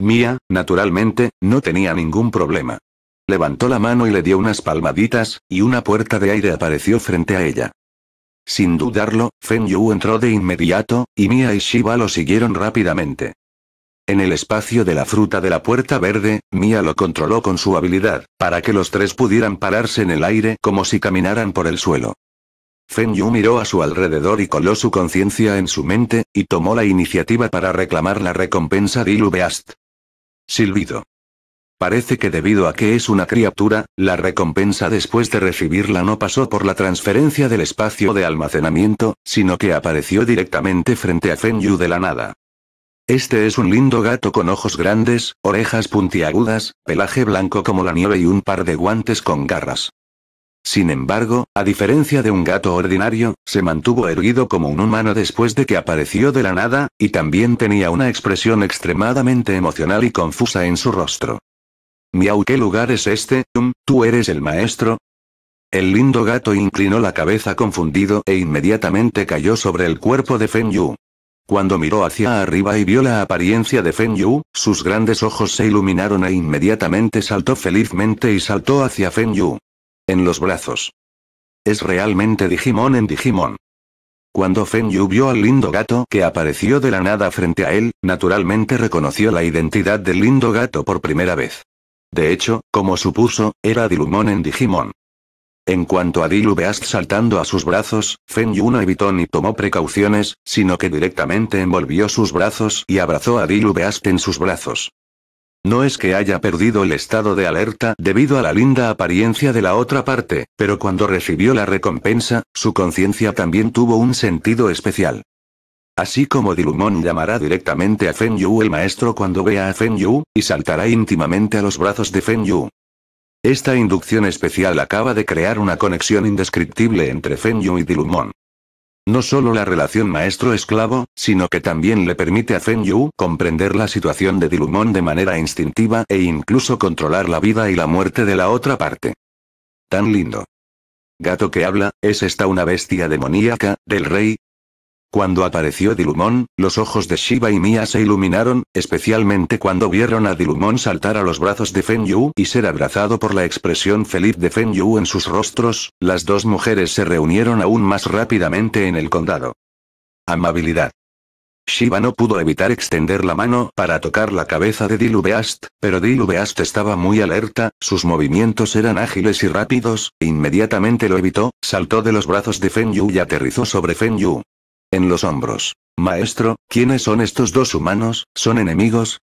Mia, naturalmente, no tenía ningún problema. Levantó la mano y le dio unas palmaditas, y una puerta de aire apareció frente a ella. Sin dudarlo, Feng Yu entró de inmediato, y Mia y Shiva lo siguieron rápidamente. En el espacio de la fruta de la puerta verde, Mia lo controló con su habilidad, para que los tres pudieran pararse en el aire como si caminaran por el suelo. Fen Yu miró a su alrededor y coló su conciencia en su mente, y tomó la iniciativa para reclamar la recompensa de Ilubeast. Silbido. Parece que debido a que es una criatura, la recompensa después de recibirla no pasó por la transferencia del espacio de almacenamiento, sino que apareció directamente frente a Fenyu de la nada. Este es un lindo gato con ojos grandes, orejas puntiagudas, pelaje blanco como la nieve y un par de guantes con garras. Sin embargo, a diferencia de un gato ordinario, se mantuvo erguido como un humano después de que apareció de la nada, y también tenía una expresión extremadamente emocional y confusa en su rostro. Miau, ¿qué lugar es este? ¿Tú eres el maestro? El lindo gato inclinó la cabeza confundido e inmediatamente cayó sobre el cuerpo de Feng Yu. Cuando miró hacia arriba y vio la apariencia de Fenyu, sus grandes ojos se iluminaron e inmediatamente saltó felizmente y saltó hacia Fenyu. En los brazos. Es realmente Digimon en Digimon. Cuando Fenyu Yu vio al lindo gato que apareció de la nada frente a él, naturalmente reconoció la identidad del lindo gato por primera vez. De hecho, como supuso, era Dilumon en Digimon. En cuanto a Dilu Beast saltando a sus brazos, Fen Yu no evitó ni tomó precauciones, sino que directamente envolvió sus brazos y abrazó a Dilu Beast en sus brazos. No es que haya perdido el estado de alerta debido a la linda apariencia de la otra parte, pero cuando recibió la recompensa, su conciencia también tuvo un sentido especial. Así como Dilumon llamará directamente a Fen Yu el maestro cuando vea a Fen Yu, y saltará íntimamente a los brazos de Fen Yu. Esta inducción especial acaba de crear una conexión indescriptible entre fenyu Yu y Dilumon. No solo la relación maestro-esclavo, sino que también le permite a fenyu Yu comprender la situación de Dilumon de manera instintiva e incluso controlar la vida y la muerte de la otra parte. Tan lindo. Gato que habla, ¿es esta una bestia demoníaca, del rey? Cuando apareció Dilumon, los ojos de Shiva y Mia se iluminaron, especialmente cuando vieron a Dilumon saltar a los brazos de Fen y ser abrazado por la expresión feliz de Fen en sus rostros, las dos mujeres se reunieron aún más rápidamente en el condado. Amabilidad. Shiva no pudo evitar extender la mano para tocar la cabeza de Dilubeast, pero Dilubeast estaba muy alerta, sus movimientos eran ágiles y rápidos, inmediatamente lo evitó, saltó de los brazos de Fen y aterrizó sobre Fen en los hombros. Maestro, ¿quiénes son estos dos humanos? ¿Son enemigos?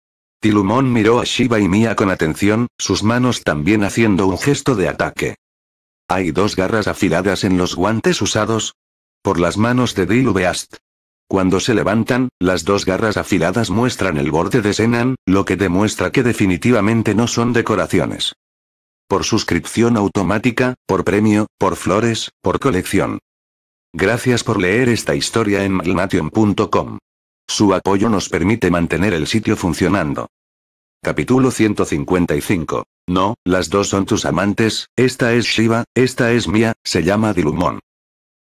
Tilumón miró a Shiva y Mia con atención, sus manos también haciendo un gesto de ataque. Hay dos garras afiladas en los guantes usados. Por las manos de Dilubeast. Cuando se levantan, las dos garras afiladas muestran el borde de Senan, lo que demuestra que definitivamente no son decoraciones. Por suscripción automática, por premio, por flores, por colección. Gracias por leer esta historia en Malmation.com. Su apoyo nos permite mantener el sitio funcionando. Capítulo 155. No, las dos son tus amantes, esta es Shiva, esta es mía, se llama Dilumon.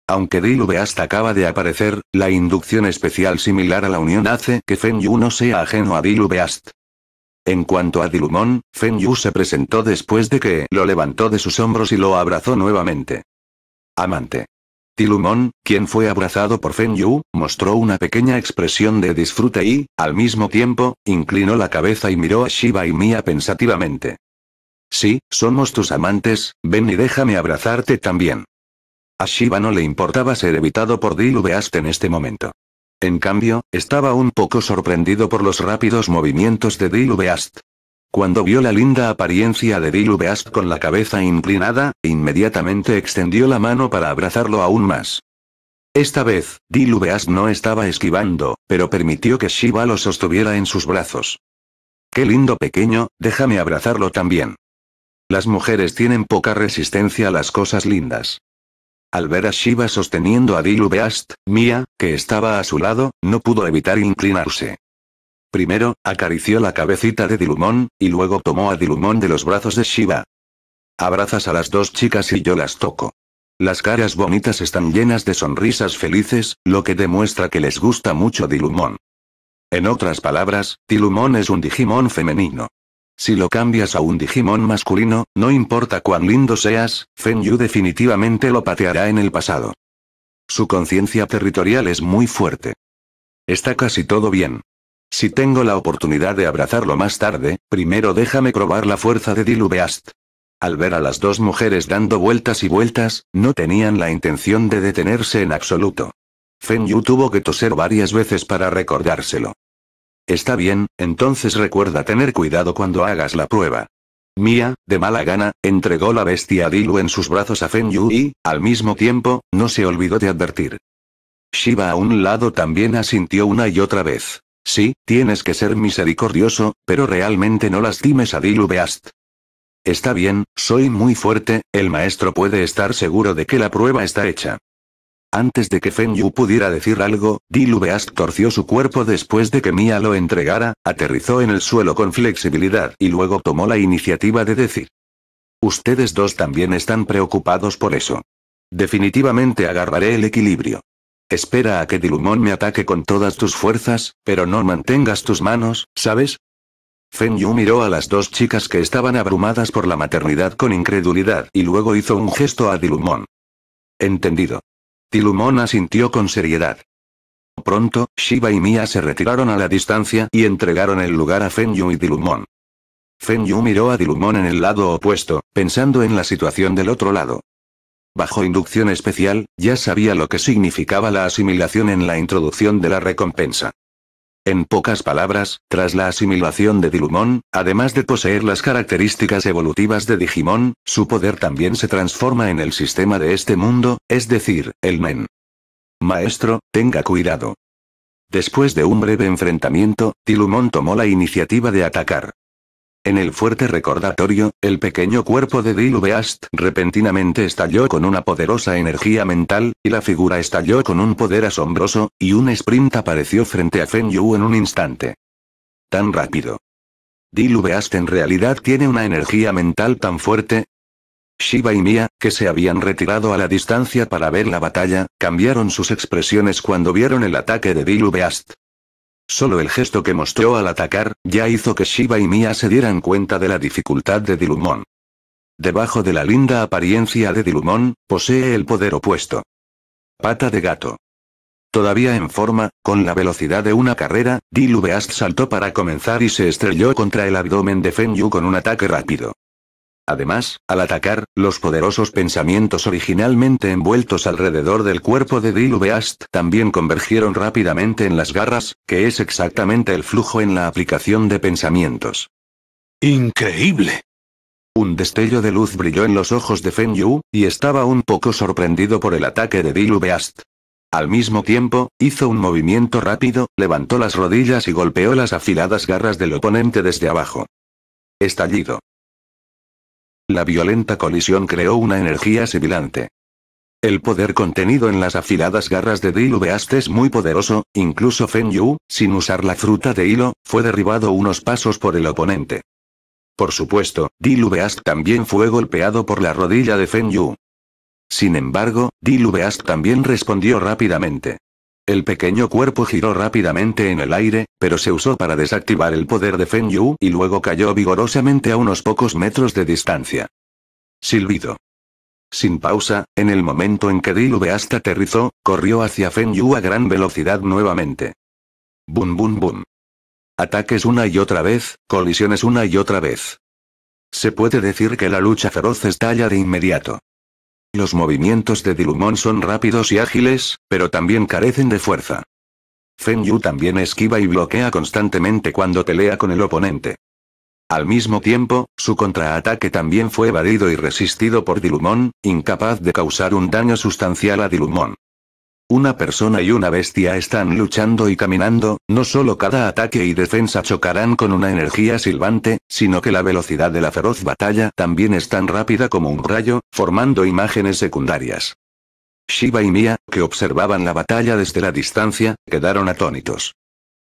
Aunque Dilubeast acaba de aparecer, la inducción especial similar a la unión hace que Fenyu no sea ajeno a Dilubeast. En cuanto a Dilumon, Fen se presentó después de que lo levantó de sus hombros y lo abrazó nuevamente. Amante. Tilumon, quien fue abrazado por Fen mostró una pequeña expresión de disfrute y, al mismo tiempo, inclinó la cabeza y miró a Shiba y Mia pensativamente. Sí, somos tus amantes, ven y déjame abrazarte también. A Shiba no le importaba ser evitado por Dilubeast en este momento. En cambio, estaba un poco sorprendido por los rápidos movimientos de Dilubeast. Cuando vio la linda apariencia de Dilubeast con la cabeza inclinada, inmediatamente extendió la mano para abrazarlo aún más. Esta vez, Dilubeast no estaba esquivando, pero permitió que Shiva lo sostuviera en sus brazos. Qué lindo pequeño, déjame abrazarlo también. Las mujeres tienen poca resistencia a las cosas lindas. Al ver a Shiva sosteniendo a Dilubeast, Mia, que estaba a su lado, no pudo evitar inclinarse. Primero, acarició la cabecita de Dilumón, y luego tomó a Dilumón de los brazos de Shiva. Abrazas a las dos chicas y yo las toco. Las caras bonitas están llenas de sonrisas felices, lo que demuestra que les gusta mucho Dilumón. En otras palabras, Dilumón es un Digimon femenino. Si lo cambias a un Digimon masculino, no importa cuán lindo seas, Fen definitivamente lo pateará en el pasado. Su conciencia territorial es muy fuerte. Está casi todo bien. Si tengo la oportunidad de abrazarlo más tarde, primero déjame probar la fuerza de Beast. Al ver a las dos mujeres dando vueltas y vueltas, no tenían la intención de detenerse en absoluto. Fenyu tuvo que toser varias veces para recordárselo. Está bien, entonces recuerda tener cuidado cuando hagas la prueba. Mia, de mala gana, entregó la bestia a Dilu en sus brazos a Fen Yu y, al mismo tiempo, no se olvidó de advertir. Shiva a un lado también asintió una y otra vez. Sí, tienes que ser misericordioso, pero realmente no lastimes a Dilubeast. Está bien, soy muy fuerte, el maestro puede estar seguro de que la prueba está hecha. Antes de que Feng Yu pudiera decir algo, Dilubeast torció su cuerpo después de que Mia lo entregara, aterrizó en el suelo con flexibilidad y luego tomó la iniciativa de decir. Ustedes dos también están preocupados por eso. Definitivamente agarraré el equilibrio. Espera a que Dilumón me ataque con todas tus fuerzas, pero no mantengas tus manos, ¿sabes? Fen miró a las dos chicas que estaban abrumadas por la maternidad con incredulidad y luego hizo un gesto a Dilumón. Entendido. Dilumón asintió con seriedad. Pronto, Shiva y Mia se retiraron a la distancia y entregaron el lugar a Fen y Dilumón. Fen miró a Dilumón en el lado opuesto, pensando en la situación del otro lado bajo inducción especial, ya sabía lo que significaba la asimilación en la introducción de la recompensa. En pocas palabras, tras la asimilación de Dilumon, además de poseer las características evolutivas de Digimon, su poder también se transforma en el sistema de este mundo, es decir, el Men. Maestro, tenga cuidado. Después de un breve enfrentamiento, Dilumon tomó la iniciativa de atacar. En el fuerte recordatorio, el pequeño cuerpo de Dilubeast repentinamente estalló con una poderosa energía mental, y la figura estalló con un poder asombroso, y un sprint apareció frente a Fen Yu en un instante. Tan rápido. Dilubeast en realidad tiene una energía mental tan fuerte. Shiva y Mia, que se habían retirado a la distancia para ver la batalla, cambiaron sus expresiones cuando vieron el ataque de Dilubeast. Solo el gesto que mostró al atacar, ya hizo que Shiva y Mia se dieran cuenta de la dificultad de Dilumon. Debajo de la linda apariencia de Dilumon, posee el poder opuesto. Pata de gato. Todavía en forma, con la velocidad de una carrera, Dilubeast saltó para comenzar y se estrelló contra el abdomen de Fenyu con un ataque rápido. Además, al atacar, los poderosos pensamientos originalmente envueltos alrededor del cuerpo de Beast también convergieron rápidamente en las garras, que es exactamente el flujo en la aplicación de pensamientos. ¡Increíble! Un destello de luz brilló en los ojos de Fen Yu, y estaba un poco sorprendido por el ataque de Beast. Al mismo tiempo, hizo un movimiento rápido, levantó las rodillas y golpeó las afiladas garras del oponente desde abajo. Estallido. La violenta colisión creó una energía sibilante. El poder contenido en las afiladas garras de Dilubeast es muy poderoso, incluso Feng Yu, sin usar la fruta de hilo, fue derribado unos pasos por el oponente. Por supuesto, Beast también fue golpeado por la rodilla de Feng Yu. Sin embargo, Dilubeast también respondió rápidamente. El pequeño cuerpo giró rápidamente en el aire, pero se usó para desactivar el poder de Fen Yu y luego cayó vigorosamente a unos pocos metros de distancia. Silbido. Sin pausa, en el momento en que Dilube hasta aterrizó, corrió hacia Fen Yu a gran velocidad nuevamente. Bum bum bum. Ataques una y otra vez, colisiones una y otra vez. Se puede decir que la lucha feroz estalla de inmediato. Los movimientos de Dilumon son rápidos y ágiles, pero también carecen de fuerza. Feng Yu también esquiva y bloquea constantemente cuando pelea con el oponente. Al mismo tiempo, su contraataque también fue evadido y resistido por Dilumon, incapaz de causar un daño sustancial a Dilumon. Una persona y una bestia están luchando y caminando, no solo cada ataque y defensa chocarán con una energía silbante, sino que la velocidad de la feroz batalla también es tan rápida como un rayo, formando imágenes secundarias. Shiva y Mia, que observaban la batalla desde la distancia, quedaron atónitos.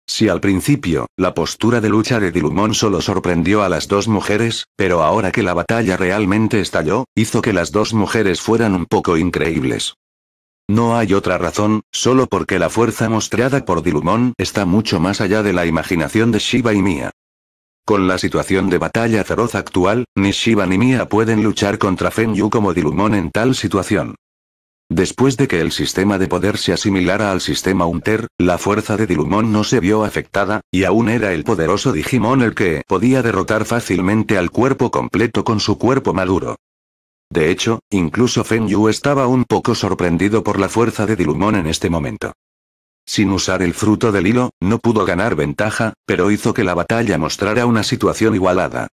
Si al principio, la postura de lucha de Dilumón solo sorprendió a las dos mujeres, pero ahora que la batalla realmente estalló, hizo que las dos mujeres fueran un poco increíbles. No hay otra razón, solo porque la fuerza mostrada por Dilumon está mucho más allá de la imaginación de Shiva y Mia. Con la situación de batalla feroz actual, ni Shiva ni Mia pueden luchar contra Fenyu como Dilumon en tal situación. Después de que el sistema de poder se asimilara al sistema Unter, la fuerza de Dilumon no se vio afectada, y aún era el poderoso Digimon el que podía derrotar fácilmente al cuerpo completo con su cuerpo maduro. De hecho, incluso Fen Yu estaba un poco sorprendido por la fuerza de Dilumon en este momento. Sin usar el fruto del hilo, no pudo ganar ventaja, pero hizo que la batalla mostrara una situación igualada.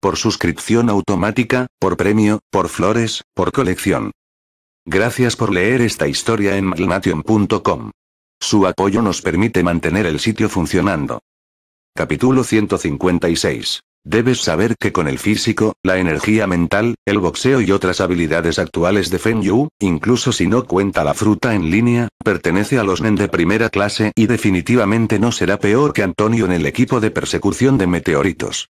Por suscripción automática, por premio, por flores, por colección. Gracias por leer esta historia en malnation.com. Su apoyo nos permite mantener el sitio funcionando. Capítulo 156 Debes saber que con el físico, la energía mental, el boxeo y otras habilidades actuales de fenyu Yu, incluso si no cuenta la fruta en línea, pertenece a los Nen de primera clase y definitivamente no será peor que Antonio en el equipo de persecución de meteoritos.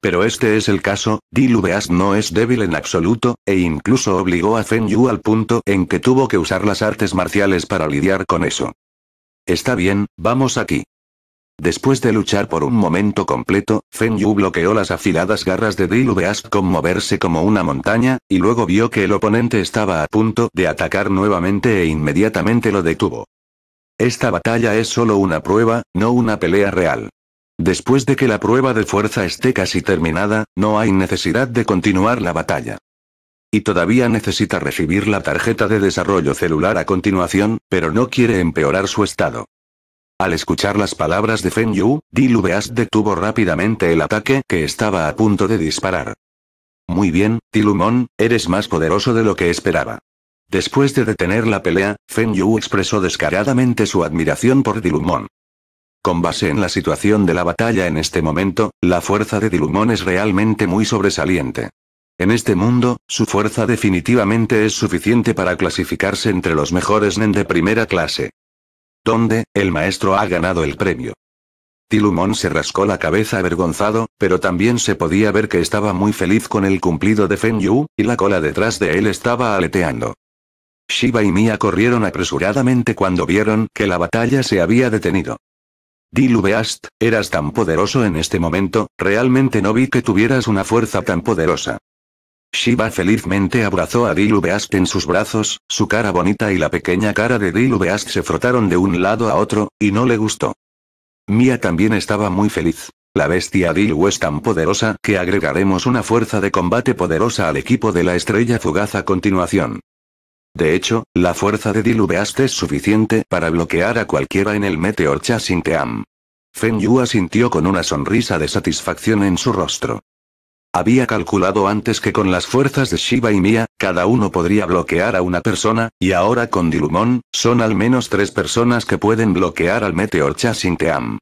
Pero este es el caso, Dilubeas no es débil en absoluto, e incluso obligó a fenyu Yu al punto en que tuvo que usar las artes marciales para lidiar con eso. Está bien, vamos aquí. Después de luchar por un momento completo, Feng Yu bloqueó las afiladas garras de Dilu con moverse como una montaña, y luego vio que el oponente estaba a punto de atacar nuevamente e inmediatamente lo detuvo. Esta batalla es solo una prueba, no una pelea real. Después de que la prueba de fuerza esté casi terminada, no hay necesidad de continuar la batalla. Y todavía necesita recibir la tarjeta de desarrollo celular a continuación, pero no quiere empeorar su estado. Al escuchar las palabras de Feng Yu, Dilu detuvo rápidamente el ataque que estaba a punto de disparar. Muy bien, Dilumon, eres más poderoso de lo que esperaba. Después de detener la pelea, Feng Yu expresó descaradamente su admiración por Dilumon. Con base en la situación de la batalla en este momento, la fuerza de Dilumon es realmente muy sobresaliente. En este mundo, su fuerza definitivamente es suficiente para clasificarse entre los mejores Nen de primera clase donde, el maestro ha ganado el premio. Tilumón se rascó la cabeza avergonzado, pero también se podía ver que estaba muy feliz con el cumplido de Fen Yu, y la cola detrás de él estaba aleteando. Shiva y Mia corrieron apresuradamente cuando vieron que la batalla se había detenido. Dilubeast, eras tan poderoso en este momento, realmente no vi que tuvieras una fuerza tan poderosa. Shiva felizmente abrazó a Dilu en sus brazos, su cara bonita y la pequeña cara de Dilu se frotaron de un lado a otro, y no le gustó. Mia también estaba muy feliz. La bestia Dilu es tan poderosa que agregaremos una fuerza de combate poderosa al equipo de la estrella fugaz a continuación. De hecho, la fuerza de Dilu es suficiente para bloquear a cualquiera en el Meteor Chasinteam. Fen Yu asintió con una sonrisa de satisfacción en su rostro. Había calculado antes que con las fuerzas de Shiva y Mia, cada uno podría bloquear a una persona, y ahora con Dilumon, son al menos tres personas que pueden bloquear al Meteor Chasing Team.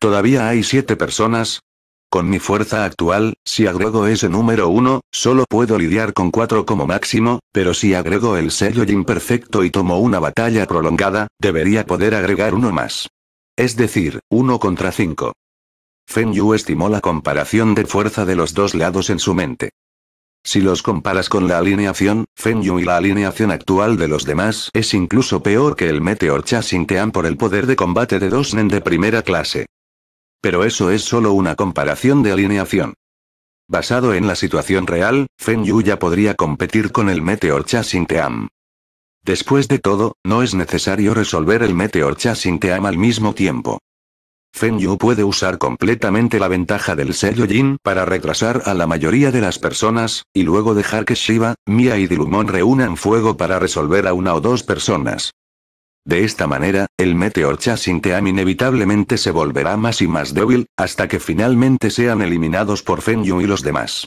Todavía hay siete personas. Con mi fuerza actual, si agrego ese número uno, solo puedo lidiar con cuatro como máximo, pero si agrego el sello imperfecto y tomo una batalla prolongada, debería poder agregar uno más. Es decir, uno contra cinco. Feng Yu estimó la comparación de fuerza de los dos lados en su mente. Si los comparas con la alineación, Feng Yu y la alineación actual de los demás es incluso peor que el Meteor Chasing Team por el poder de combate de dos Nen de primera clase. Pero eso es solo una comparación de alineación. Basado en la situación real, Feng Yu ya podría competir con el Meteor Chasing Team. Después de todo, no es necesario resolver el Meteor Chasing Team al mismo tiempo. Feng Yu puede usar completamente la ventaja del sello Jin para retrasar a la mayoría de las personas, y luego dejar que Shiva, Mia y Dilumon reúnan fuego para resolver a una o dos personas. De esta manera, el Meteor Chasing Team inevitablemente se volverá más y más débil, hasta que finalmente sean eliminados por Feng Yu y los demás.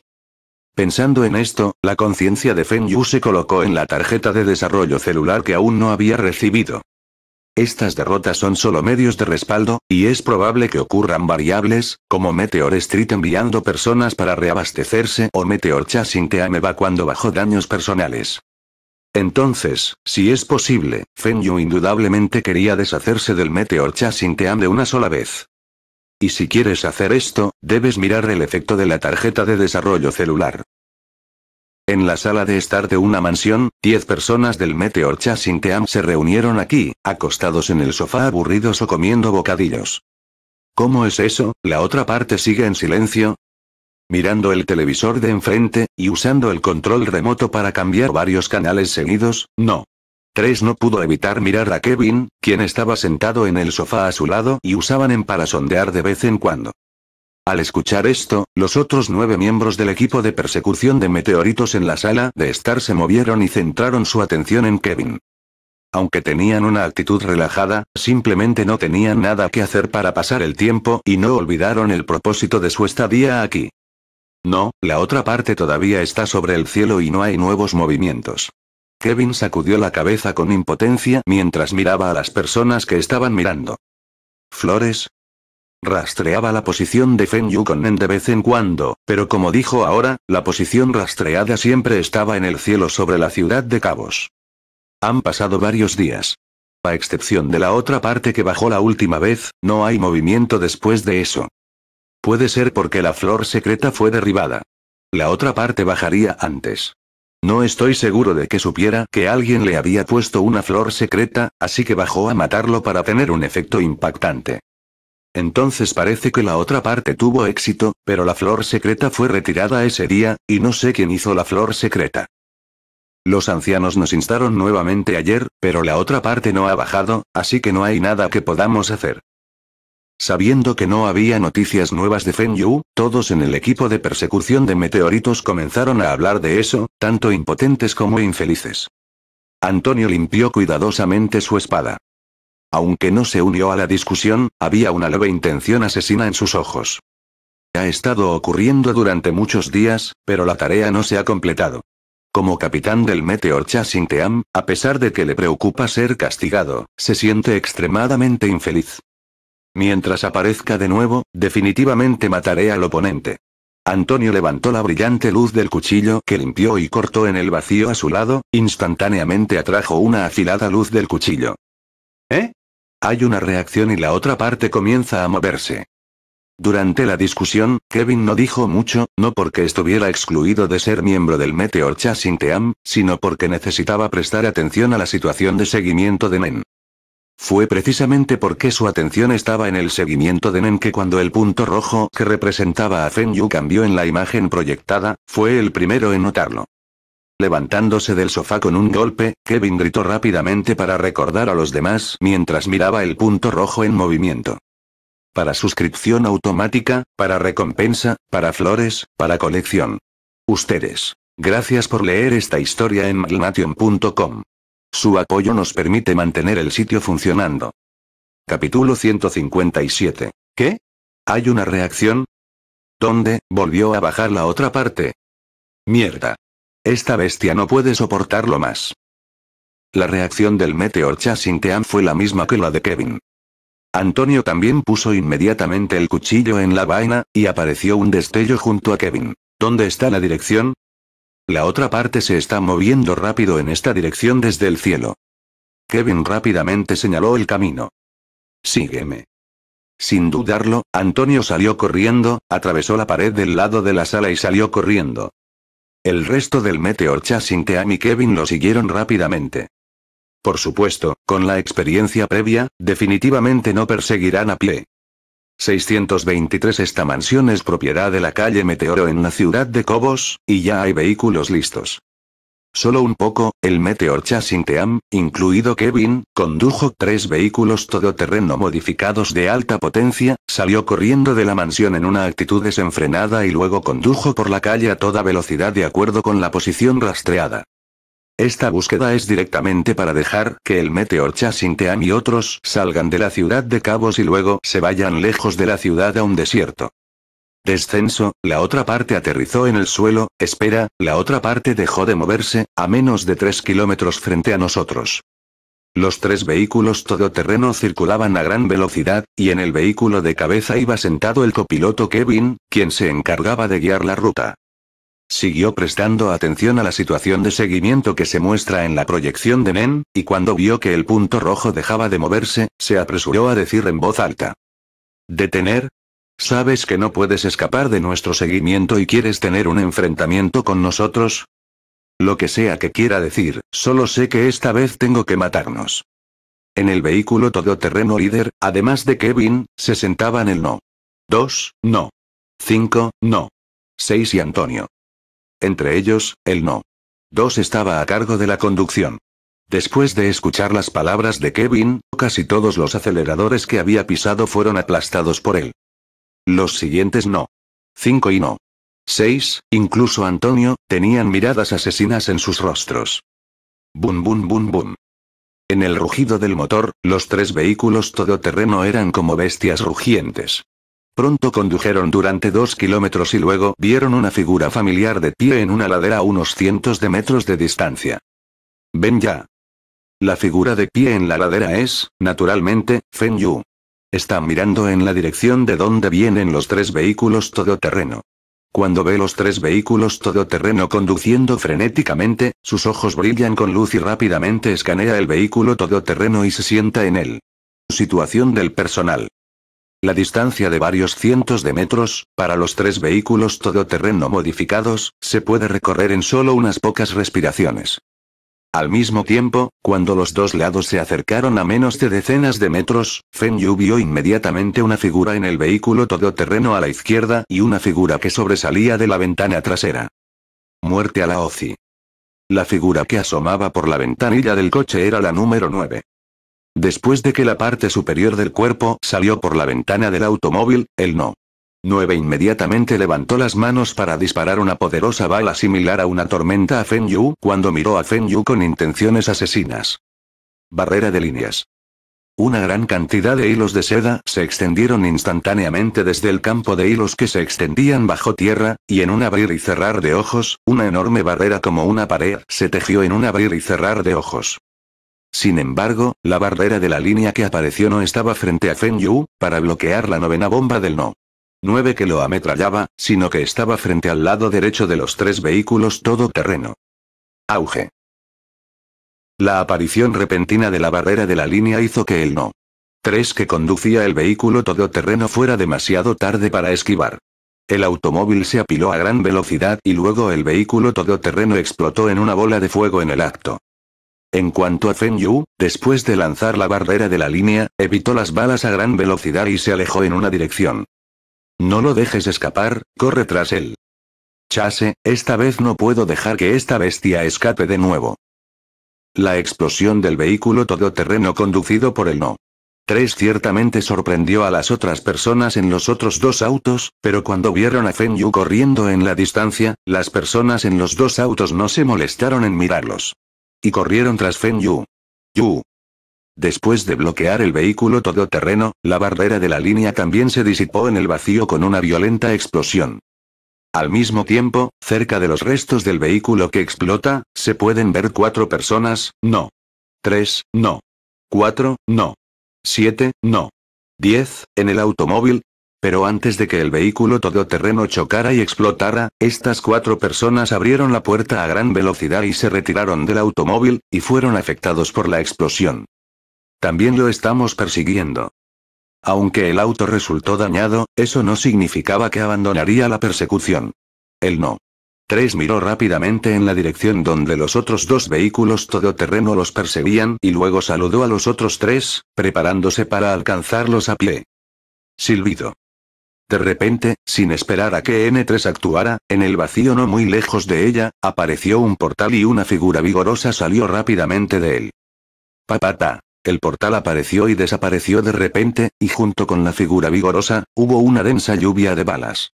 Pensando en esto, la conciencia de Feng Yu se colocó en la tarjeta de desarrollo celular que aún no había recibido. Estas derrotas son solo medios de respaldo, y es probable que ocurran variables, como Meteor Street enviando personas para reabastecerse o Meteor Chasing Team evacuando bajo daños personales. Entonces, si es posible, Feng indudablemente quería deshacerse del Meteor Chasing Team de una sola vez. Y si quieres hacer esto, debes mirar el efecto de la tarjeta de desarrollo celular. En la sala de estar de una mansión, diez personas del Meteor Chasing Team se reunieron aquí, acostados en el sofá aburridos o comiendo bocadillos. ¿Cómo es eso? ¿La otra parte sigue en silencio? Mirando el televisor de enfrente, y usando el control remoto para cambiar varios canales seguidos, no. Tres no pudo evitar mirar a Kevin, quien estaba sentado en el sofá a su lado y usaban en para sondear de vez en cuando. Al escuchar esto, los otros nueve miembros del equipo de persecución de meteoritos en la sala de estar se movieron y centraron su atención en Kevin. Aunque tenían una actitud relajada, simplemente no tenían nada que hacer para pasar el tiempo y no olvidaron el propósito de su estadía aquí. No, la otra parte todavía está sobre el cielo y no hay nuevos movimientos. Kevin sacudió la cabeza con impotencia mientras miraba a las personas que estaban mirando. Flores, Rastreaba la posición de Fen Yukonen de vez en cuando, pero como dijo ahora, la posición rastreada siempre estaba en el cielo sobre la ciudad de Cabos. Han pasado varios días. A excepción de la otra parte que bajó la última vez, no hay movimiento después de eso. Puede ser porque la flor secreta fue derribada. La otra parte bajaría antes. No estoy seguro de que supiera que alguien le había puesto una flor secreta, así que bajó a matarlo para tener un efecto impactante. Entonces parece que la otra parte tuvo éxito, pero la flor secreta fue retirada ese día, y no sé quién hizo la flor secreta. Los ancianos nos instaron nuevamente ayer, pero la otra parte no ha bajado, así que no hay nada que podamos hacer. Sabiendo que no había noticias nuevas de Fen Yu, todos en el equipo de persecución de meteoritos comenzaron a hablar de eso, tanto impotentes como infelices. Antonio limpió cuidadosamente su espada. Aunque no se unió a la discusión, había una leve intención asesina en sus ojos. Ha estado ocurriendo durante muchos días, pero la tarea no se ha completado. Como capitán del Meteor Chasing Team, a pesar de que le preocupa ser castigado, se siente extremadamente infeliz. Mientras aparezca de nuevo, definitivamente mataré al oponente. Antonio levantó la brillante luz del cuchillo que limpió y cortó en el vacío a su lado, instantáneamente atrajo una afilada luz del cuchillo. ¿Eh? Hay una reacción y la otra parte comienza a moverse. Durante la discusión, Kevin no dijo mucho, no porque estuviera excluido de ser miembro del Meteor Chasing Team, sino porque necesitaba prestar atención a la situación de seguimiento de Nen. Fue precisamente porque su atención estaba en el seguimiento de Nen que cuando el punto rojo que representaba a fenyu Yu cambió en la imagen proyectada, fue el primero en notarlo. Levantándose del sofá con un golpe, Kevin gritó rápidamente para recordar a los demás mientras miraba el punto rojo en movimiento. Para suscripción automática, para recompensa, para flores, para colección. Ustedes. Gracias por leer esta historia en magnation.com. Su apoyo nos permite mantener el sitio funcionando. Capítulo 157. ¿Qué? ¿Hay una reacción? ¿Dónde? Volvió a bajar la otra parte. Mierda. Esta bestia no puede soportarlo más. La reacción del Meteor Chasing Team fue la misma que la de Kevin. Antonio también puso inmediatamente el cuchillo en la vaina, y apareció un destello junto a Kevin. ¿Dónde está la dirección? La otra parte se está moviendo rápido en esta dirección desde el cielo. Kevin rápidamente señaló el camino. Sígueme. Sin dudarlo, Antonio salió corriendo, atravesó la pared del lado de la sala y salió corriendo. El resto del Meteor Chasing Team y Kevin lo siguieron rápidamente. Por supuesto, con la experiencia previa, definitivamente no perseguirán a pie. 623 Esta mansión es propiedad de la calle Meteoro en la ciudad de Cobos, y ya hay vehículos listos. Solo un poco, el Meteor Chasing Team, incluido Kevin, condujo tres vehículos todoterreno modificados de alta potencia, salió corriendo de la mansión en una actitud desenfrenada y luego condujo por la calle a toda velocidad de acuerdo con la posición rastreada. Esta búsqueda es directamente para dejar que el Meteor Chasing Team y otros salgan de la ciudad de Cabos y luego se vayan lejos de la ciudad a un desierto. Descenso, la otra parte aterrizó en el suelo, espera, la otra parte dejó de moverse, a menos de tres kilómetros frente a nosotros. Los tres vehículos todoterreno circulaban a gran velocidad, y en el vehículo de cabeza iba sentado el copiloto Kevin, quien se encargaba de guiar la ruta. Siguió prestando atención a la situación de seguimiento que se muestra en la proyección de NEN, y cuando vio que el punto rojo dejaba de moverse, se apresuró a decir en voz alta. Detener, ¿Sabes que no puedes escapar de nuestro seguimiento y quieres tener un enfrentamiento con nosotros? Lo que sea que quiera decir, solo sé que esta vez tengo que matarnos. En el vehículo todoterreno líder, además de Kevin, se sentaban el no. 2, no. 5, no. 6 y Antonio. Entre ellos, el no. 2 estaba a cargo de la conducción. Después de escuchar las palabras de Kevin, casi todos los aceleradores que había pisado fueron aplastados por él. Los siguientes no. 5 y no. 6, incluso Antonio, tenían miradas asesinas en sus rostros. Bum bum bum bum. En el rugido del motor, los tres vehículos todoterreno eran como bestias rugientes. Pronto condujeron durante dos kilómetros y luego vieron una figura familiar de pie en una ladera a unos cientos de metros de distancia. Ven ya. La figura de pie en la ladera es, naturalmente, Fen Yu. Está mirando en la dirección de donde vienen los tres vehículos todoterreno. Cuando ve los tres vehículos todoterreno conduciendo frenéticamente, sus ojos brillan con luz y rápidamente escanea el vehículo todoterreno y se sienta en él. Situación del personal. La distancia de varios cientos de metros, para los tres vehículos todoterreno modificados, se puede recorrer en solo unas pocas respiraciones. Al mismo tiempo, cuando los dos lados se acercaron a menos de decenas de metros, Feng Yu vio inmediatamente una figura en el vehículo todoterreno a la izquierda y una figura que sobresalía de la ventana trasera. Muerte a la OCI. La figura que asomaba por la ventanilla del coche era la número 9. Después de que la parte superior del cuerpo salió por la ventana del automóvil, el no. 9 inmediatamente levantó las manos para disparar una poderosa bala similar a una tormenta a Feng Yu cuando miró a Feng Yu con intenciones asesinas. Barrera de líneas. Una gran cantidad de hilos de seda se extendieron instantáneamente desde el campo de hilos que se extendían bajo tierra, y en un abrir y cerrar de ojos, una enorme barrera como una pared se tejió en un abrir y cerrar de ojos. Sin embargo, la barrera de la línea que apareció no estaba frente a Feng Yu, para bloquear la novena bomba del no. 9 que lo ametrallaba, sino que estaba frente al lado derecho de los tres vehículos todoterreno. Auge. La aparición repentina de la barrera de la línea hizo que el no. 3 que conducía el vehículo todoterreno fuera demasiado tarde para esquivar. El automóvil se apiló a gran velocidad y luego el vehículo todoterreno explotó en una bola de fuego en el acto. En cuanto a Feng Yu, después de lanzar la barrera de la línea, evitó las balas a gran velocidad y se alejó en una dirección. No lo dejes escapar, corre tras él. Chase, esta vez no puedo dejar que esta bestia escape de nuevo. La explosión del vehículo todoterreno conducido por el no. 3 ciertamente sorprendió a las otras personas en los otros dos autos, pero cuando vieron a Fen Yu corriendo en la distancia, las personas en los dos autos no se molestaron en mirarlos. Y corrieron tras Fen Yu. Yu, Después de bloquear el vehículo todoterreno, la barrera de la línea también se disipó en el vacío con una violenta explosión. Al mismo tiempo, cerca de los restos del vehículo que explota, se pueden ver cuatro personas, no. Tres, no. Cuatro, no. Siete, no. Diez, en el automóvil. Pero antes de que el vehículo todoterreno chocara y explotara, estas cuatro personas abrieron la puerta a gran velocidad y se retiraron del automóvil, y fueron afectados por la explosión. También lo estamos persiguiendo. Aunque el auto resultó dañado, eso no significaba que abandonaría la persecución. Él no. Tres miró rápidamente en la dirección donde los otros dos vehículos todoterreno los perseguían y luego saludó a los otros tres, preparándose para alcanzarlos a pie. Silbido. De repente, sin esperar a que N3 actuara, en el vacío no muy lejos de ella, apareció un portal y una figura vigorosa salió rápidamente de él. Papata. El portal apareció y desapareció de repente, y junto con la figura vigorosa, hubo una densa lluvia de balas.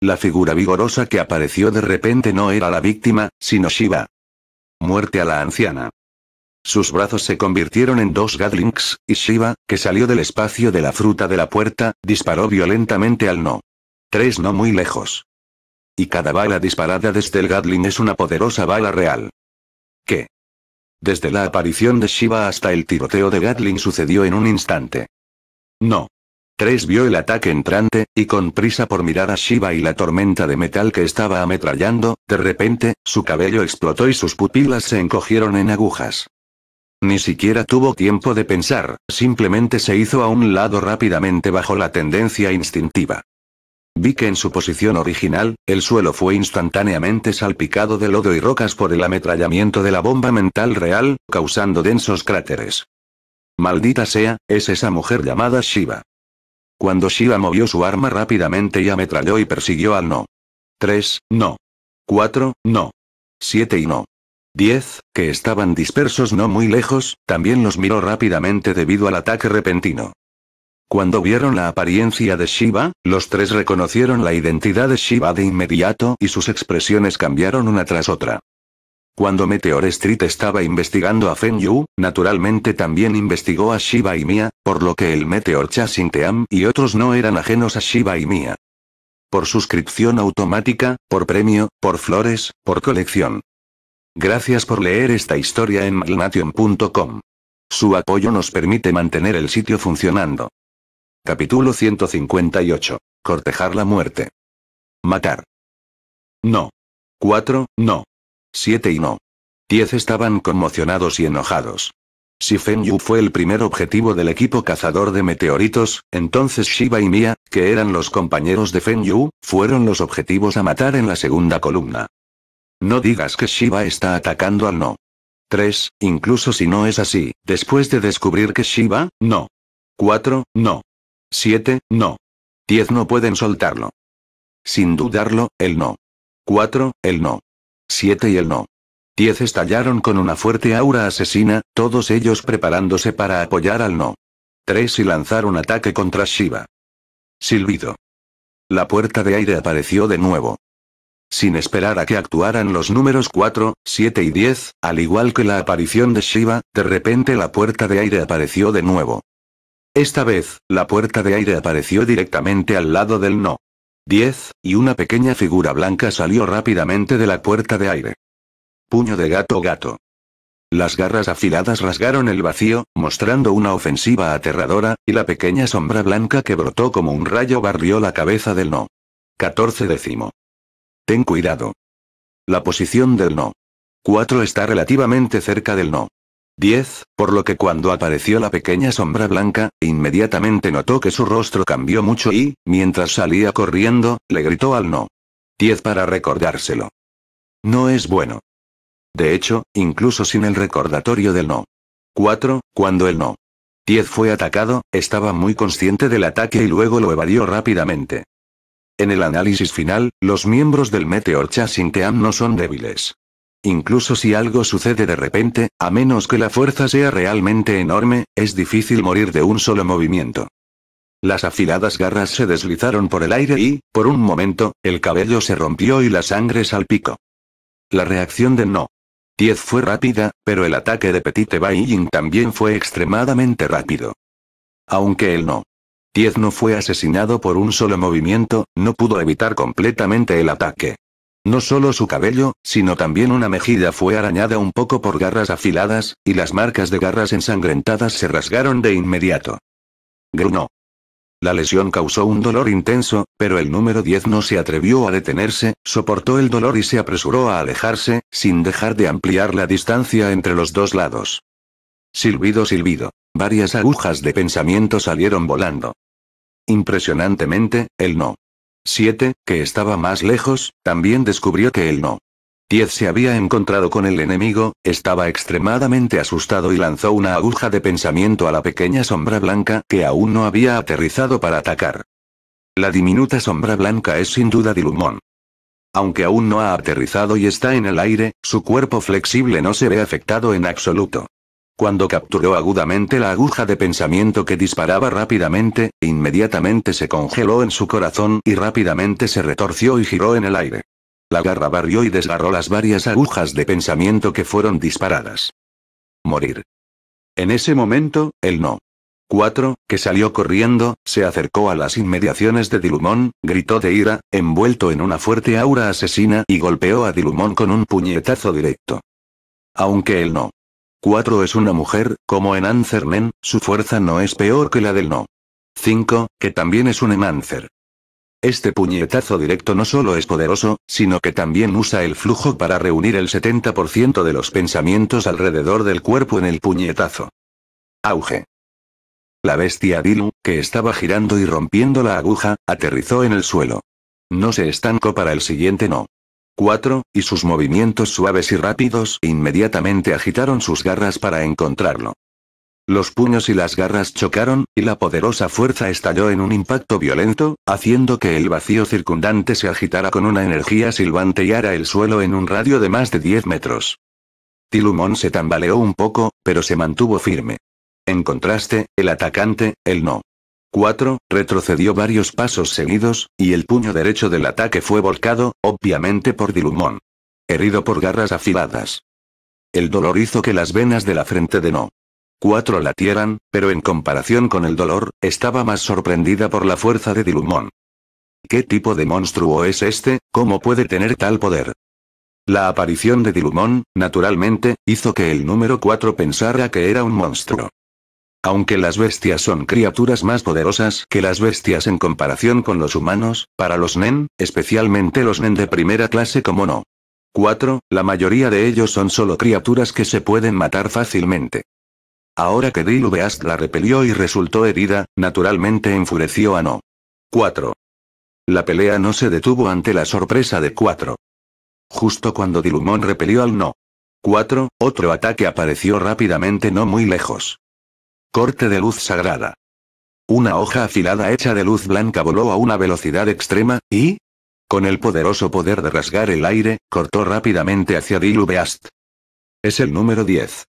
La figura vigorosa que apareció de repente no era la víctima, sino Shiva. Muerte a la anciana. Sus brazos se convirtieron en dos gatlings, y Shiva, que salió del espacio de la fruta de la puerta, disparó violentamente al no. Tres no muy lejos. Y cada bala disparada desde el gatling es una poderosa bala real. ¿Qué? Desde la aparición de Shiva hasta el tiroteo de Gatling sucedió en un instante. No. Tres vio el ataque entrante, y con prisa por mirar a Shiva y la tormenta de metal que estaba ametrallando, de repente, su cabello explotó y sus pupilas se encogieron en agujas. Ni siquiera tuvo tiempo de pensar, simplemente se hizo a un lado rápidamente bajo la tendencia instintiva. Vi que en su posición original, el suelo fue instantáneamente salpicado de lodo y rocas por el ametrallamiento de la bomba mental real, causando densos cráteres. Maldita sea, es esa mujer llamada Shiva. Cuando Shiva movió su arma rápidamente y ametralló y persiguió al no. 3, no. 4, no. 7 y no. 10, que estaban dispersos no muy lejos, también los miró rápidamente debido al ataque repentino. Cuando vieron la apariencia de Shiva, los tres reconocieron la identidad de Shiva de inmediato y sus expresiones cambiaron una tras otra. Cuando Meteor Street estaba investigando a Fen Yu, naturalmente también investigó a Shiva y Mia, por lo que el Meteor Chasing Team y otros no eran ajenos a Shiva y Mia. Por suscripción automática, por premio, por flores, por colección. Gracias por leer esta historia en malnation.com. Su apoyo nos permite mantener el sitio funcionando. Capítulo 158. Cortejar la muerte. Matar. No. 4, no. Siete y no. 10 estaban conmocionados y enojados. Si Fen Yu fue el primer objetivo del equipo cazador de meteoritos, entonces Shiba y Mia, que eran los compañeros de Fen Yu, fueron los objetivos a matar en la segunda columna. No digas que Shiba está atacando al no. 3. Incluso si no es así, después de descubrir que Shiba, no. 4. No. 7, no. 10 no pueden soltarlo. Sin dudarlo, el no. 4, el no. 7 y el no. 10 estallaron con una fuerte aura asesina, todos ellos preparándose para apoyar al no. 3 y lanzar un ataque contra Shiva. Silbido. La puerta de aire apareció de nuevo. Sin esperar a que actuaran los números 4, 7 y 10, al igual que la aparición de Shiva, de repente la puerta de aire apareció de nuevo. Esta vez, la puerta de aire apareció directamente al lado del no. 10, y una pequeña figura blanca salió rápidamente de la puerta de aire. Puño de gato gato. Las garras afiladas rasgaron el vacío, mostrando una ofensiva aterradora, y la pequeña sombra blanca que brotó como un rayo barrió la cabeza del no. 14 décimo. Ten cuidado. La posición del no. 4 está relativamente cerca del no. 10, por lo que cuando apareció la pequeña sombra blanca, inmediatamente notó que su rostro cambió mucho y, mientras salía corriendo, le gritó al no. 10 para recordárselo. No es bueno. De hecho, incluso sin el recordatorio del no. 4, cuando el no. 10 fue atacado, estaba muy consciente del ataque y luego lo evadió rápidamente. En el análisis final, los miembros del Meteor Team no son débiles. Incluso si algo sucede de repente, a menos que la fuerza sea realmente enorme, es difícil morir de un solo movimiento. Las afiladas garras se deslizaron por el aire y, por un momento, el cabello se rompió y la sangre salpicó. La reacción de No. 10 fue rápida, pero el ataque de Petite Bailling también fue extremadamente rápido. Aunque el No. 10 no fue asesinado por un solo movimiento, no pudo evitar completamente el ataque. No solo su cabello, sino también una mejilla fue arañada un poco por garras afiladas, y las marcas de garras ensangrentadas se rasgaron de inmediato. Grunó. La lesión causó un dolor intenso, pero el número 10 no se atrevió a detenerse, soportó el dolor y se apresuró a alejarse, sin dejar de ampliar la distancia entre los dos lados. Silbido, silbido. Varias agujas de pensamiento salieron volando. Impresionantemente, el no 7, que estaba más lejos, también descubrió que él no. 10 se había encontrado con el enemigo, estaba extremadamente asustado y lanzó una aguja de pensamiento a la pequeña sombra blanca que aún no había aterrizado para atacar. La diminuta sombra blanca es sin duda Dilumón. Aunque aún no ha aterrizado y está en el aire, su cuerpo flexible no se ve afectado en absoluto cuando capturó agudamente la aguja de pensamiento que disparaba rápidamente, e inmediatamente se congeló en su corazón y rápidamente se retorció y giró en el aire. La garra barrió y desgarró las varias agujas de pensamiento que fueron disparadas. Morir. En ese momento, el no. 4, que salió corriendo, se acercó a las inmediaciones de Dilumón, gritó de ira, envuelto en una fuerte aura asesina y golpeó a Dilumón con un puñetazo directo. Aunque el no. 4 es una mujer, como en Men, su fuerza no es peor que la del no. 5, que también es un enancer. Este puñetazo directo no solo es poderoso, sino que también usa el flujo para reunir el 70% de los pensamientos alrededor del cuerpo en el puñetazo. Auge. La bestia Dilu, que estaba girando y rompiendo la aguja, aterrizó en el suelo. No se estancó para el siguiente no. 4, y sus movimientos suaves y rápidos inmediatamente agitaron sus garras para encontrarlo. Los puños y las garras chocaron, y la poderosa fuerza estalló en un impacto violento, haciendo que el vacío circundante se agitara con una energía silbante y ara el suelo en un radio de más de 10 metros. Tilumón se tambaleó un poco, pero se mantuvo firme. En contraste, el atacante, él no. 4, retrocedió varios pasos seguidos, y el puño derecho del ataque fue volcado, obviamente por Dilumón. Herido por garras afiladas. El dolor hizo que las venas de la frente de No. 4 latieran, pero en comparación con el dolor, estaba más sorprendida por la fuerza de Dilumón. ¿Qué tipo de monstruo es este? ¿Cómo puede tener tal poder? La aparición de Dilumón, naturalmente, hizo que el número 4 pensara que era un monstruo. Aunque las bestias son criaturas más poderosas que las bestias en comparación con los humanos, para los Nen, especialmente los Nen de primera clase como no. 4. La mayoría de ellos son solo criaturas que se pueden matar fácilmente. Ahora que Dilubeast la repelió y resultó herida, naturalmente enfureció a No. 4. La pelea no se detuvo ante la sorpresa de 4. Justo cuando Dilumon repelió al No. 4, otro ataque apareció rápidamente no muy lejos. Corte de luz sagrada. Una hoja afilada hecha de luz blanca voló a una velocidad extrema, y... Con el poderoso poder de rasgar el aire, cortó rápidamente hacia Dilubeast. Es el número 10.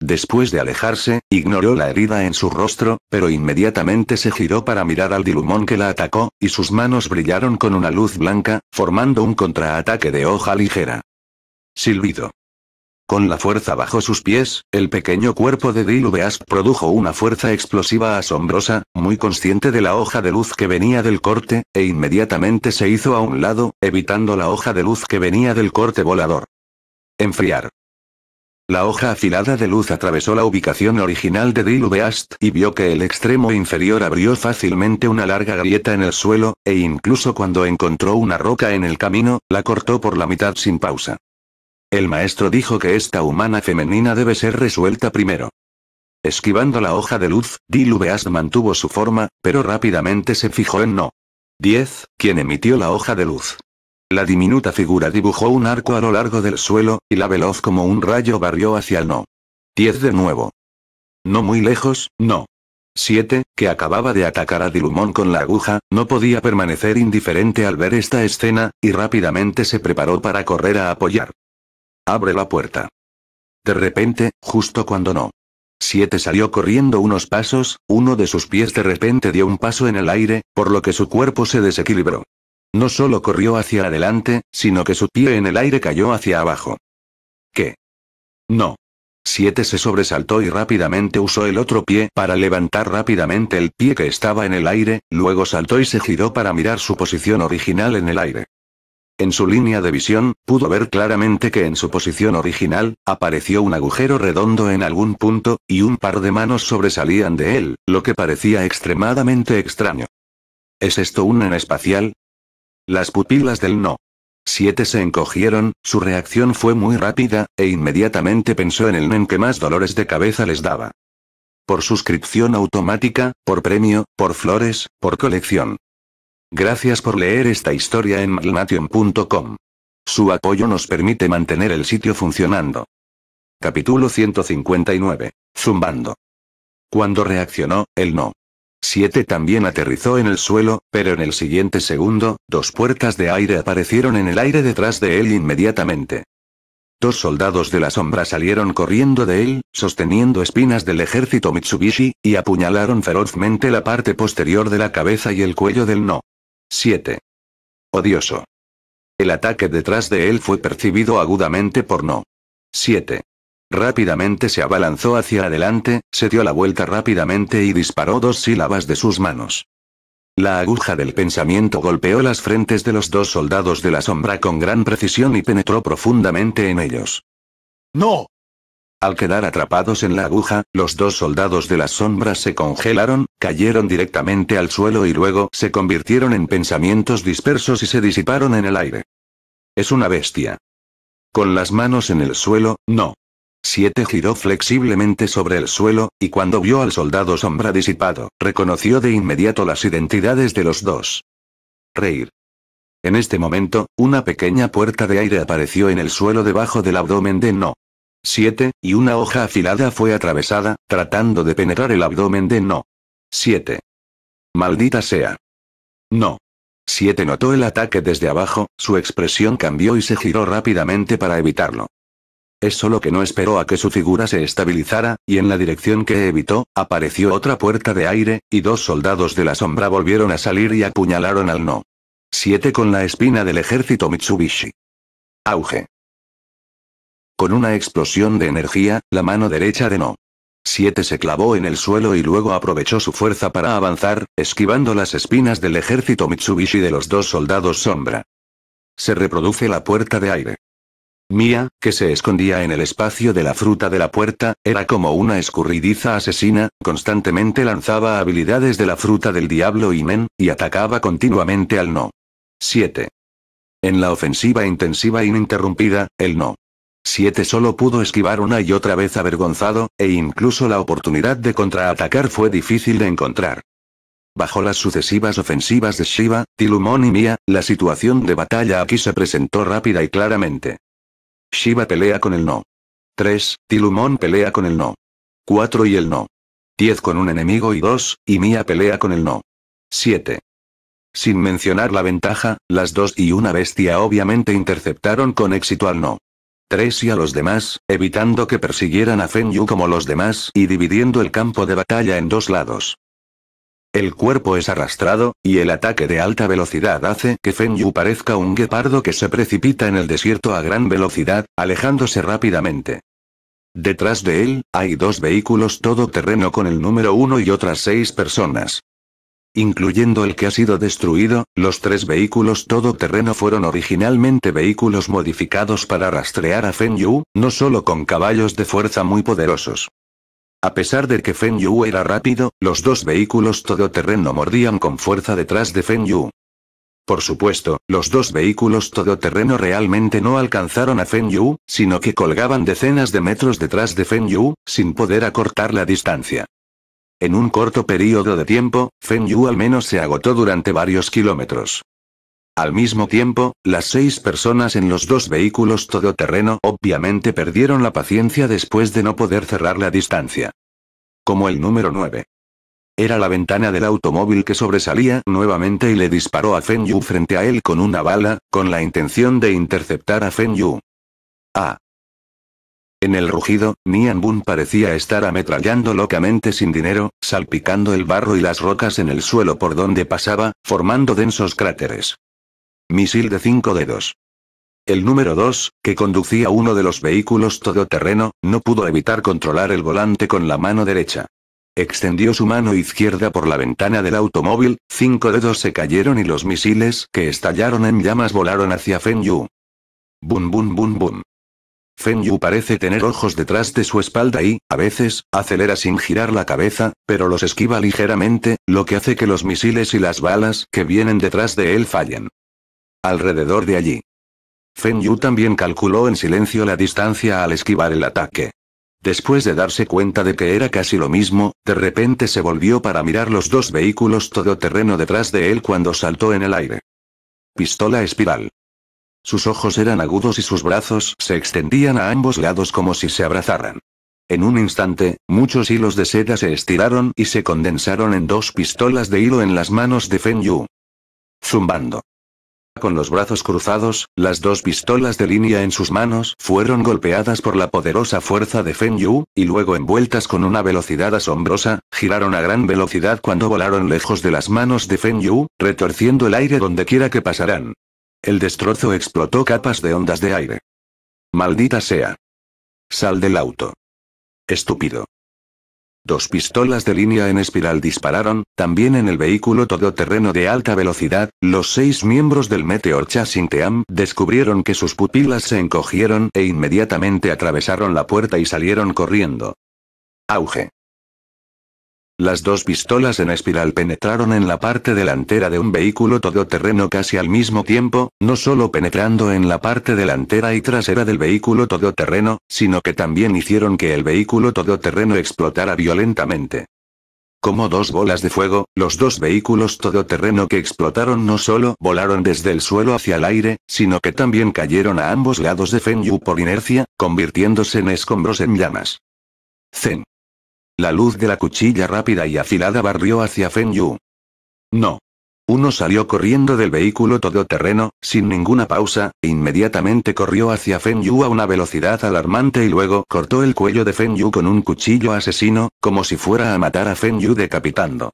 Después de alejarse, ignoró la herida en su rostro, pero inmediatamente se giró para mirar al Dilumón que la atacó, y sus manos brillaron con una luz blanca, formando un contraataque de hoja ligera. Silbido. Con la fuerza bajo sus pies, el pequeño cuerpo de Beast produjo una fuerza explosiva asombrosa, muy consciente de la hoja de luz que venía del corte, e inmediatamente se hizo a un lado, evitando la hoja de luz que venía del corte volador. Enfriar. La hoja afilada de luz atravesó la ubicación original de Dilubeast y vio que el extremo inferior abrió fácilmente una larga grieta en el suelo, e incluso cuando encontró una roca en el camino, la cortó por la mitad sin pausa. El maestro dijo que esta humana femenina debe ser resuelta primero. Esquivando la hoja de luz, Dilubeast mantuvo su forma, pero rápidamente se fijó en No. 10, quien emitió la hoja de luz. La diminuta figura dibujó un arco a lo largo del suelo, y la veloz como un rayo barrió hacia el No. 10 de nuevo. No muy lejos, no. 7, que acababa de atacar a Dilumón con la aguja, no podía permanecer indiferente al ver esta escena, y rápidamente se preparó para correr a apoyar. Abre la puerta. De repente, justo cuando no. Siete salió corriendo unos pasos, uno de sus pies de repente dio un paso en el aire, por lo que su cuerpo se desequilibró. No solo corrió hacia adelante, sino que su pie en el aire cayó hacia abajo. ¿Qué? No. Siete se sobresaltó y rápidamente usó el otro pie para levantar rápidamente el pie que estaba en el aire, luego saltó y se giró para mirar su posición original en el aire. En su línea de visión, pudo ver claramente que en su posición original, apareció un agujero redondo en algún punto, y un par de manos sobresalían de él, lo que parecía extremadamente extraño. ¿Es esto un Nen espacial? Las pupilas del no. Siete se encogieron, su reacción fue muy rápida, e inmediatamente pensó en el nen que más dolores de cabeza les daba. Por suscripción automática, por premio, por flores, por colección. Gracias por leer esta historia en malmation.com. Su apoyo nos permite mantener el sitio funcionando. Capítulo 159. Zumbando. Cuando reaccionó, el no. 7 también aterrizó en el suelo, pero en el siguiente segundo, dos puertas de aire aparecieron en el aire detrás de él inmediatamente. Dos soldados de la sombra salieron corriendo de él, sosteniendo espinas del ejército Mitsubishi, y apuñalaron ferozmente la parte posterior de la cabeza y el cuello del no. 7. Odioso. El ataque detrás de él fue percibido agudamente por no. 7. Rápidamente se abalanzó hacia adelante, se dio la vuelta rápidamente y disparó dos sílabas de sus manos. La aguja del pensamiento golpeó las frentes de los dos soldados de la sombra con gran precisión y penetró profundamente en ellos. ¡No! Al quedar atrapados en la aguja, los dos soldados de las sombras se congelaron, cayeron directamente al suelo y luego se convirtieron en pensamientos dispersos y se disiparon en el aire. Es una bestia. Con las manos en el suelo, no. Siete giró flexiblemente sobre el suelo, y cuando vio al soldado sombra disipado, reconoció de inmediato las identidades de los dos. Reír. En este momento, una pequeña puerta de aire apareció en el suelo debajo del abdomen de No. 7, y una hoja afilada fue atravesada, tratando de penetrar el abdomen de No. 7. Maldita sea. No. 7 notó el ataque desde abajo, su expresión cambió y se giró rápidamente para evitarlo. Es solo que no esperó a que su figura se estabilizara, y en la dirección que evitó, apareció otra puerta de aire, y dos soldados de la sombra volvieron a salir y apuñalaron al no. 7 con la espina del ejército Mitsubishi. Auge. Con una explosión de energía, la mano derecha de No. 7 se clavó en el suelo y luego aprovechó su fuerza para avanzar, esquivando las espinas del ejército Mitsubishi de los dos soldados sombra. Se reproduce la puerta de aire. Mia, que se escondía en el espacio de la fruta de la puerta, era como una escurridiza asesina, constantemente lanzaba habilidades de la fruta del diablo y men, y atacaba continuamente al no. 7. En la ofensiva intensiva ininterrumpida, el no. 7 solo pudo esquivar una y otra vez avergonzado, e incluso la oportunidad de contraatacar fue difícil de encontrar. Bajo las sucesivas ofensivas de Shiva, Tilumon y Mia, la situación de batalla aquí se presentó rápida y claramente. Shiva pelea con el no. 3. Tilumon pelea con el no. 4 y el no. 10 con un enemigo y 2, y Mia pelea con el no. 7. Sin mencionar la ventaja, las dos y una bestia obviamente interceptaron con éxito al no. Tres y a los demás, evitando que persiguieran a Fenyu como los demás y dividiendo el campo de batalla en dos lados. El cuerpo es arrastrado, y el ataque de alta velocidad hace que Fenyu parezca un guepardo que se precipita en el desierto a gran velocidad, alejándose rápidamente. Detrás de él, hay dos vehículos todoterreno con el número uno y otras seis personas incluyendo el que ha sido destruido, los tres vehículos todoterreno fueron originalmente vehículos modificados para rastrear a Feng Yu, no solo con caballos de fuerza muy poderosos. A pesar de que Feng Yu era rápido, los dos vehículos todoterreno mordían con fuerza detrás de Feng Yu. Por supuesto, los dos vehículos todoterreno realmente no alcanzaron a Feng Yu, sino que colgaban decenas de metros detrás de Feng Yu, sin poder acortar la distancia. En un corto periodo de tiempo, Feng Yu al menos se agotó durante varios kilómetros. Al mismo tiempo, las seis personas en los dos vehículos todoterreno obviamente perdieron la paciencia después de no poder cerrar la distancia. Como el número 9. Era la ventana del automóvil que sobresalía nuevamente y le disparó a Feng Yu frente a él con una bala, con la intención de interceptar a Feng Yu. A. Ah, en el rugido, Nian Bun parecía estar ametrallando locamente sin dinero, salpicando el barro y las rocas en el suelo por donde pasaba, formando densos cráteres. Misil de cinco dedos. El número 2, que conducía uno de los vehículos todoterreno, no pudo evitar controlar el volante con la mano derecha. Extendió su mano izquierda por la ventana del automóvil, cinco dedos se cayeron y los misiles que estallaron en llamas volaron hacia Feng Yu. Bum bum bum bum. Feng Yu parece tener ojos detrás de su espalda y, a veces, acelera sin girar la cabeza, pero los esquiva ligeramente, lo que hace que los misiles y las balas que vienen detrás de él fallen. Alrededor de allí. Feng Yu también calculó en silencio la distancia al esquivar el ataque. Después de darse cuenta de que era casi lo mismo, de repente se volvió para mirar los dos vehículos todoterreno detrás de él cuando saltó en el aire. Pistola espiral. Sus ojos eran agudos y sus brazos se extendían a ambos lados como si se abrazaran. En un instante, muchos hilos de seda se estiraron y se condensaron en dos pistolas de hilo en las manos de Fen Yu. Zumbando. Con los brazos cruzados, las dos pistolas de línea en sus manos fueron golpeadas por la poderosa fuerza de Fen Yu, y luego envueltas con una velocidad asombrosa, giraron a gran velocidad cuando volaron lejos de las manos de Fen Yu, retorciendo el aire donde quiera que pasaran. El destrozo explotó capas de ondas de aire. Maldita sea. Sal del auto. Estúpido. Dos pistolas de línea en espiral dispararon, también en el vehículo todoterreno de alta velocidad, los seis miembros del Meteor Chasing Team descubrieron que sus pupilas se encogieron e inmediatamente atravesaron la puerta y salieron corriendo. Auge. Las dos pistolas en espiral penetraron en la parte delantera de un vehículo todoterreno casi al mismo tiempo, no solo penetrando en la parte delantera y trasera del vehículo todoterreno, sino que también hicieron que el vehículo todoterreno explotara violentamente. Como dos bolas de fuego, los dos vehículos todoterreno que explotaron no solo volaron desde el suelo hacia el aire, sino que también cayeron a ambos lados de Feng Yu por inercia, convirtiéndose en escombros en llamas. Zen. La luz de la cuchilla rápida y afilada barrió hacia Fen Yu. No. Uno salió corriendo del vehículo todoterreno, sin ninguna pausa, e inmediatamente corrió hacia Fen Yu a una velocidad alarmante y luego cortó el cuello de Fen Yu con un cuchillo asesino, como si fuera a matar a Fen Yu decapitando.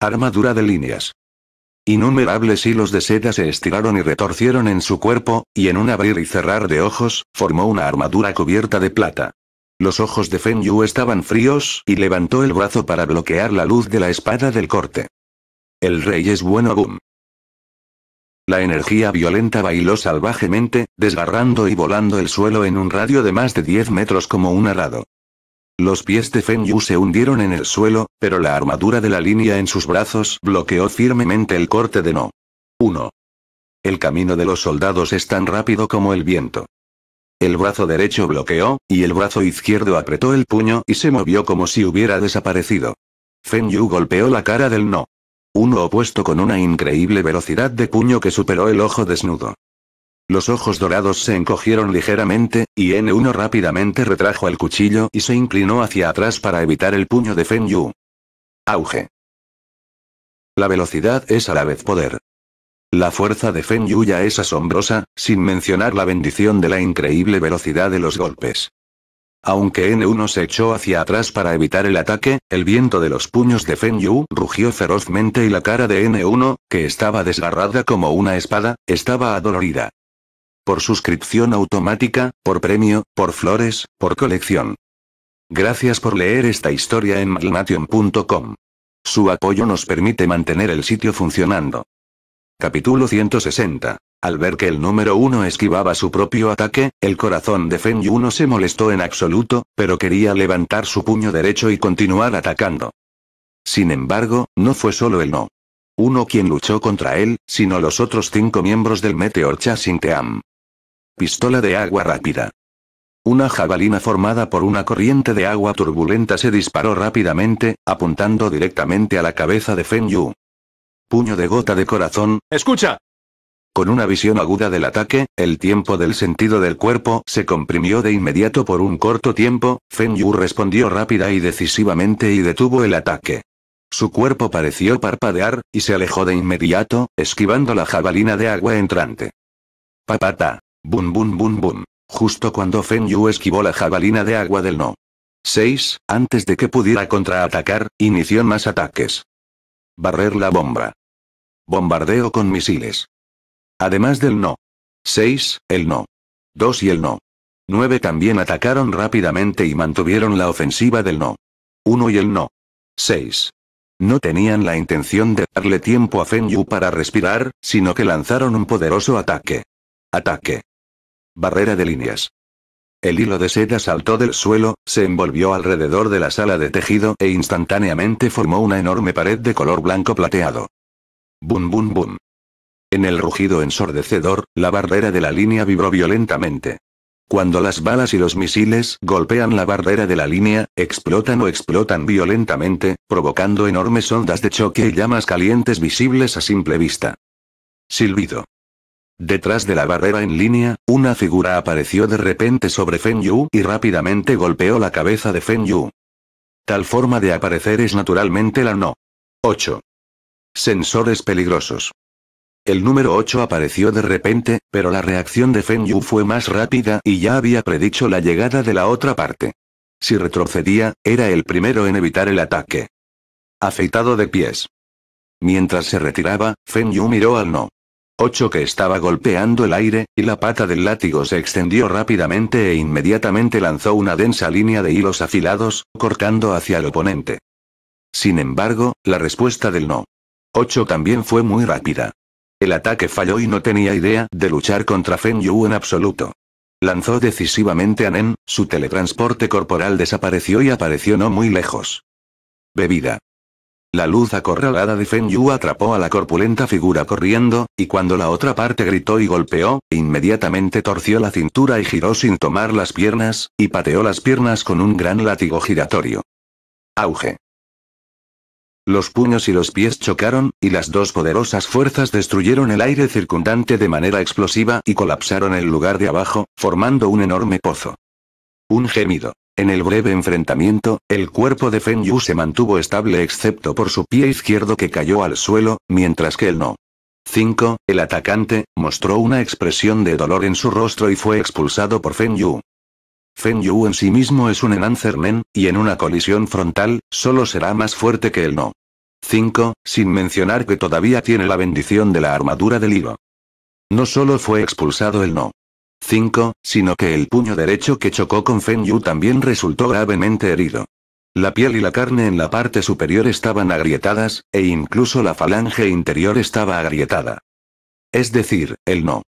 Armadura de líneas. Innumerables hilos de seda se estiraron y retorcieron en su cuerpo, y en un abrir y cerrar de ojos, formó una armadura cubierta de plata. Los ojos de Feng Yu estaban fríos y levantó el brazo para bloquear la luz de la espada del corte. El rey es bueno Boom. La energía violenta bailó salvajemente, desgarrando y volando el suelo en un radio de más de 10 metros como un arado. Los pies de Feng Yu se hundieron en el suelo, pero la armadura de la línea en sus brazos bloqueó firmemente el corte de No. 1. El camino de los soldados es tan rápido como el viento. El brazo derecho bloqueó, y el brazo izquierdo apretó el puño y se movió como si hubiera desaparecido. Feng Yu golpeó la cara del no. Uno opuesto con una increíble velocidad de puño que superó el ojo desnudo. Los ojos dorados se encogieron ligeramente, y N1 rápidamente retrajo el cuchillo y se inclinó hacia atrás para evitar el puño de Feng Yu. Auge. La velocidad es a la vez poder. La fuerza de Feng ya es asombrosa, sin mencionar la bendición de la increíble velocidad de los golpes. Aunque N1 se echó hacia atrás para evitar el ataque, el viento de los puños de Fen Yu rugió ferozmente y la cara de N1, que estaba desgarrada como una espada, estaba adolorida. Por suscripción automática, por premio, por flores, por colección. Gracias por leer esta historia en malnation.com. Su apoyo nos permite mantener el sitio funcionando. Capítulo 160. Al ver que el número uno esquivaba su propio ataque, el corazón de Fen Yu no se molestó en absoluto, pero quería levantar su puño derecho y continuar atacando. Sin embargo, no fue solo el no. Uno quien luchó contra él, sino los otros cinco miembros del Meteor Team. Pistola de agua rápida. Una jabalina formada por una corriente de agua turbulenta se disparó rápidamente, apuntando directamente a la cabeza de Fen Yu. Puño de gota de corazón. Escucha. Con una visión aguda del ataque, el tiempo del sentido del cuerpo se comprimió de inmediato por un corto tiempo, Feng Yu respondió rápida y decisivamente y detuvo el ataque. Su cuerpo pareció parpadear, y se alejó de inmediato, esquivando la jabalina de agua entrante. Papata. Bum bum bum bum. Justo cuando Feng Yu esquivó la jabalina de agua del no. 6. Antes de que pudiera contraatacar, inició más ataques. Barrer la bomba. Bombardeo con misiles. Además del No. 6, el No. 2 y el No. 9 también atacaron rápidamente y mantuvieron la ofensiva del No. 1 y el No. 6. No tenían la intención de darle tiempo a Feng Yu para respirar, sino que lanzaron un poderoso ataque. Ataque. Barrera de líneas. El hilo de seda saltó del suelo, se envolvió alrededor de la sala de tejido e instantáneamente formó una enorme pared de color blanco plateado. Bum bum bum. En el rugido ensordecedor, la barrera de la línea vibró violentamente. Cuando las balas y los misiles golpean la barrera de la línea, explotan o explotan violentamente, provocando enormes ondas de choque y llamas calientes visibles a simple vista. Silbido. Detrás de la barrera en línea, una figura apareció de repente sobre Fen Yu y rápidamente golpeó la cabeza de Fen Yu. Tal forma de aparecer es naturalmente la no. 8. Sensores peligrosos. El número 8 apareció de repente, pero la reacción de Feng Yu fue más rápida y ya había predicho la llegada de la otra parte. Si retrocedía, era el primero en evitar el ataque. Afeitado de pies. Mientras se retiraba, Feng Yu miró al no. 8 que estaba golpeando el aire, y la pata del látigo se extendió rápidamente e inmediatamente lanzó una densa línea de hilos afilados, cortando hacia el oponente. Sin embargo, la respuesta del no. 8 también fue muy rápida. El ataque falló y no tenía idea de luchar contra Fen Yu en absoluto. Lanzó decisivamente a Nen, su teletransporte corporal desapareció y apareció no muy lejos. Bebida. La luz acorralada de Fen Yu atrapó a la corpulenta figura corriendo, y cuando la otra parte gritó y golpeó, inmediatamente torció la cintura y giró sin tomar las piernas, y pateó las piernas con un gran látigo giratorio. Auge. Los puños y los pies chocaron, y las dos poderosas fuerzas destruyeron el aire circundante de manera explosiva y colapsaron el lugar de abajo, formando un enorme pozo. Un gemido. En el breve enfrentamiento, el cuerpo de Feng Yu se mantuvo estable excepto por su pie izquierdo que cayó al suelo, mientras que el no. 5. El atacante, mostró una expresión de dolor en su rostro y fue expulsado por Feng Yu. Feng Yu en sí mismo es un Enancer Men, y en una colisión frontal, solo será más fuerte que el no. 5, sin mencionar que todavía tiene la bendición de la armadura del hilo. No solo fue expulsado el no. 5, sino que el puño derecho que chocó con Feng Yu también resultó gravemente herido. La piel y la carne en la parte superior estaban agrietadas, e incluso la falange interior estaba agrietada. Es decir, el no.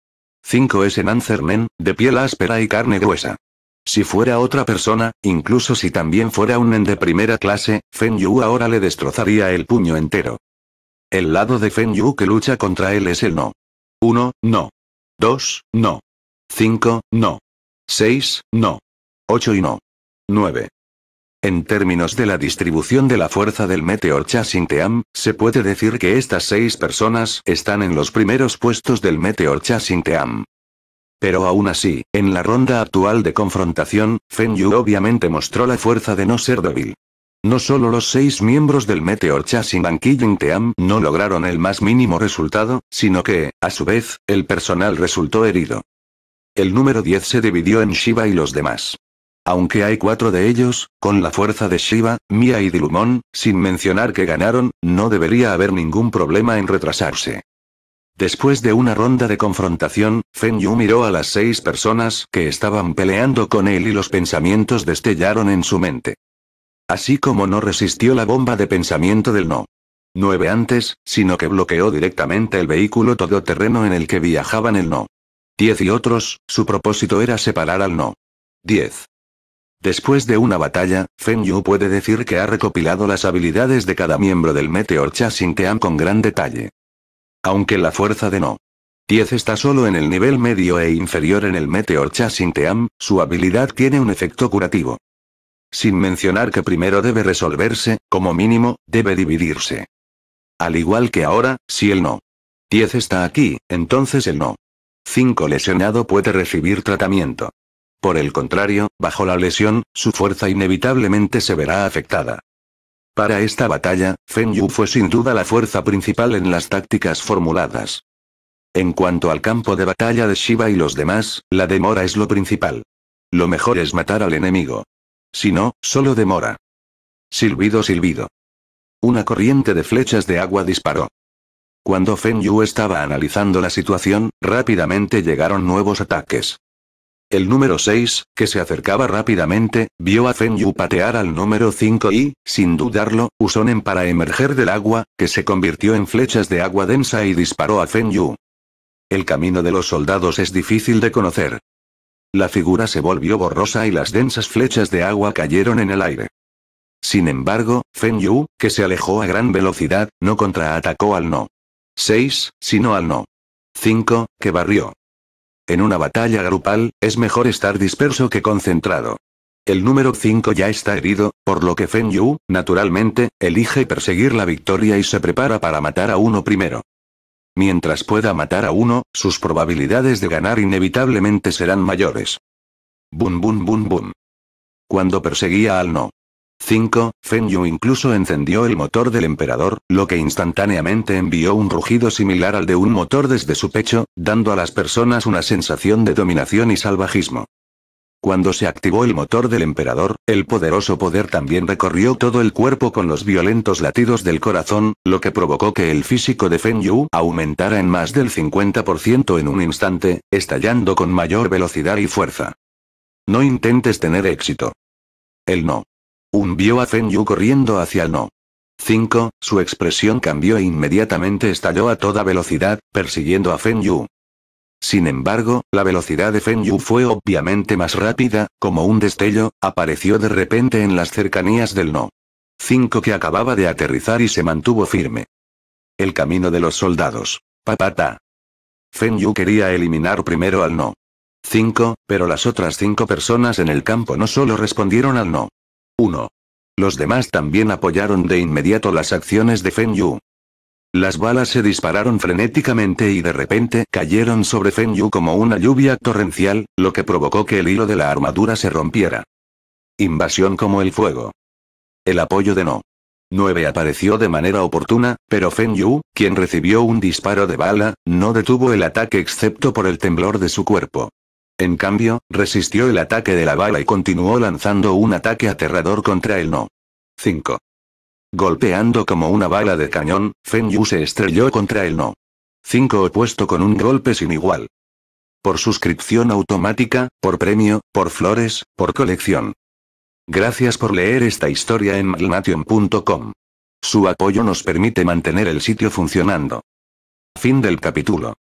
5 es en Ancernen, de piel áspera y carne gruesa. Si fuera otra persona, incluso si también fuera un en de primera clase, Feng Yu ahora le destrozaría el puño entero. El lado de Feng Yu que lucha contra él es el no. 1. No. 2. No. 5. No. 6. No. 8 y no. 9. En términos de la distribución de la fuerza del Meteor Team, se puede decir que estas seis personas están en los primeros puestos del Meteor Team. Pero aún así, en la ronda actual de confrontación, Fen Yu obviamente mostró la fuerza de no ser débil. No solo los seis miembros del Meteor Chasing Banquilling Team no lograron el más mínimo resultado, sino que, a su vez, el personal resultó herido. El número 10 se dividió en Shiva y los demás. Aunque hay cuatro de ellos, con la fuerza de Shiva, Mia y Dilumon, sin mencionar que ganaron, no debería haber ningún problema en retrasarse. Después de una ronda de confrontación, Feng Yu miró a las seis personas que estaban peleando con él y los pensamientos destellaron en su mente. Así como no resistió la bomba de pensamiento del no. 9 antes, sino que bloqueó directamente el vehículo todoterreno en el que viajaban el no. 10 y otros, su propósito era separar al no. 10. Después de una batalla, Feng Yu puede decir que ha recopilado las habilidades de cada miembro del Meteor Chasing Team con gran detalle. Aunque la fuerza de No. 10 está solo en el nivel medio e inferior en el Meteor Chasing Team, su habilidad tiene un efecto curativo. Sin mencionar que primero debe resolverse, como mínimo, debe dividirse. Al igual que ahora, si el no. 10 está aquí, entonces el no. 5 lesionado puede recibir tratamiento. Por el contrario, bajo la lesión, su fuerza inevitablemente se verá afectada. Para esta batalla, Feng Yu fue sin duda la fuerza principal en las tácticas formuladas. En cuanto al campo de batalla de Shiva y los demás, la demora es lo principal. Lo mejor es matar al enemigo. Si no, solo demora. Silbido, silbido. Una corriente de flechas de agua disparó. Cuando Feng Yu estaba analizando la situación, rápidamente llegaron nuevos ataques. El número 6, que se acercaba rápidamente, vio a Fen Yu patear al número 5 y, sin dudarlo, usó Nen para emerger del agua, que se convirtió en flechas de agua densa y disparó a Fen Yu. El camino de los soldados es difícil de conocer. La figura se volvió borrosa y las densas flechas de agua cayeron en el aire. Sin embargo, Fen Yu, que se alejó a gran velocidad, no contraatacó al no. 6, sino al no. 5, que barrió. En una batalla grupal, es mejor estar disperso que concentrado. El número 5 ya está herido, por lo que Fen Yu, naturalmente, elige perseguir la victoria y se prepara para matar a uno primero. Mientras pueda matar a uno, sus probabilidades de ganar inevitablemente serán mayores. Bum bum bum bum. Cuando perseguía al no 5. Feng Yu incluso encendió el motor del emperador, lo que instantáneamente envió un rugido similar al de un motor desde su pecho, dando a las personas una sensación de dominación y salvajismo. Cuando se activó el motor del emperador, el poderoso poder también recorrió todo el cuerpo con los violentos latidos del corazón, lo que provocó que el físico de Feng Yu aumentara en más del 50% en un instante, estallando con mayor velocidad y fuerza. No intentes tener éxito. El no un vio a Fenyu Yu corriendo hacia el no. 5. Su expresión cambió e inmediatamente estalló a toda velocidad, persiguiendo a Fenyu. Yu. Sin embargo, la velocidad de Fen Yu fue obviamente más rápida, como un destello, apareció de repente en las cercanías del no. 5 que acababa de aterrizar y se mantuvo firme. El camino de los soldados. Papata. Fenyu Yu quería eliminar primero al no. 5, pero las otras cinco personas en el campo no solo respondieron al no. 1. Los demás también apoyaron de inmediato las acciones de Feng Yu. Las balas se dispararon frenéticamente y de repente cayeron sobre Fen Yu como una lluvia torrencial, lo que provocó que el hilo de la armadura se rompiera. Invasión como el fuego. El apoyo de No. 9 apareció de manera oportuna, pero Fen Yu, quien recibió un disparo de bala, no detuvo el ataque excepto por el temblor de su cuerpo. En cambio, resistió el ataque de la bala y continuó lanzando un ataque aterrador contra el No. 5. Golpeando como una bala de cañón, Feng Yu se estrelló contra el No. 5 opuesto con un golpe sin igual. Por suscripción automática, por premio, por flores, por colección. Gracias por leer esta historia en magnation.com. Su apoyo nos permite mantener el sitio funcionando. Fin del capítulo.